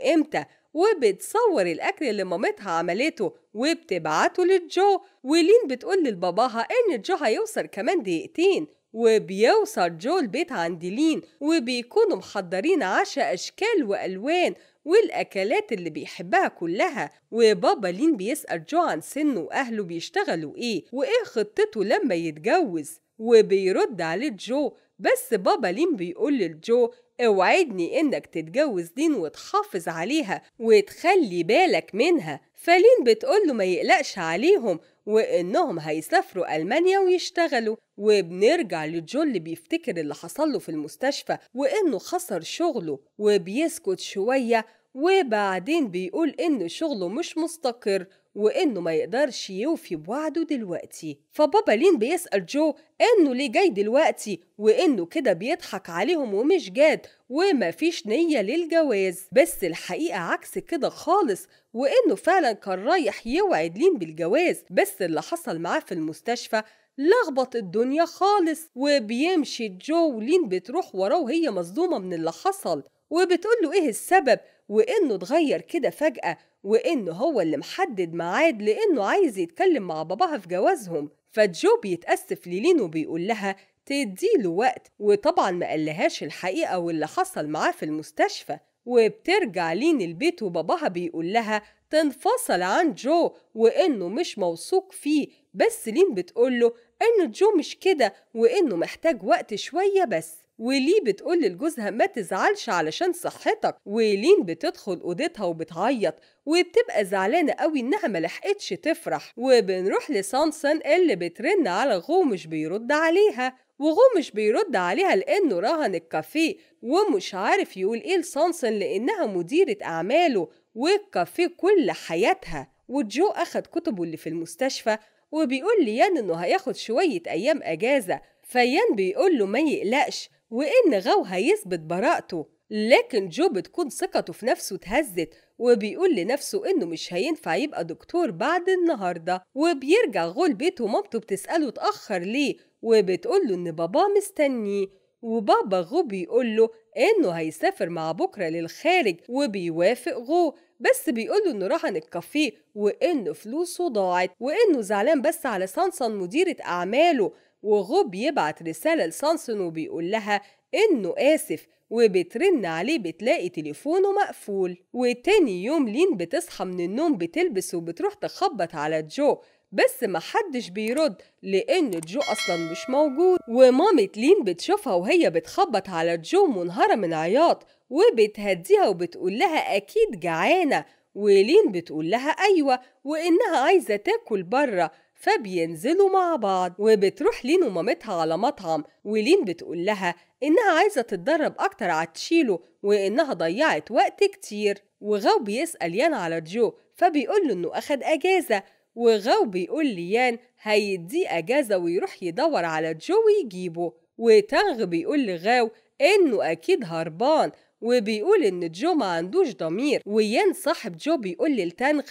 إمتى وبتصور الأكل اللي مامتها عملته وبتبعته لجو ولين بتقول لباباها إن جو هيوصل كمان دقيقتين وبيوصل جو البيت عند لين وبيكونوا محضرين عشاء أشكال وألوان والأكلات اللي بيحبها كلها وبابا لين بيسأل جو عن سنه وأهله بيشتغلوا إيه وإيه خطته لما يتجوز وبيرد عليه جو بس بابا لين بيقول لجو اوعدني إنك تتجوز دين وتحافظ عليها وتخلي بالك منها فالين بتقوله ما يقلقش عليهم وإنهم هيسافروا ألمانيا ويشتغلوا وبنرجع لجون اللي بيفتكر اللي حصل له في المستشفى وإنه خسر شغله وبيسكت شوية وبعدين بيقول إن شغله مش مستقر وإنه ما يقدرش يوفي بوعده دلوقتي فبابا لين بيسأل جو إنه ليه جاي دلوقتي وإنه كده بيضحك عليهم ومش جاد ومفيش نية للجواز بس الحقيقة عكس كده خالص وإنه فعلا كان رايح يوعد لين بالجواز بس اللي حصل معاه في المستشفى لخبط الدنيا خالص وبيمشي جو لين بتروح وراه وهي مصدومة من اللي حصل وبتقول له إيه السبب وإنه اتغير كده فجأة وإنه هو اللي محدد ميعاد لإنه عايز يتكلم مع باباها في جوازهم فجو بيتأسف للين وبيقول لها تديله وقت وطبعا ما قالهاش الحقيقة واللي حصل معاه في المستشفى وبترجع لين البيت وباباها بيقول لها تنفصل عن جو وإنه مش موثوق فيه بس لين بتقوله إنه جو مش كده وإنه محتاج وقت شوية بس وليه بتقول لجوزها ما تزعلش علشان صحتك ولين بتدخل اوضتها وبتعيط وبتبقى زعلانة قوي إنها ملحقتش تفرح وبنروح لسانسن اللي بترن على غو مش بيرد عليها وغو مش بيرد عليها لأنه راهن الكافيه ومش عارف يقول إيه لسانسن لأنها مديرة أعماله والكافيه كل حياتها وجو أخد كتبه اللي في المستشفى وبيقول ليان إنه هياخد شوية أيام أجازة فيان بيقول له ما يقلقش وإن غاو هيثبت براءته لكن جو بتكون ثقته في نفسه اتهزت وبيقول لنفسه إنه مش هينفع يبقى دكتور بعد النهاردة وبيرجع غو البيت ومامته بتسأله اتأخر ليه وبتقوله إن باباه مستنيه وبابا غو بيقوله إنه هيسافر مع بكرة للخارج وبيوافق غو بس بيقوله إنه راح عن الكافيه وإنه فلوسه ضاعت وإنه زعلان بس على سانسان مديرة أعماله وغوب يبعت رسالة لسانسون وبيقول لها إنه آسف وبترن عليه بتلاقي تليفونه مقفول وتاني يوم لين بتصحى من النوم بتلبس وبتروح تخبط على جو بس محدش بيرد لأن جو أصلا مش موجود ومامة لين بتشوفها وهي بتخبط على جو منهارة من عياط وبتهديها وبتقول لها أكيد جعانة ولين بتقول لها أيوة وإنها عايزة تاكل بره فبينزلوا مع بعض وبتروح لين ومامتها على مطعم ولين بتقول لها إنها عايزة تتدرب أكتر على تشيله وإنها ضيعت وقت كتير وغاو بيسأل يان على جو فبيقول له إنه أخد أجازة وغاو بيقول ليان هيديه أجازة ويروح يدور على جو ويجيبه وتانغ بيقول لغاو إنه أكيد هربان وبيقول إن جو ما عندوش ضمير ويان صاحب جو بيقول لتانغ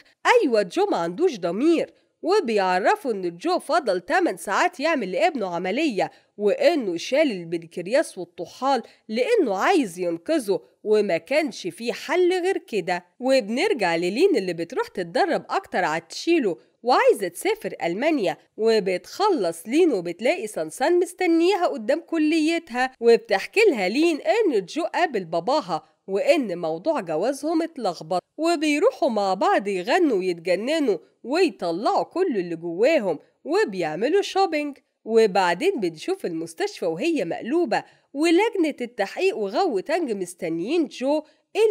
أيوة جو ما عندوش ضمير وبيعرفوا ان جو فضل 8 ساعات يعمل لابنه عملية وانه شال البنكرياس والطحال لانه عايز ينقذه وما كانش فيه حل غير كده وبنرجع للين اللي بتروح تتدرب اكتر على تشيلو وعايزة تسافر ألمانيا وبتخلص لين وبتلاقي سانسان مستنيها قدام كليتها وبتحكي لها لين إن جو قابل باباها وإن موضوع جوازهم اتلخبط وبيروحوا مع بعض يغنوا ويتجننوا ويطلعوا كل اللي جواهم وبيعملوا شوبينج وبعدين بنشوف المستشفى وهي مقلوبة ولجنة التحقيق وغو تانج مستنيين جو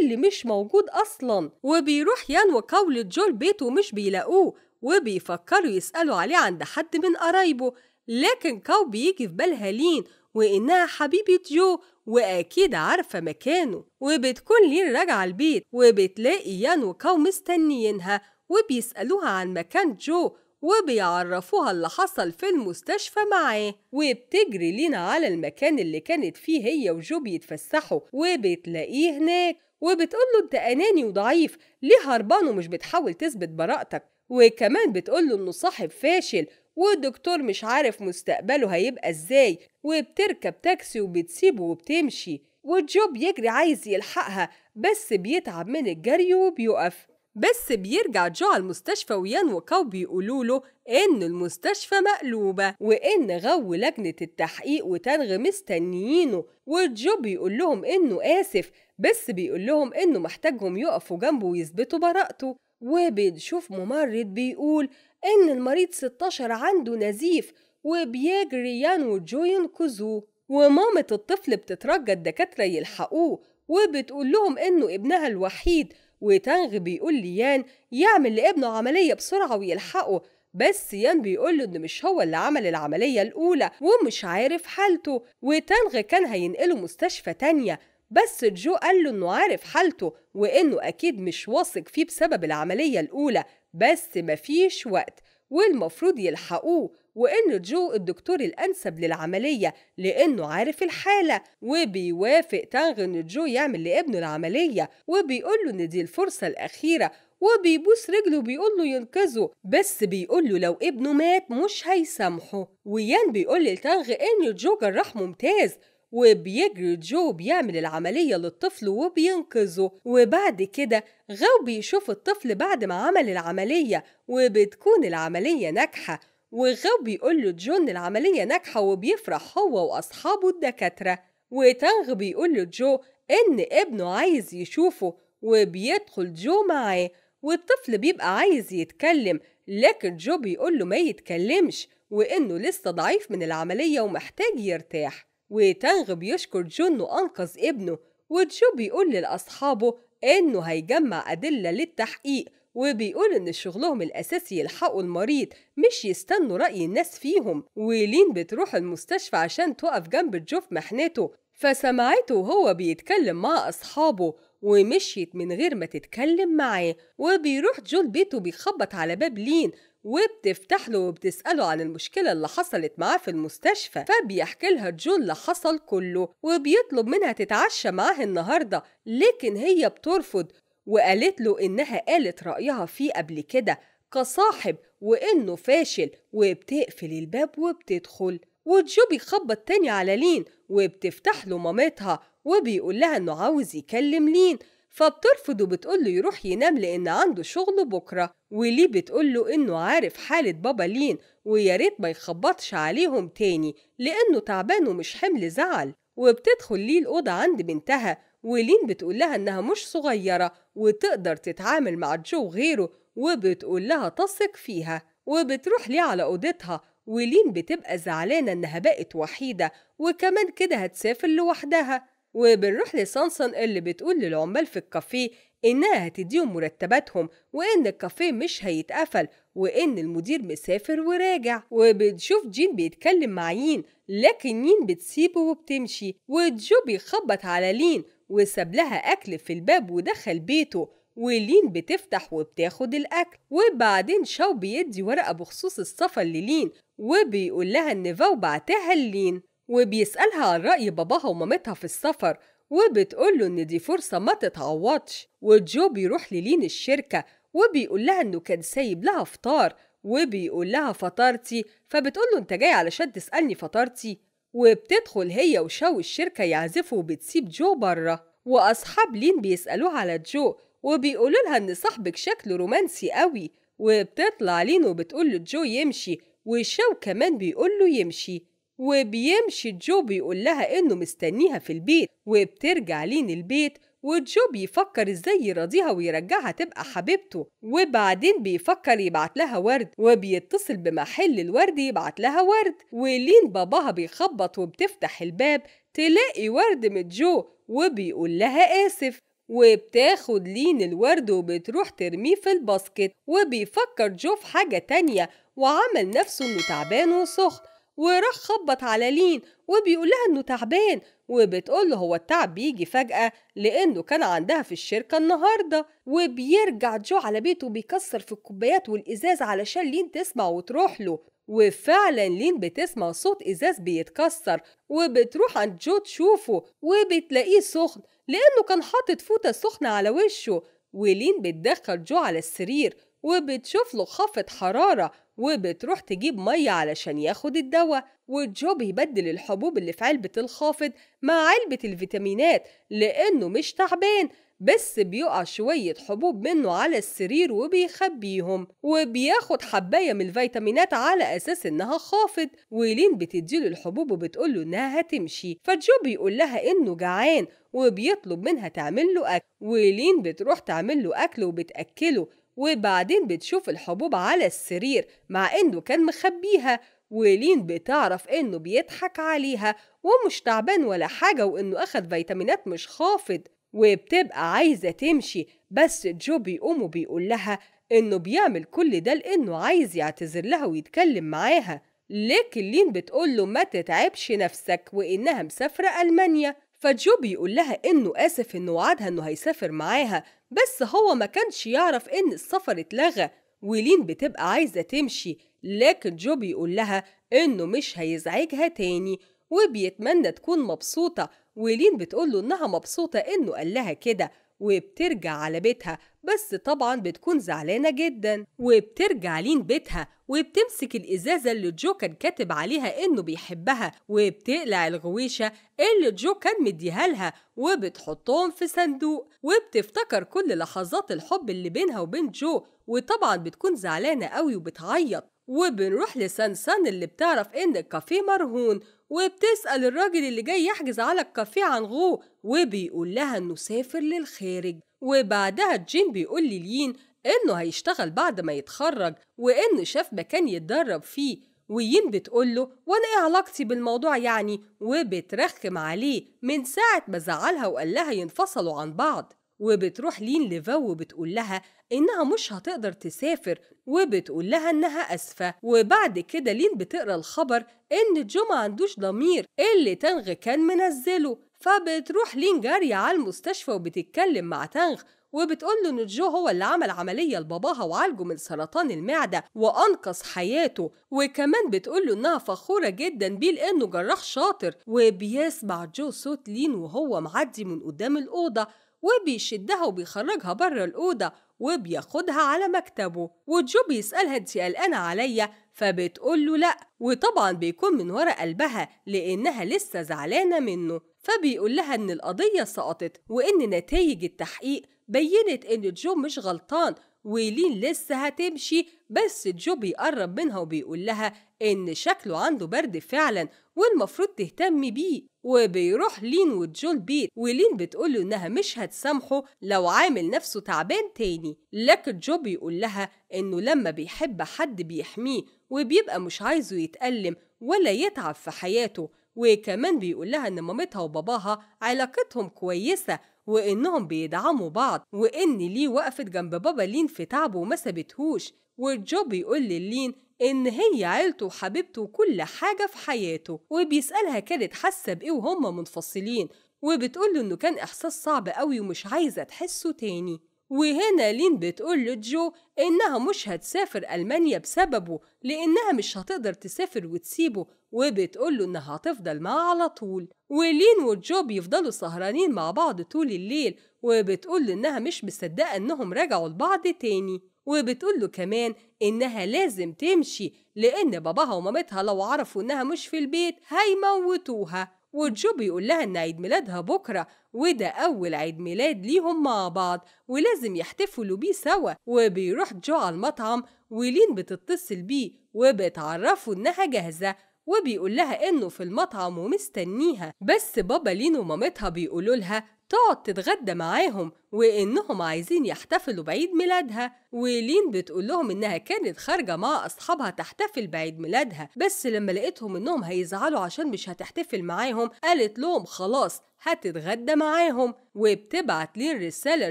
اللي مش موجود أصلا وبيروح يان قولة جو البيت ومش بيلاقوه وبيفكروا يسألوا عليه عند حد من قرايبه لكن كاو بيجي في بالها لين وإنها حبيبة جو وأكيد عارفة مكانه وبتكون ليه راجعة البيت وبتلاقي يان وكاو مستنيينها وبيسألوها عن مكان جو وبيعرفوها اللي حصل في المستشفى معاه وبتجري لينا على المكان اللي كانت فيه هي وجو بيتفسحوا وبتلاقيه هناك وبتقول له انت اناني وضعيف ليه هربان ومش بتحاول تثبت براءتك وكمان بتقول له انه صاحب فاشل والدكتور مش عارف مستقبله هيبقى ازاي وبتركب تاكسي وبتسيبه وبتمشي وجوب يجري عايز يلحقها بس بيتعب من الجري وبيقف بس بيرجع جو على المستشفى ويان وكاو بيقولوا له إن المستشفى مقلوبة وإن غو لجنة التحقيق وتنغ مستنيينه وجو بيقول لهم إنه آسف بس بيقول لهم إنه محتاجهم يقفوا جنبه ويثبتوا براءته وبنشوف ممرض بيقول إن المريض 16 عنده نزيف وبيجري ينوج ينقذوه ومامة الطفل بتترجى الدكاترة يلحقوه وبتقول لهم إنه ابنها الوحيد وتانغ بيقول ليان يعمل لابنه عملية بسرعة ويلحقه بس يان بيقول له إن مش هو اللي عمل العملية الأولى ومش عارف حالته وتانغ كان هينقله مستشفى تانية بس جو قال له إنه عارف حالته وإنه أكيد مش واثق فيه بسبب العملية الأولى بس مفيش وقت والمفروض يلحقوه وإن جو الدكتور الأنسب للعملية لأنه عارف الحالة وبيوافق تانغ إن جو يعمل لابنه العملية وبيقول له إن دي الفرصة الأخيرة وبيبوس رجله بيقول له ينقذه بس بيقول له لو ابنه مات مش هيسامحه ويان بيقول لتانغ إن جو جراح ممتاز وبيجري جو بيعمل العملية للطفل وبينقذه وبعد كده غاو بيشوف الطفل بعد ما عمل العملية وبتكون العملية ناجحة وغاو بيقول له جون العملية ناجحة وبيفرح هو وأصحابه الدكاترة وتانغ بيقول له جو إن ابنه عايز يشوفه وبيدخل جو معاه والطفل بيبقى عايز يتكلم لكن جو بيقول له ما يتكلمش وإنه لسه ضعيف من العملية ومحتاج يرتاح وتانغ بيشكر جون إنه أنقذ ابنه وتشو بيقول لأصحابه إنه هيجمع أدلة للتحقيق وبيقول إن شغلهم الأساسي يلحقوا المريض مش يستنوا رأي الناس فيهم ولين بتروح المستشفى عشان تقف جنب جو في محنته فسمعته وهو بيتكلم مع أصحابه ومشيت من غير ما تتكلم معاه وبيروح جول بيته بيخبط على باب لين وبتفتح له وبتسأله عن المشكلة اللي حصلت معاه في المستشفى فبيحكي لها جون اللي حصل كله وبيطلب منها تتعشى معاه النهاردة لكن هي بترفض وقالت له إنها قالت رأيها فيه قبل كده كصاحب وإنه فاشل وبتقفل الباب وبتدخل وجو بيخبط تاني على لين وبتفتح له مامتها وبيقول لها إنه عاوز يكلم لين فبترفض وبتقوله يروح ينام لأن عنده شغل بكرة وليه بتقوله إنه عارف حالة بابا لين ويا ريت ما يخبطش عليهم تاني لأنه تعبان ومش حمل زعل وبتدخل ليه الأوضة عند بنتها ولين بتقول لها إنها مش صغيرة وتقدر تتعامل مع جو غيره وبتقول لها تثق فيها وبتروح ليه على أوضتها ولين بتبقى زعلانة إنها بقت وحيدة وكمان كده هتسافر لوحدها وبنروح لسانسون اللي بتقول للعمال في الكافيه إنها هتديهم مرتباتهم وإن الكافيه مش هيتقفل وإن المدير مسافر وراجع وبتشوف جين بيتكلم مع يين لكن يين بتسيبه وبتمشي وجو بيخبط على لين وساب لها أكل في الباب ودخل بيته ولين بتفتح وبتاخد الأكل وبعدين شاو بيدي ورقة بخصوص السفر للين وبيقول لها إن فاو بعتها للين وبيسألها عن رأي باباها ومامتها في السفر وبتقول له إن دي فرصة ما تتعوضش وجو بيروح للين الشركة وبيقول لها إنه كان سايب لها فطار وبيقول لها فطارتي فبتقول له أنت جاي علشان تسألني فطارتي وبتدخل هي وشو الشركة يعزفوا وبتسيب جو بره وأصحاب لين بيسألوه على جو وبيقولوا لها إن صاحبك شكله رومانسي قوي وبتطلع لين وبتقول له جو يمشي وشو كمان بيقول له يمشي وبيمشي جو بيقول لها إنه مستنيها في البيت وبترجع لين البيت وجو بيفكر ازاي يراضيها ويرجعها تبقى حبيبته وبعدين بيفكر يبعت لها ورد وبيتصل بمحل الورد يبعت لها ورد ولين باباها بيخبط وبتفتح الباب تلاقي ورد من جو وبيقول لها آسف وبتاخد لين الورد وبتروح ترميه في الباسكت وبيفكر جو في حاجة تانية وعمل نفسه انه تعبان وسخن وراح خبط على لين وبيقول لها انه تعبان وبتقول له هو التعب بيجي فجأة لأنه كان عندها في الشركة النهاردة وبيرجع جو على بيته بيكسر في الكوبايات والإزاز علشان لين تسمع وتروح له وفعلا لين بتسمع صوت إزاز بيتكسر وبتروح عند جو تشوفه وبتلاقيه سخن لأنه كان حاطط فوطة سخنة على وشه ولين بتدخل جو على السرير وبتشوف له خافض حرارة وبتروح تجيب مية علشان ياخد الدواء وجو بيبدل الحبوب اللي في علبة الخافض مع علبة الفيتامينات لأنه مش تعبان بس بيقع شوية حبوب منه على السرير وبيخبيهم وبياخد حباية من الفيتامينات على أساس إنها خافض ولين بتديله الحبوب وبتقوله إنها هتمشي فجو بيقول لها إنه جعان وبيطلب منها تعمل له أكل ولين بتروح تعمل له أكل وبتأكله وبعدين بتشوف الحبوب على السرير مع إنه كان مخبيها ولين بتعرف إنه بيضحك عليها ومش تعبان ولا حاجة وإنه أخد فيتامينات مش خافض وبتبقى عايزة تمشي بس جو بيقوم وبيقول لها إنه بيعمل كل ده لإنه عايز يعتذر لها ويتكلم معاها لكن لين بتقول له ما تتعبش نفسك وإنها مسافرة ألمانيا فجو بيقول لها إنه آسف إنه وعدها إنه هيسافر معاها بس هو ما كانش يعرف إن السفر اتلغى ولين بتبقى عايزة تمشي لكن جو بيقول لها إنه مش هيزعجها تاني وبيتمنى تكون مبسوطة ولين بتقول له إنها مبسوطة إنه قال لها كده وبترجع على بيتها بس طبعا بتكون زعلانة جدا وبترجع لين بيتها وبتمسك الإزازة اللي جو كان كاتب عليها إنه بيحبها وبتقلع الغويشة اللي جو كان مديها لها وبتحطهم في صندوق وبتفتكر كل لحظات الحب اللي بينها وبين جو وطبعا بتكون زعلانة قوي وبتعيط وبنروح لسانسان اللي بتعرف إن الكافيه مرهون وبتسأل الراجل اللي جاي يحجز على الكافيه عن غو وبيقول لها إنه سافر للخارج وبعدها جيم بيقول لين إنه هيشتغل بعد ما يتخرج وإنه شاف مكان يتدرب فيه ويين بتقول له وانا ايه علاقتي بالموضوع يعني وبترخم عليه من ساعة ما زعلها وقال لها ينفصلوا عن بعض وبتروح لين ليفو وبتقول لها إنها مش هتقدر تسافر وبتقول لها إنها أسفة وبعد كده لين بتقرأ الخبر إن جو ما عندوش ضمير اللي تانغ كان منزله فبتروح لين جارية على المستشفى وبتتكلم مع تانغ وبتقول له ان جو هو اللي عمل عملية لباباها وعالجه من سرطان المعدة وأنقذ حياته وكمان بتقول له انها فخورة جدا بيه لأنه جراح شاطر وبيسمع جو صوت لين وهو معدي من قدام الأوضة وبيشدها وبيخرجها بره الأوضة وبياخدها على مكتبه وجو بيسألها انت قلقانة عليا فبتقول له لأ وطبعا بيكون من ورا قلبها لأنها لسه زعلانة منه فبيقول لها إن القضية سقطت وإن نتائج التحقيق بينت إن جو مش غلطان ولين لسه هتمشي بس جو بيقرب منها وبيقول لها إن شكله عنده برد فعلا والمفروض تهتمي بيه وبيروح لين وجو البيت ولين بتقوله إنها مش هتسامحه لو عامل نفسه تعبان تاني لكن جو بيقول لها إنه لما بيحب حد بيحميه وبيبقى مش عايزه يتألم ولا يتعب في حياته وكمان بيقول لها إن مامتها وباباها علاقتهم كويسة وإنهم بيدعموا بعض وإن لي وقفت جنب بابا لين في تعبه وما سابتهوش وجو بيقول للين إن هي عيلته وحبيبته وكل حاجة في حياته وبيسألها كانت حاسة بإيه وهم منفصلين وبتقوله إنه كان إحساس صعب قوي ومش عايزة تحسه تاني وهنا لين بتقول لجو إنها مش هتسافر ألمانيا بسببه لأنها مش هتقدر تسافر وتسيبه وبتقوله إنها هتفضل معاه على طول ولين وجو بيفضلوا سهرانين مع بعض طول الليل وبتقوله إنها مش مصدقة إنهم رجعوا لبعض تاني وبتقوله كمان إنها لازم تمشي لأن باباها ومامتها لو عرفوا إنها مش في البيت هيموتوها وجو بيقول لها إن عيد ميلادها بكرة وده أول عيد ميلاد ليهم مع بعض ولازم يحتفلوا بيه سوا وبيروح جو على المطعم ولين بتتصل بيه وبتعرفه إنها جاهزة وبيقول لها انه في المطعم ومستنيها بس بابا لين ومامتها بيقولوا لها تقعد تتغدى معاهم وإنهم عايزين يحتفلوا بعيد ميلادها ولين بتقول لهم إنها كانت خارجة مع أصحابها تحتفل بعيد ميلادها بس لما لقيتهم إنهم هيزعلوا عشان مش هتحتفل معاهم قالت لهم خلاص هتتغدى معاهم وبتبعت لين رسالة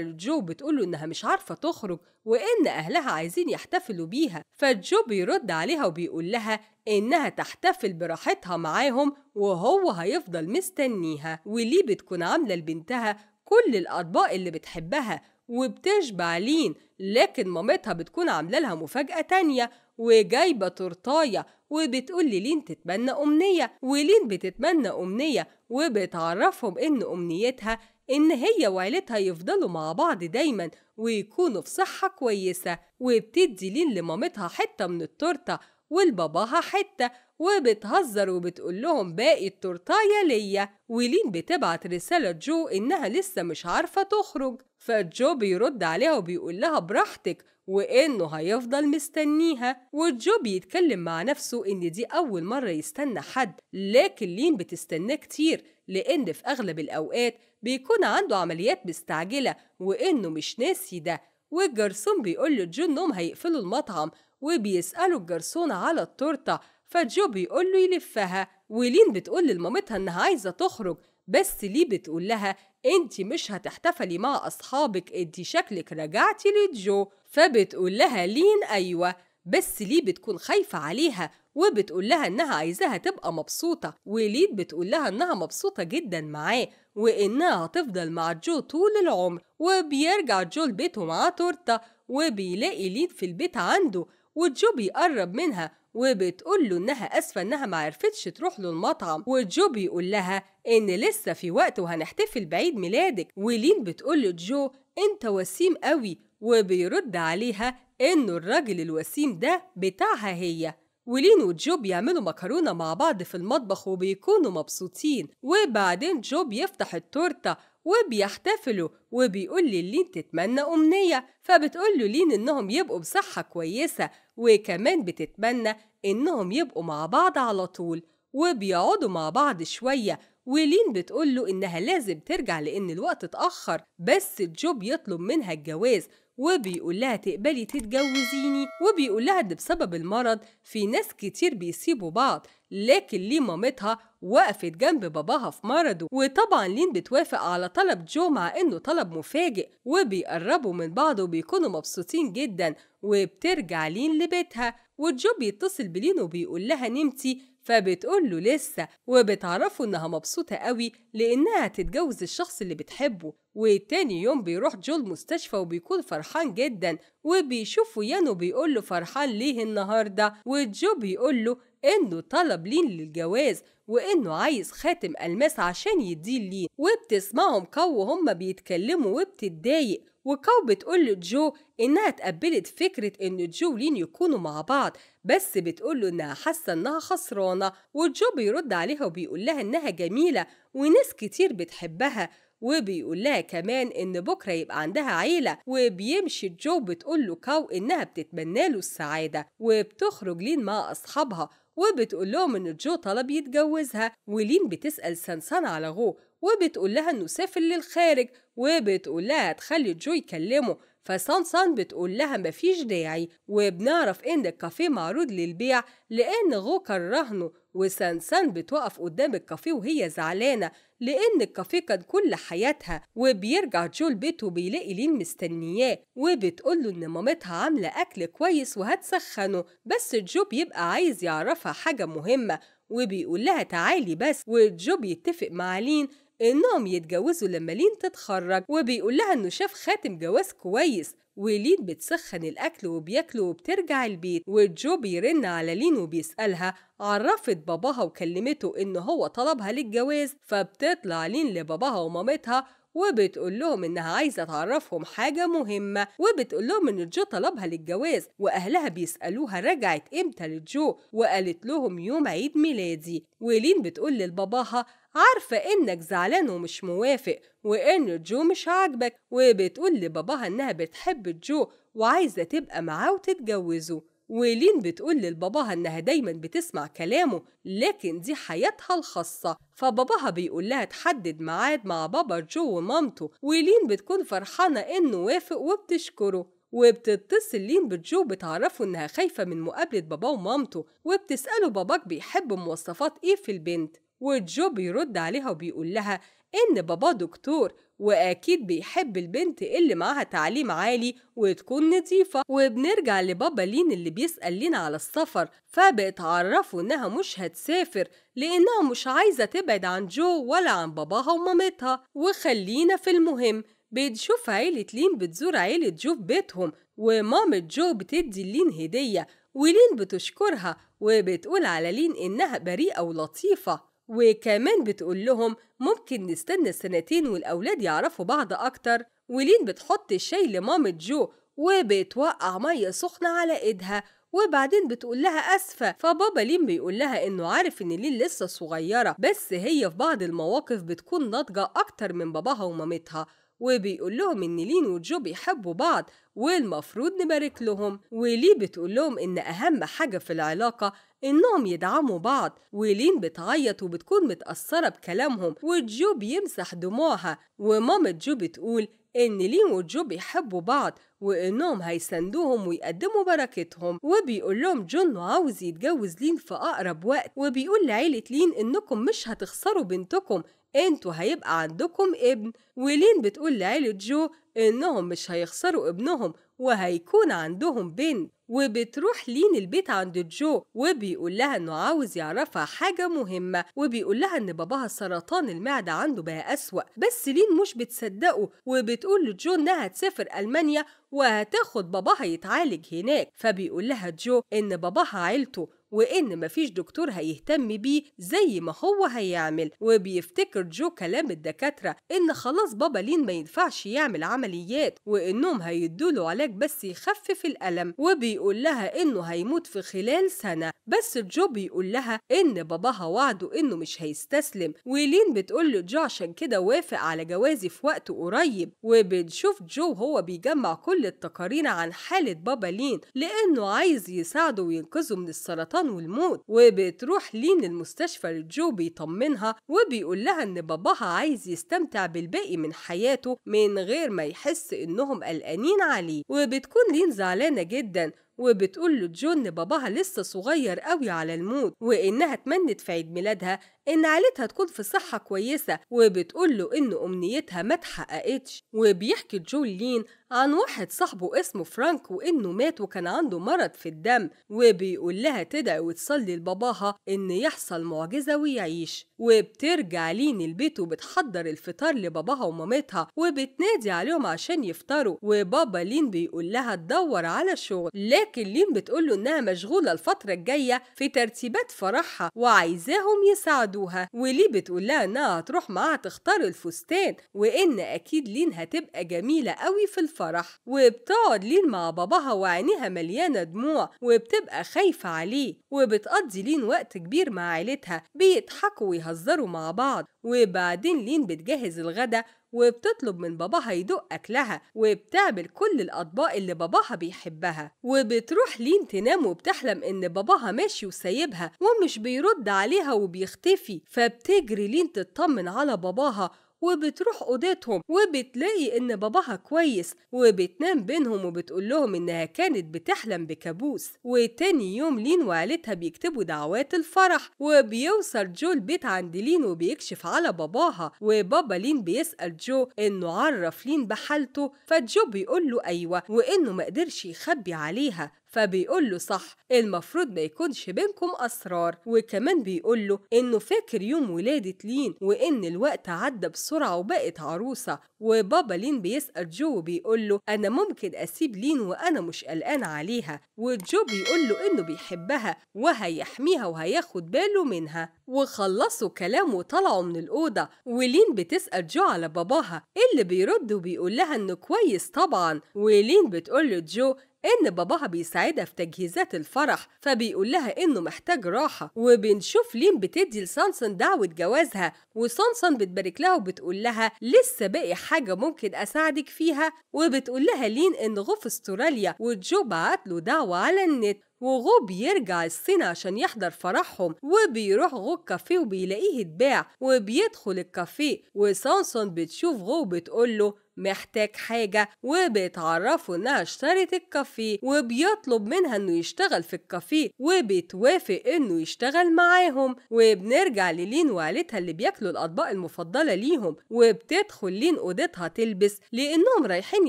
لجو بتقوله إنها مش عارفة تخرج وإن أهلها عايزين يحتفلوا بيها فجو بيرد عليها وبيقول لها إنها تحتفل براحتها معاهم وهو هيفضل مستنيها وليه بتكون عاملة لبنتها كل الأطباق اللي بتحبها وبتشبع لين لكن مامتها بتكون عاملة لها مفاجأة تانية وجايبة تورتاية وبتقول لين تتمنى أمنية ولين بتتمنى أمنية وبتعرفهم إن أمنيتها إن هي وعيلتها يفضلوا مع بعض دايما ويكونوا في صحة كويسة وبتدي لين لمامتها حتة من التورتة ولباباها حتة وبتهزر وبتقول لهم باقي التورتايه ليا ولين بتبعت رساله جو انها لسه مش عارفه تخرج فجو بيرد عليها وبيقول لها براحتك وانه هيفضل مستنيها وجو بيتكلم مع نفسه ان دي اول مره يستنى حد لكن لين بتستناه كتير لان في اغلب الاوقات بيكون عنده عمليات مستعجله وانه مش ناسي ده والجرسون بيقول لجو انهم هيقفلوا المطعم وبيسالوا الجرسون على التورته فجو بيقول له يلفها ولين بتقول لمامتها انها عايزه تخرج بس ليه بتقول لها انت مش هتحتفلي مع اصحابك انت شكلك رجعتي لجو فبتقول لها لين ايوه بس ليه بتكون خايفه عليها وبتقول لها انها عايزاها تبقى مبسوطه وليد بتقول لها انها مبسوطه جدا معاه وانها هتفضل مع جو طول العمر وبيرجع جو لبيته معاه تورته وبيلاقي ليد في البيت عنده وجو بيقرب منها وبتقول له انها اسفه انها ما عرفتش تروح له المطعم وجو بيقول لها ان لسه في وقت وهنحتفل بعيد ميلادك ولين بتقول له جو انت وسيم قوي وبيرد عليها انه الراجل الوسيم ده بتاعها هي ولين وجو بيعملوا مكرونة مع بعض في المطبخ وبيكونوا مبسوطين وبعدين جو بيفتح التورتة وبيحتفلوا وبيقول للين تتمنى أمنية فبتقول له لين إنهم يبقوا بصحة كويسة وكمان بتتمنى إنهم يبقوا مع بعض على طول وبيقعدوا مع بعض شوية ولين بتقوله إنها لازم ترجع لأن الوقت اتأخر بس جو بيطلب منها الجواز وبيقول لها تقبلي تتجوزيني وبيقول لها إن بسبب المرض في ناس كتير بيسيبوا بعض لكن لين مامتها وقفت جنب باباها في مرضه وطبعا لين بتوافق على طلب جو مع انه طلب مفاجئ وبيقربوا من بعض وبيكونوا مبسوطين جدا وبترجع لين لبيتها وجو بيتصل بلين وبيقول لها نمتي فبتقول له لسه وبتعرفه انها مبسوطه قوي لانها هتتجوز الشخص اللي بتحبه وتاني يوم بيروح جو المستشفى وبيكون فرحان جدا وبيشوفه يانو بيقول له فرحان ليه النهارده وجو بيقول له إنه طلب لين للجواز وإنه عايز خاتم ألماس عشان يديه لين وبتسمعهم كو هما بيتكلموا وبتتضايق وكو بتقول لجو إنها اتقبلت فكرة إن جو ولين يكونوا مع بعض بس بتقوله إنها حاسة إنها خسرانة وجو بيرد عليها وبيقول لها إنها جميلة وناس كتير بتحبها وبيقول لها كمان إن بكرة يبقى عندها عيلة وبيمشي جو بتقول له كاو إنها بتتمنى له السعادة وبتخرج لين مع أصحابها وبتقول لهم إن جو طلب يتجوزها ولين بتسأل سانسان على غو وبتقول لها إنه سافر للخارج وبتقول لها تخلي جو يكلمه فسانسان بتقول لها مفيش داعي وبنعرف إن الكافيه معروض للبيع لأن غو كرهنه وسانسان بتوقف قدام الكافيه وهي زعلانة لأن الكافيه كان كل حياتها وبيرجع جول بيته بيلاقي لين مستنياه وبتقول له إن مامتها عاملة أكل كويس وهتسخنه بس جو بيبقى عايز يعرفها حاجة مهمة وبيقول لها تعالي بس وجو بيتفق مع لين إنهم يتجوزوا لما لين تتخرج وبيقول لها إنه شاف خاتم جواز كويس ولين بتسخن الأكل وبياكلوا وبترجع البيت وجو بيرن على لين وبيسألها عرفت باباها وكلمته إن هو طلبها للجواز فبتطلع لين لباباها ومامتها وبتقول لهم إنها عايزة تعرفهم حاجة مهمة وبتقول لهم إن جو طلبها للجواز وأهلها بيسألوها رجعت إمتى لجو وقالت لهم يوم عيد ميلادي ولين بتقول لباباها عارفة إنك زعلان ومش موافق وإن جو مش عاجبك وبتقول لباباها إنها بتحب جو وعايزة تبقى معاه وتتجوزه ولين بتقول لباباها إنها دايما بتسمع كلامه لكن دي حياتها الخاصة فباباها بيقول لها تحدد ميعاد مع بابا جو ومامته ولين بتكون فرحانة إنه وافق وبتشكره وبتتصل لين بجو بتعرفه إنها خايفة من مقابلة باباه ومامته وبتسأله باباك بيحب مواصفات إيه في البنت وجو بيرد عليها وبيقول لها إن بابا دكتور وأكيد بيحب البنت اللي معاها تعليم عالي وتكون نظيفة وبنرجع لبابا لين اللي بيسأل لين على السفر فبتعرفوا إنها مش هتسافر لإنها مش عايزة تبعد عن جو ولا عن باباها ومامتها وخلينا في المهم بنشوف عيلة لين بتزور عيلة جو في بيتهم ومامة جو بتدي لين هدية ولين بتشكرها وبتقول على لين إنها بريئة ولطيفة وكمان بتقول لهم ممكن نستنى سنتين والأولاد يعرفوا بعض أكتر ولين بتحط الشاي لمامة جو وبتوقع مية سخنة على إيدها وبعدين بتقول لها أسفة فبابا لين بيقول لها إنه عارف إن لين لسه صغيرة بس هي في بعض المواقف بتكون ناضجة أكتر من باباها ومامتها وبيقول لهم إن لين وجو بيحبوا بعض والمفروض نبارك لهم وليه بتقول لهم إن أهم حاجة في العلاقة إنهم يدعموا بعض ولين بتعيط وبتكون متأثرة بكلامهم وجو بيمسح دموعها ومامة جو بتقول إن لين وجو بيحبوا بعض وإنهم هيسندوهم ويقدموا بركتهم وبيقول لهم جون عاوز يتجوز لين في أقرب وقت وبيقول لعيلة لين إنكم مش هتخسروا بنتكم انتوا هيبقى عندكم ابن ولين بتقول لعيلة جو إنهم مش هيخسروا ابنهم وهيكون عندهم بنت وبتروح لين البيت عند جو وبيقول لها انه عاوز يعرفها حاجه مهمه وبيقول لها ان باباها سرطان المعده عنده بقى اسوا بس لين مش بتصدقه وبتقول لجو انها تسافر المانيا وهتاخد باباها يتعالج هناك فبيقول لها جو ان باباها عيلته وإن مفيش دكتور هيهتم بيه زي ما هو هيعمل وبيفتكر جو كلام الدكاترة إن خلاص بابا لين ما ينفعش يعمل عمليات وإنهم هيدوله علاج بس يخفف الألم وبيقول لها إنه هيموت في خلال سنة بس جو بيقول لها إن باباها وعده إنه مش هيستسلم ولين بتقول جو عشان كده وافق على جوازي في وقت قريب وبنشوف جو هو بيجمع كل التقارير عن حالة بابا لين لأنه عايز يساعده وينقذه من السرطان السرطان والموت وبتروح لين المستشفى لجو بيطمنها وبيقول لها إن باباها عايز يستمتع بالباقي من حياته من غير ما يحس إنهم قلقانين عليه وبتكون لين زعلانة جدا وبتقول له جون باباها لسه صغير قوي على الموت وإنها اتمنت في عيد ميلادها إن عيلتها تكون في صحة كويسة وبتقول له إن أمنيتها ما اتحققتش وبيحكي جون لين عن واحد صاحبه اسمه فرانك وإنه مات وكان عنده مرض في الدم وبيقول لها تدعي وتصلي لباباها إن يحصل معجزة ويعيش وبترجع لين البيت وبتحضر الفطار لباباها ومامتها وبتنادي عليهم عشان يفطروا وبابا لين بيقول لها تدور على شغل لكن لين بتقول له انها مشغوله الفتره الجايه في ترتيبات فرحها وعايزاهم يساعدوها ولي بتقول لها انها هتروح معاها تختار الفستان وان اكيد لين هتبقى جميله قوي في الفرح وبتقعد لين مع باباها وعينيها مليانه دموع وبتبقى خايفه عليه وبتقضي لين وقت كبير مع عيلتها بيضحكوا ويهزروا بيهزروا مع بعض وبعدين لين بتجهز الغدا وبتطلب من باباها يدوق أكلها وبتعمل كل الأطباق اللي باباها بيحبها وبتروح لين تنام وبتحلم إن باباها ماشي وسايبها ومش بيرد عليها وبيختفي فبتجري لين تطمن على باباها وبتروح اوضتهم وبتلاقي ان باباها كويس وبتنام بينهم وبتقول لهم انها كانت بتحلم بكابوس وتاني يوم لين وعيلتها بيكتبوا دعوات الفرح وبيوصل جو البيت عند لين وبيكشف على باباها وبابا لين بيسأل جو انه عرف لين بحالته فجو بيقول له ايوه وانه مقدرش يخبي عليها فبيقول له صح المفروض ما يكونش بينكم أسرار وكمان بيقول له إنه فاكر يوم ولادة لين وإن الوقت عدى بسرعة وبقت عروسة وبابا لين بيسأل جو وبيقول له أنا ممكن أسيب لين وأنا مش قلقان عليها وجو بيقول له إنه بيحبها وهيحميها وهياخد باله منها وخلصوا كلام وطلعوا من الأوضة ولين بتسأل جو على باباها اللي بيرد وبيقول لها إنه كويس طبعا ولين بتقول لجو إن باباها بيساعدها في تجهيزات الفرح فبيقول لها إنه محتاج راحة وبنشوف لين بتدي لسانسون دعوة جوازها وسانسون بتبارك لها وبتقول لها لسه باقي حاجة ممكن أساعدك فيها وبتقول لها لين إن غوف استراليا وجو بعت له دعوة على النت وغو بيرجع الصين عشان يحضر فرحهم وبيروح غو الكافيه وبيلاقيه اتباع وبيدخل الكافيه وسانسون بتشوف غو بتقول له محتاج حاجة وبيتعرفوا إنها اشترت الكافيه وبيطلب منها إنه يشتغل في الكافيه وبتوافق إنه يشتغل معاهم وبنرجع للين وعيلتها اللي بياكلوا الأطباق المفضلة ليهم وبتدخل لين أوضتها تلبس لأنهم رايحين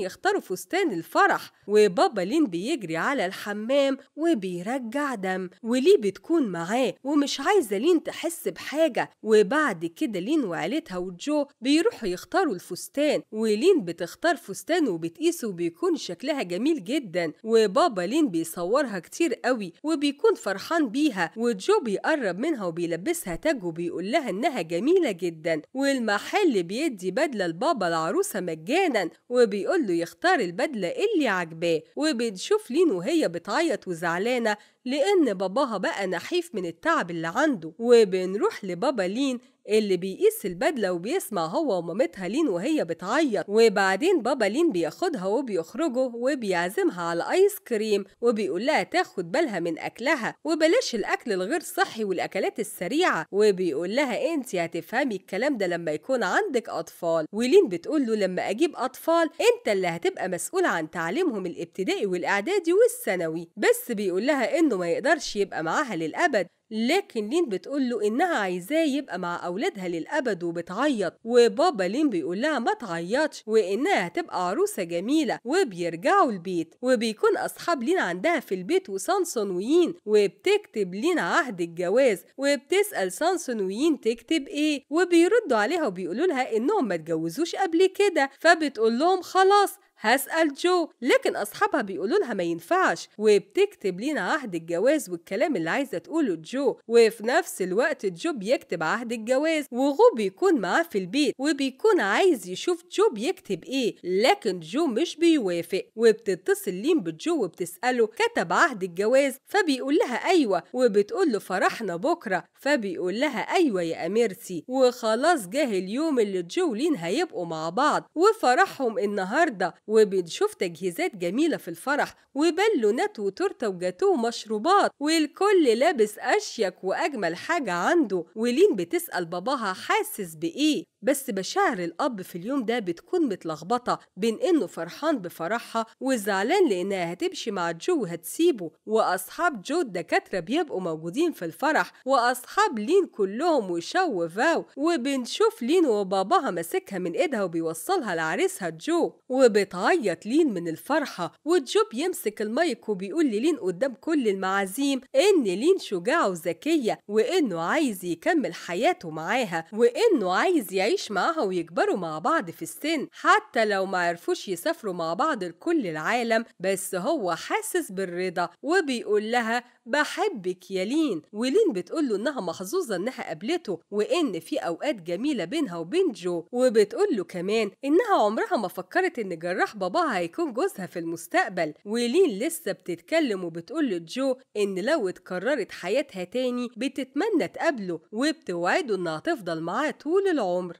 يختاروا فستان الفرح وبابا لين بيجري على الحمام وبيرجع دم وليه بتكون معاه ومش عايزة لين تحس بحاجة وبعد كده لين وعيلتها وجو بيروحوا يختاروا الفستان ولين بتختار فستان وبتقيسه وبيكون شكلها جميل جدا وبابا لين بيصورها كتير قوي وبيكون فرحان بيها وجو بيقرب منها وبيلبسها تاج وبيقول لها انها جميلة جدا والمحل بيدي بدلة لبابا العروسة مجانا وبيقول له يختار البدلة اللي عاجباه وبتشوف لين وهي بتعيط وزعلانة لأن باباها بقى نحيف من التعب اللي عنده وبنروح لبابا لين اللي بيقيس البدلة وبيسمع هو ومامتها لين وهي بتعيط وبعدين بابا لين بياخدها وبيخرجه وبيعزمها على آيس كريم وبيقول لها تاخد بالها من أكلها وبلاش الأكل الغير صحي والأكلات السريعة وبيقول لها أنت هتفهمي الكلام ده لما يكون عندك أطفال ولين بتقول له لما أجيب أطفال أنت اللي هتبقى مسؤول عن تعليمهم الابتدائي والإعدادي والثانوي بس بيقول لها إنه ما يقدرش يبقى معاها للأبد لكن لين بتقول له إنها عايزاه يبقى مع أولادها للأبد وبتعيط وبابا لين بيقول لها ما تعيطش وإنها هتبقى عروسة جميلة وبيرجعوا البيت وبيكون أصحاب لين عندها في البيت وسانسون وين وبتكتب لين عهد الجواز وبتسأل سانسون وين تكتب إيه وبيردوا عليها وبيقولوا لها إنهم ما اتجوزوش قبل كده فبتقول لهم خلاص هسأل جو لكن أصحابها بيقولولها ما ينفعش وبتكتب لينا عهد الجواز والكلام اللي عايزة تقوله جو وفي نفس الوقت جو بيكتب عهد الجواز وغو بيكون معاه في البيت وبيكون عايز يشوف جو بيكتب إيه لكن جو مش بيوافق وبتتصل لين بجو وبتسأله كتب عهد الجواز فبيقول لها أيوة وبتقول له فرحنا بكرة فبيقول لها أيوة يا أميرتي وخلاص جه اليوم اللي جو لين هيبقوا مع بعض وفرحهم النهارده وبنشوف تجهيزات جميلة في الفرح وبالونات وتورتة وجاتوه ومشروبات والكل لابس أشيك وأجمل حاجة عنده ولين بتسأل باباها حاسس بإيه بس مشاعر الأب في اليوم ده بتكون متلخبطة بين إنه فرحان بفرحها وزعلان لإنها هتمشي مع جو وهتسيبه وأصحاب جو الدكاترة بيبقوا موجودين في الفرح وأصحاب لين كلهم وشو وفاو وبنشوف لين وباباها ماسكها من إيدها وبيوصلها لعريسها جو وبتعيط لين من الفرحة وجو بيمسك المايك وبيقول للين قدام كل المعازيم إن لين شجاعة وذكية وإنه عايز يكمل حياته معاها وإنه عايز يعيش يعيش معها ويكبروا مع بعض في السن حتى لو ما عرفوش يسافروا مع بعض لكل العالم بس هو حاسس بالرضا وبيقول لها بحبك يا لين ولين بتقول له انها محظوظه انها قابلته وان في اوقات جميله بينها وبين جو وبتقول له كمان انها عمرها ما فكرت ان جراح باباها هيكون جوزها في المستقبل ولين لسه بتتكلم وبتقول لجو ان لو اتكررت حياتها تاني بتتمنى تقابله وبتوعده انها تفضل معاه طول العمر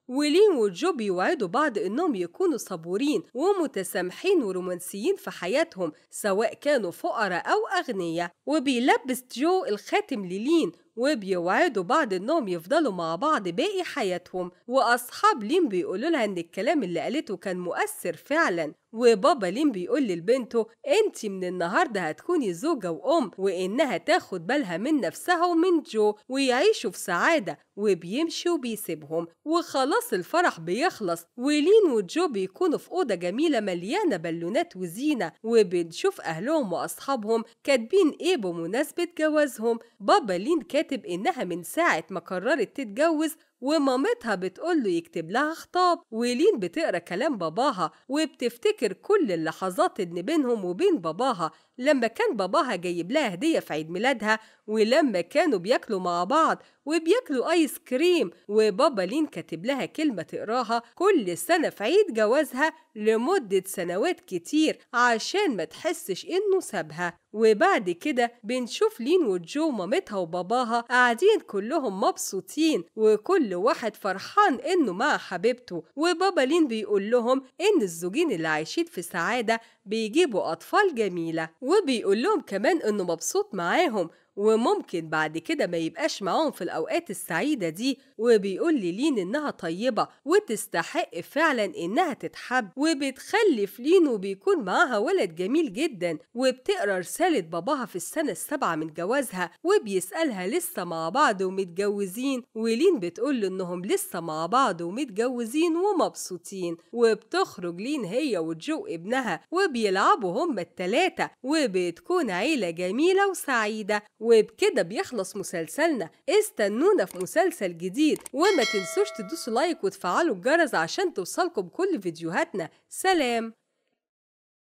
ولين وجو بيوعدوا بعض إنهم يكونوا صبورين ومتسامحين ورومانسيين في حياتهم سواء كانوا فقراء أو أغنياء وبيلبس جو الخاتم للين وبيوعدوا بعض انهم يفضلوا مع بعض باقي حياتهم واصحاب لين بيقولوا لها ان الكلام اللي قالته كان مؤثر فعلا وبابا لين بيقول لبنته انت من النهارده هتكوني زوجه وام وانها تاخد بالها من نفسها ومن جو ويعيشوا في سعاده وبيمشي وبيسيبهم وخلاص خلاص الفرح بيخلص ولين وجو بيكونوا في أوضة جميلة مليانة بالونات وزينة وبنشوف أهلهم وأصحابهم كاتبين إيه بمناسبة جوازهم بابا لين كاتب إنها من ساعة ما قررت تتجوز ومامتها بتقول له يكتب لها خطاب ولين بتقرا كلام باباها وبتفتكر كل اللحظات اللي بينهم وبين باباها لما كان باباها جايب لها هديه في عيد ميلادها ولما كانوا بياكلوا مع بعض وبياكلوا ايس كريم وبابا لين كاتب لها كلمه تقراها كل سنه في عيد جوازها لمدة سنوات كتير عشان ما تحسش إنه سابها وبعد كده بنشوف لين وجو مامتها وباباها قاعدين كلهم مبسوطين وكل واحد فرحان إنه مع حبيبته وبابا لين بيقول لهم إن الزوجين اللي عايشين في سعادة بيجيبوا أطفال جميلة وبيقول لهم كمان إنه مبسوط معاهم وممكن بعد كده ما يبقاش معاهم في الأوقات السعيدة دي وبيقول لي لين إنها طيبة وتستحق فعلا إنها تتحب وبتخلف لين وبيكون معاها ولد جميل جدا وبتقرا رسالة باباها في السنة السابعة من جوازها وبيسألها لسه مع بعض ومتجوزين ولين بتقول إنهم لسه مع بعض ومتجوزين ومبسوطين وبتخرج لين هي وجو ابنها وبيلعبوا هما التلاتة وبتكون عيلة جميلة وسعيدة وبكده بيخلص مسلسلنا استنونا في مسلسل جديد وما تنسوش تدوسوا لايك وتفعلوا الجرس عشان توصلكم كل فيديوهاتنا سلام